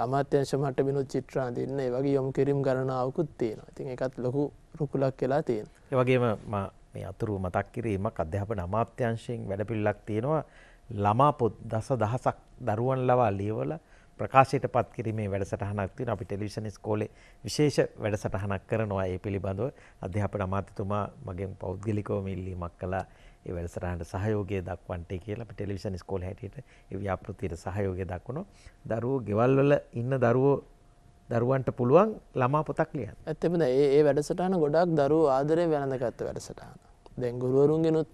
අමාත්‍යංශ මටමිනුත් චිත්‍රා දෙන්න ඒ වගේ යොම් කිරම් ගණනාවකුත් තියෙනවා ඉතින් එකත් ලොකු රුකුලක් කියලා තියෙන. ඒවගේම මේ අතුරු මතක් කිරීමක් අධ්‍යාපන අමාත්‍යංශයෙන් වැඩපිල්ලක් තියෙනවා ළමා පොත් දස දහසක් දරුවන් ලවා ලියවල ප්‍රකාශයට පත් කිරීමේ වැඩසටහනක් තියෙන අපි ටෙලිවිෂන් ස්කෝලේ විශේෂ වැඩසටහනක් කරනවා ඒ පිළිබඳව අධ්‍යාපන අමාත්‍යතුමා මගෙන් පෞද්ගලිකව මිල්ලීමක් කළා ඒ වැඩසටහනට සහයෝගය දක්වන්නට කියලා අපි ටෙලිවිෂන් ස්කෝල් හැටියට ඒ ව්‍යාපෘතියට සහයෝගය දක්වනවා. දරුවෝ ගෙවල් වල ඉන්න දරුවෝ දරුවන්ට පුළුවන් ළමා පොතක් ලියන්න. ඇත්තෙම ඒ ඒ වැඩසටහන ගොඩක් දරුවෝ ආදරේ වැළඳගත්තු වැඩසටහන. දැන් ගුරුවරුන්ගෙනුත්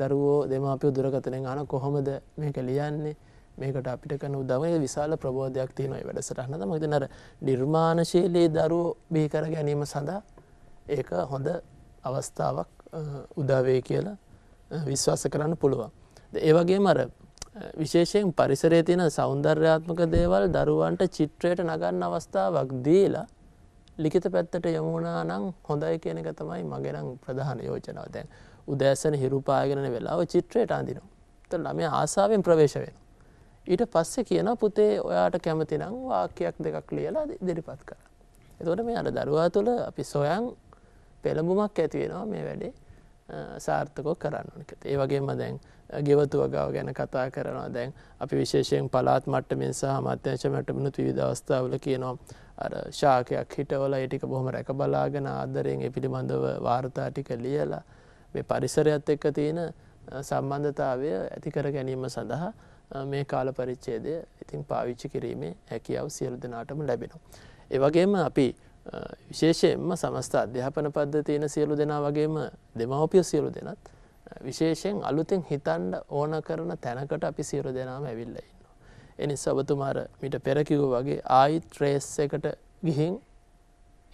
දරුවෝ දෙමාපියෝ දුරකථනෙන් අහන කොහොමද මේක ලියන්නේ? මේකට අපිට කරන උදවය විශාල ප්‍රබෝධයක් තියෙනවා මේ වැඩසටහන. තමයි දැන් අර නිර්මාණශීලී දරුවෝ බිහි කර ගැනීම සඳහා ඒක හොඳ අවස්ථාවක් උදා වෙයි කියලා විශ්වාස කරන්න පුළුවන්. ඒවගේ මර විශේෂයෙන් පරිසරේ තියෙන සෞන්දර්යාත්මක දේවල් දරුවන්ට චිත්‍රයට නගන්න අවස්ථාවක් දීලා ලිකිත පැත්තට යමුණා නම් හොඳයි කියන එක තමයි මගෙනම් ප්‍රධාන යෝජනාව දැන් උදෑසන හිරුපාගෙන වෙලාව චිත්‍රයට අඳිනවා. ත ළමය ආසාාවෙන් ප්‍රවේශ වෙන. ඊට පස්සේ කියන පුතේ ඔයාට කැමති නම් වාක්‍යයක් දෙකක් ලියලා දෙරිපත් කර. එතොට මේ අට දරුවා තුළ අපි සොයන් පෙළඹුමක් ඇතිවෙනවා මේ වැඩේ සාර්ථකෝ කරන්න ඕනකත ඒ වගේම දැන් ගෙවතු වගාව ගැන කතා කරනවා දැන් අපි විශේෂයෙන් පලාත් මට්ටමින් සහ මත්‍යංශ මටමනුත් විදවස්ථාවල කියනවා අර ශාකයක් හිටවල ඒටික බොහොම රැක බලාගෙන ආදරයෙන් එ පිළිබඳව වාර්තා ටික ලියලා මේ පරිසරයත් එක්ක තියෙන සම්බන්ධතාවය ඇතිකර ගැනීම සඳහා මේ කාල පරිච්චේදය ඉතින් පාවිච්චි කිරීමේ හැකියාව සියලු දෙනාටම ලැබෙනවා. ඒවගේම අපි විශේෂයෙන්ම සමස්ථ අධ්‍යාපන පද්ධතියන සියලු දෙනා වගේම දෙමවපිය සියලු දෙනත් විශේෂයෙන් අලුතෙන් හිතන්ඩ ඕන කරන තැනකට අපි සියලු දෙනාම ඇවිල්ලඉන්න. එනිස් ඔබතුමාර මිට පෙරකිව් වගේ ආයි ත්‍රේස් එකට ගිහින්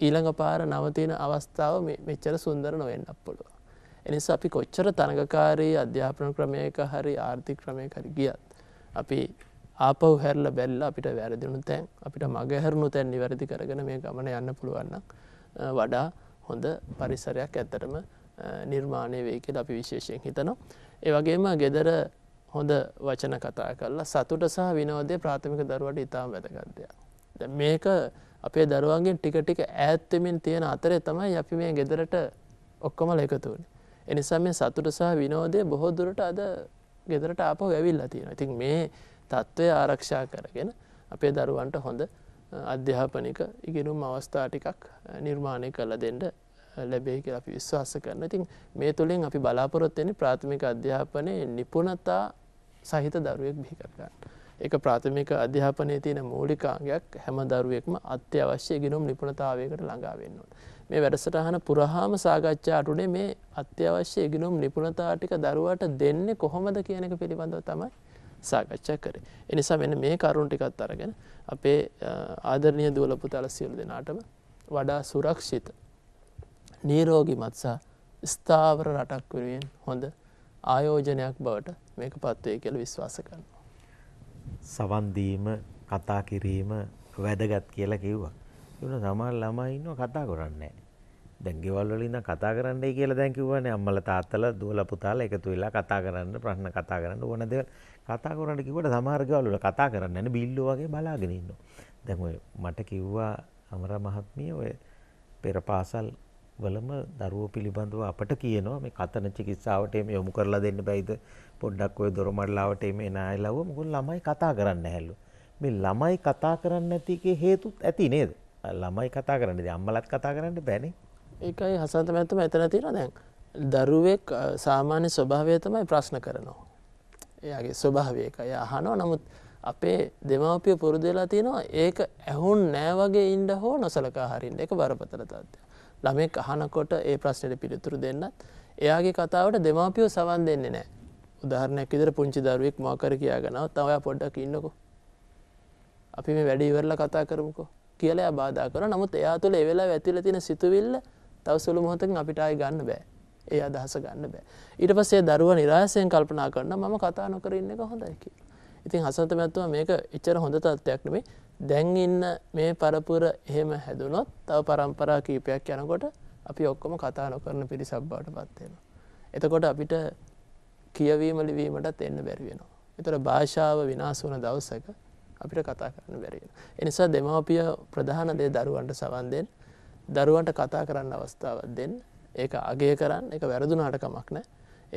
ඊළඟ පාර නවතින අවස්ථාව මෙච්චර සුන්දර නොවෙන්නක් පුළුව. එනිසා අපි කොච්චර තනගකාරී අධ්‍යාපන ක්‍රමයක හරි ආර්ථික ක්‍රමය කර ගියත් අපි ආපව් හැරල බැල්ල අපිට වැරදිනු තැන් අපිට මග හැරුණු තැන් නිවැරදි කරගෙන මේ ගමන යන්න පුළුවන්න වඩා හොඳ පරිසරයක් ඇත්තටම නිර්මාණය වේ කියල අපි විශේෂයෙන් හිතනවා. ඒවගේම ගෙදර හොඳ වචන කතා කරලා සතුට සහ විනෝදය ප්‍රාථමික දරුවට ඉතාම වැදගත්දයක්. මේක අපේ දරුවන්ගෙන් ටික ටික ඈත්තමින් තියෙන අතරේ තමයි අපි මේ ගෙදරට ඔක්කොම එකතුවන. එනිසා මේ සතුට සහ විනෝදය බොහෝ දුරට අද ගෙදරට අප ඇවිල්ලා තියෙන. ඉතින් මේ තත්ත්වය ආරක්ෂා කරගෙන අපේ දරුවන්ට හොඳ අධ්‍යාපනික ඉගෙනුම් අවස්ථා ටිකක් නිර්මාණය කළ දෙන්ට ලැබේ කියලා අපි විශ්වාස කරන ඉතින් මේ තුළින් අපි බලාපොරොත්වෙනි ප්‍රාථමික අධ්‍යාපනය නිපුණතා සහිත දරුවෙක් බිහිකරගන්න. එක ප්‍රාථමික අධ්‍යාපනය තියෙන මූලිකාගයක් හැම දරුවෙක්ම අත්‍යවශ්‍ය ගෙනුම් නිපුණතාවයකට ළඟාවෙන්නවා. මේ වැඩසටහන පුරහාම සාකච්ඡා අටුනේ මේ අත්‍යවශ්‍ය ඉගෙනුම් නිපුණතාටික දරුවට දෙන්නේ කොහොමද කියන එක පිළිබඳව තමයි සාකච්ඡා කරේ. එනිසා මෙන්න මේ කරුණු ටිකත් අරගෙන අපේ ආදරණය දුවල පුතාල සියලු දෙනාටම වඩා සුරක්ෂිත නීරෝගිමත් සහ ස්ථාවර රටක් වෙනුවෙන් හොඳ ආයෝජනයක් බවට මේක පත්වේ කියල විශ්වාස කරනවා. සවන්දීම කතා කිරීම වැදගත් කියලා කිව්වා. එවන සමල් ළමයි ඉන්න කතා කරන්නේ. දැන්ගෙවල්ලින්න කතා කරන්න කියලා දැකිවන අම්මල තාත්තල දුවල පුතාල එකතු වෙලා කතා කරන්න ප්‍රශ්න කතා කරන්න ඕනද කතා කරන්න කිව්වට සමහර ගෙවල් වල කතා කරන්නේ නැහැ බිල්ලෝ වගේ බලාගෙන ඉන්නවා. දැන් ඔය මට කිව්වා අමර මහත්මිය ඔය පෙර පාසල් වලම දරුවෝ පිළිබඳව අපට කියනවා මේ කතන චිකිත්සාවට එමෙ යොමු කරලා දෙන්න බෑයිද පොඩ්ඩක් ඔය දොරමඩලාවට එමෙ නායලව මොකද ළමයි කතා කරන්නේ නැහැලු. මේ ළමයි කතා කරන්නේ නැති එකේ හේතුත් ඇති නේද? ළමයි කතා කරන්නේ. ඉතින් අම්මලාත් කතා කරන්න බෑනේ. ඒකයි හසන්ත මැත්තම එතන තියෙනවා දැන්. දරුවෙක් සාමාන්‍ය ස්වභාවය තමයි ප්‍රශ්න කරනවා. එයාගේ ස්වභාවයක ය අහනෝ නමුත් අපේ දෙමවපිය පුරුදු වෙලා තියෙනවා ඒක ඇහුන් නෑවගේ ඉන්ඩ හෝ නොසලකා හරින්න එක බරපතල තත්ත්ය. ළමෙක් අහනකොට ඒ ප්‍රශ්නයට පිළිතුරු දෙන්නත් එයාගේ කතාවට දෙමාපියෝ සවන් දෙන්නේ නෑ උදාහරණයක් විදිර පුංචි දරුවෙක් මෝකර කියාගෙනව තවය පොඩ්ඩක් ඉන්නකෝ. අපි මේ වැඩිවරල කතා කරමුකෝ කියලා බාධ කර නමුත් එයා තුළ එවෙලා ඇතිල තින සිතුවිල්ල තව සුළු මොහොතකින් අපිටයි ගන්න බෑ ඒ අදහස ගන්න බෑ. ඊට පස්සේ දරුව නිරාසයෙන් කල්පනා කරන මම කතා නොකර ඉන්න එක හොඳයි කියලා. ඉතින් හසන්ත මැත්තුම මේක එච්චර හොඳ තත්ත්වයක් නෙමෙයි. දැන් ඉන්න මේ පරපුර එහෙම හැදුනොත් තව પરම්පරා කීපයක් යනකොට අපි ඔක්කොම කතා නොකරන පිරිසක් බවට පත් වෙනවා. එතකොට අපිට කියවීම ලිවීමටත් එන්න බැරි වෙනවා. ඒතර භාෂාව විනාශ වුණ දවසක අපිට කතා කරන්න බැරි වෙනවා. ඒ නිසා දෙමාපිය ප්‍රධාන දේ දරුවන්ට සවන් දෙන්න. දරුවන්ට කතා කරන්න අවස්ථාවක් දෙන්න. ඒක අගේ කරන්න එක වැරදුනාට කමක් නෑ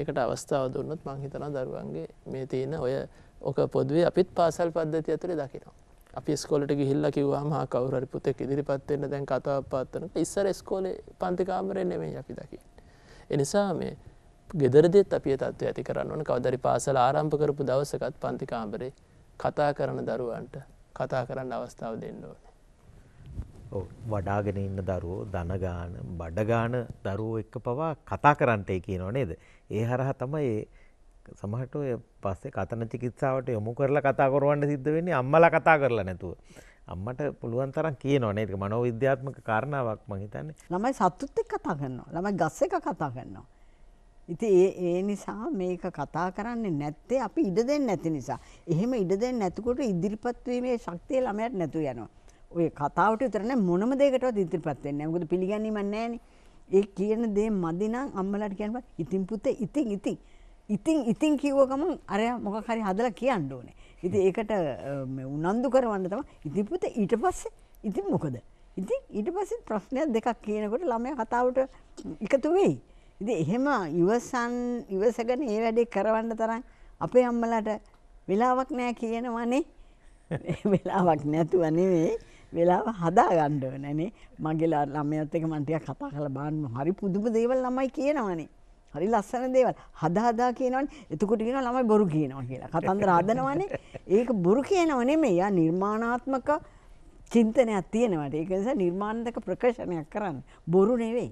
ඒකට අවස්ථාව දුන්නත් මංහිතන දරුවන්ගේ මේ තියෙන ඔය ඕක පොදුවේ අපිත් පාසල් පද්ධති ඇතුරේ දකිනවා. අපි ස්කොලට ගිහිල්ල කිවවා මහා කවුරරි පුතෙක් ඉදිරිපත්වෙන්න දැන් කතාව පාත්තන ඉස්සර ස්කෝල පන්තිකාමරය නෙමේ අපි දකි. එනිසා මේ ගෙදරදෙත් අපිය තත්ව ඇති කරන්න ඕන කවදරි පාසල ආරම්භ කරපු දවසකත් පන්තිකාමරේ කතා කරන දරුවන්ට කතා කරන්න අවස්ථාව දෙන්න ඕන. වඩාගෙන ඉන්න දරුවෝ ධනගාන බඩගාන දරුවෝ එක්ක පවා කතා කරන්නටේ කියනවා නේද. ඒ හරහා තමයි සමහට ඔය පස්සේ කතන චිකිත්සාවට යොමු කරලා කතා කරවන්න සිද්ධ වෙන්නේ අම්මලා කතා කරලා නැතුව. අම්මට පුළුවන් තරම් කියනවා නේද? මනෝ විද්‍යාත්මක කාරණාවක් මං හිතන්නේ. ළමයි සතුත් එක්ක කතා කරනවා. ළමයි ගස් එක්ක කතා කරනවා. ඉතින් ඒ ඒ නිසා මේක කතා කරන්නේ නැත්තේ අපි ඉඩ දෙන්නේ නැති නිසා. එහෙම ඉඩ දෙන්නේ නැතිකොට ඉදිරිපත් වීමේ ශක්තිය ළමයට නැතු යනවා. ඔය කතාවට විතරනේ මොනම දෙයකටවත් ඉදිරිපත් වෙන්නේ නැහැ. මොකද පිළිගැනීමක් නැහැනේ. ඒ කියන දේ මදි නම් අම්මලාට කියනවා ඉතින් පුතේ ඉතින් ඉතින් ඉතින් ඉතින් කිව්ව ගමන් අරයා මොකක් හරි හදලා කියන්න ඕනේ. ඉතින් ඒකට උනන්දු කරවන්න තමයි ඉතින් පුතේ ඊට පස්සේ ඉතින් මොකද? ඉතින් ඊට පස්සේ ප්‍රශ්නයක් දෙකක් කියනකොට ළමයා කතාවට එකතු වෙයි. ඉතින් එහෙම ඉවසන් ඉවසගෙන ඒ වැඩේ කරවන්න තරම් අපේ අම්මලාට වෙලාවක් නෑ කියනවනේ. වෙලාවක් නැතුව නෙවෙයි. වෙලාව හදා ගණ්ඩ නැනේ මගේලා ළමයත් එක මන්ටිය කතා කළ බාන්න හරි පුදුම දේවල් ළමයි කියනවනේ හරි ලස්සන දේවල් හදාදා කියනවන එතකොට කියෙන ළමයි බොරු කියනවා කියලා කතන්දර ආදනවනේ ඒක බොරු කියනවනේ මේ යා නිර්මාණාත්මක චින්තනයක් තියෙනවට ඒක නිසා නිර්මාණධක ප්‍රකශනයක් කරන්න බොරු නෙවෙයි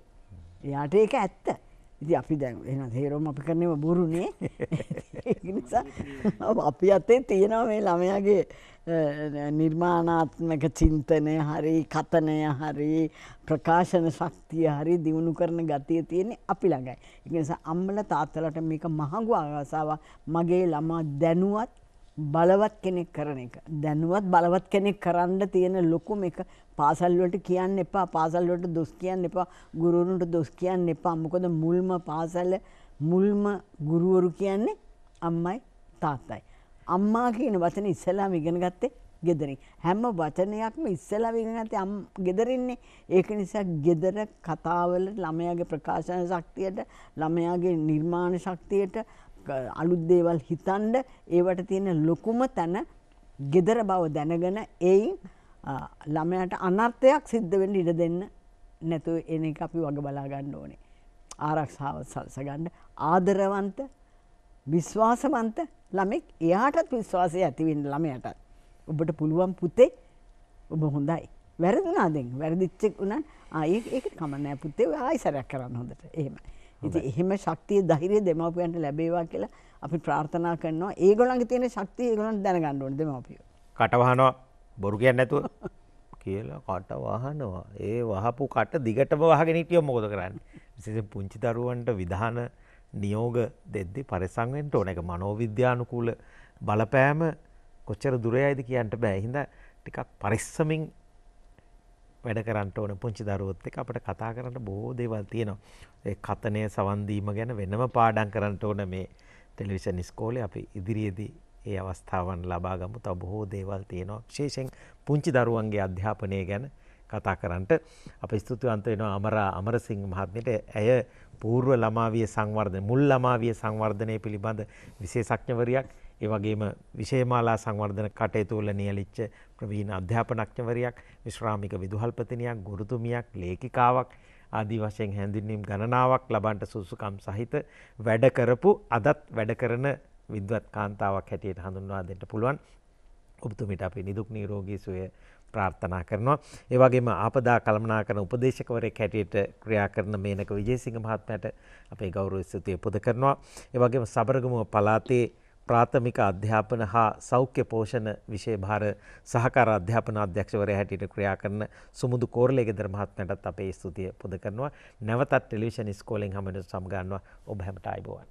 එයාට ඒක ඇත්ත ඉති අපි දැන් එන තේරෝම අපි කරනව බුරුණේ නිසා අපි අතේ තියෙනවා මේ ළමයාගේ නිර්මාණාත්මක චින්තනය හරි කතනය හරි ප්‍රකාශන ශක්තිය හරි දියුණු කරන ගතිය තියෙන්නේ අපි ළඟයි. ඒ නිසා අම්මලා තාත්තලාට මේක මහඟු ආසාවක් මගේ ළමා දැනුවත් බලවත් කෙනෙක් කරන එක. දැනුවත් බලවත් කෙනෙක් කරන්න තියෙන ලොකුම එක පාසල් වලට කියන්න එපා පාසල් වලට දොස් කියන්න එපා ගුරුවරුන්ට දොස් කියන්න එපා මොකද මුල්ම පාසල මුල්ම ගුරුවරු කියන්නේ අම්මයි තාත්තයි අම්මා කියන වචනේ ඉස්සලාම ඉගෙන ගත්තේ ගෙදරින් හැම වචනයක්ම ඉස්සලා විගනත අම් ගෙදරින්නේ ඒක නිසා ගෙදර කතාවල ළමයාගේ ප්‍රකාශන ශක්තියට ළමයාගේ නිර්මාණ ශක්තියට අලුත් දේවල් හිතන්ඩ ඒවට තියෙන ලොකුම තැන ගෙදර බව දැනගෙන එයින් ළමයට අනර්ථයක් සිද්ධවෙන්න ඉඩ දෙන්න නැතු එන එක අපි වග බලාගන්න ඕනේ. ආරක්ෂාව සල්සගන්න ආදරවන්ත විශ්වාසවන්ත ළමෙක් එයාටත් විශ්වාසය ඇතිවෙන්න ළමයටත්. ඔබට පුළුවන් පුතේ ඔබ හොඳයි. වැරදිනාදෙන් වැරදිච්චෙක් වුණන් ආය ඒක කමනෑ පුතේ ආයි සැරැක් කරන්න හොඳට එහෙම. ඉති එහෙම ශක්තිය දහිරය දෙමවපියන්ට ලැබේවා කියලා අපි ප්‍රාර්ථනා කරනවා ඒගොළන්ගේ තියෙන ශක්තිය ඒගොලන් දැනගණ්ඩුවන් දෙමවපියෝ. කටවහනවා බොරු කියන්නේ නැතුව කියලා කට වහනවා. ඒ වහපු කට දිගටම වහගෙන හිටියොත් මොකද කරන්නේ? විශේෂයෙන් පුංචි දරුවන්ට විධාන නියෝග දෙද්දී පරිසම් වෙන්න ඕන එක මනෝවිද්‍යානුකූල බලපෑම කොච්චර දුරයයිද කියන්න බෑ. ඒ හින්දා ටිකක් පරිස්සමින් වැඩ කරන්න ඕන පුංචි දරුවොත් එක්ක අපිට කතා කරන්න බොහෝ දේවල් තියෙනවා. ඒ කතනය සවන් ගැන වෙනම පාඩම් කරන්න ඕන මේ ටෙලිවිෂන් ඉස්කෝලේ අපි ඉදිරියේදී ඒ අවස්ථාවන් ලබා ගමු. තව බොහෝ දේවල් තියෙනවා. විශේෂයෙන් පුංචි දරුවන්ගේ අධ්‍යාපනය ගැන කතා කරන්නට අපි ස්තුතිවන්ත වෙනවා අමරා අමරසිංහ මහත්මියට. ඇය పూర్ව ළමාවිය සංවර්ධන මුල් ළමාවිය සංවර්ධනය පිළිබඳ විශේෂඥවරියක්. ඒ වගේම විෂයමාලා සංවර්ධන කටයුතු වල නියැලිච්ච ප්‍රවීණ අධ්‍යාපනඥවරියක්, විශ්‍රාමික විදුහල්පතිනියක්, ගුරුතුමියක්, ලේඛිකාවක් ආදී වශයෙන් හැඳින්වීම් ගණනාවක් ලබන්නට සුසුකම් සහිත වැඩ කරපු අදත් වැඩ කරන විද්වත් කාන්තාවක් හැටියට හඳුන්වා දෙන්න පුළුවන්. ඔබතුමිට අපි නිදුක් නිරෝගී සුවය ප්‍රාර්ථනා කරනවා. ඒ වගේම ආපදා කළමනාකරන උපදේශකවරයෙක් හැටියට ක්‍රියා කරන මේනක විජේසිංහ මහත්මයාට අපේ ගෞරව ස්තුතිය පුද කරනවා. ඒ වගේම සබරගමුව පළාතේ ප්‍රාථමික අධ්‍යාපන හා සෞඛ්‍ය පෝෂණ විෂය භාර සහකාර අධ්‍යාපන අධ්‍යක්ෂවරයා හැටියට ක්‍රියා කරන සුමුදු කෝරළේගෙදර මහත්මයාටත් අපේ ස්තුතිය පුද කරනවා. නැවතත් ටෙලිවිෂන් ඉස්කෝලෙන් හමුවෙන සමගන්නවා ඔබ හැමට ආයුබෝවන්.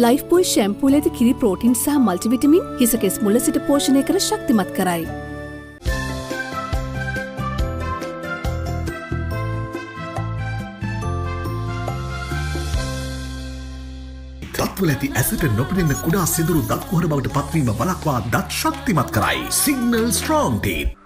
ලයිෆ්බෝයි ශැම්පූල ඇති කිරි ප්‍රෝටින් සහ මල්ටිවිටමින් හිසකෙස් මුල සිට පෝෂණය කර ශක්තිමත් කරයි. දත්වල ඇති ඇසට නොපනෙන්න කුඩා සිදුරු දත්කුහර බවට පත්වීම බලක්වා දත් ශක්තිමත් කරයි. සිගනල් ස්ට්‍රෝන්ටීන්.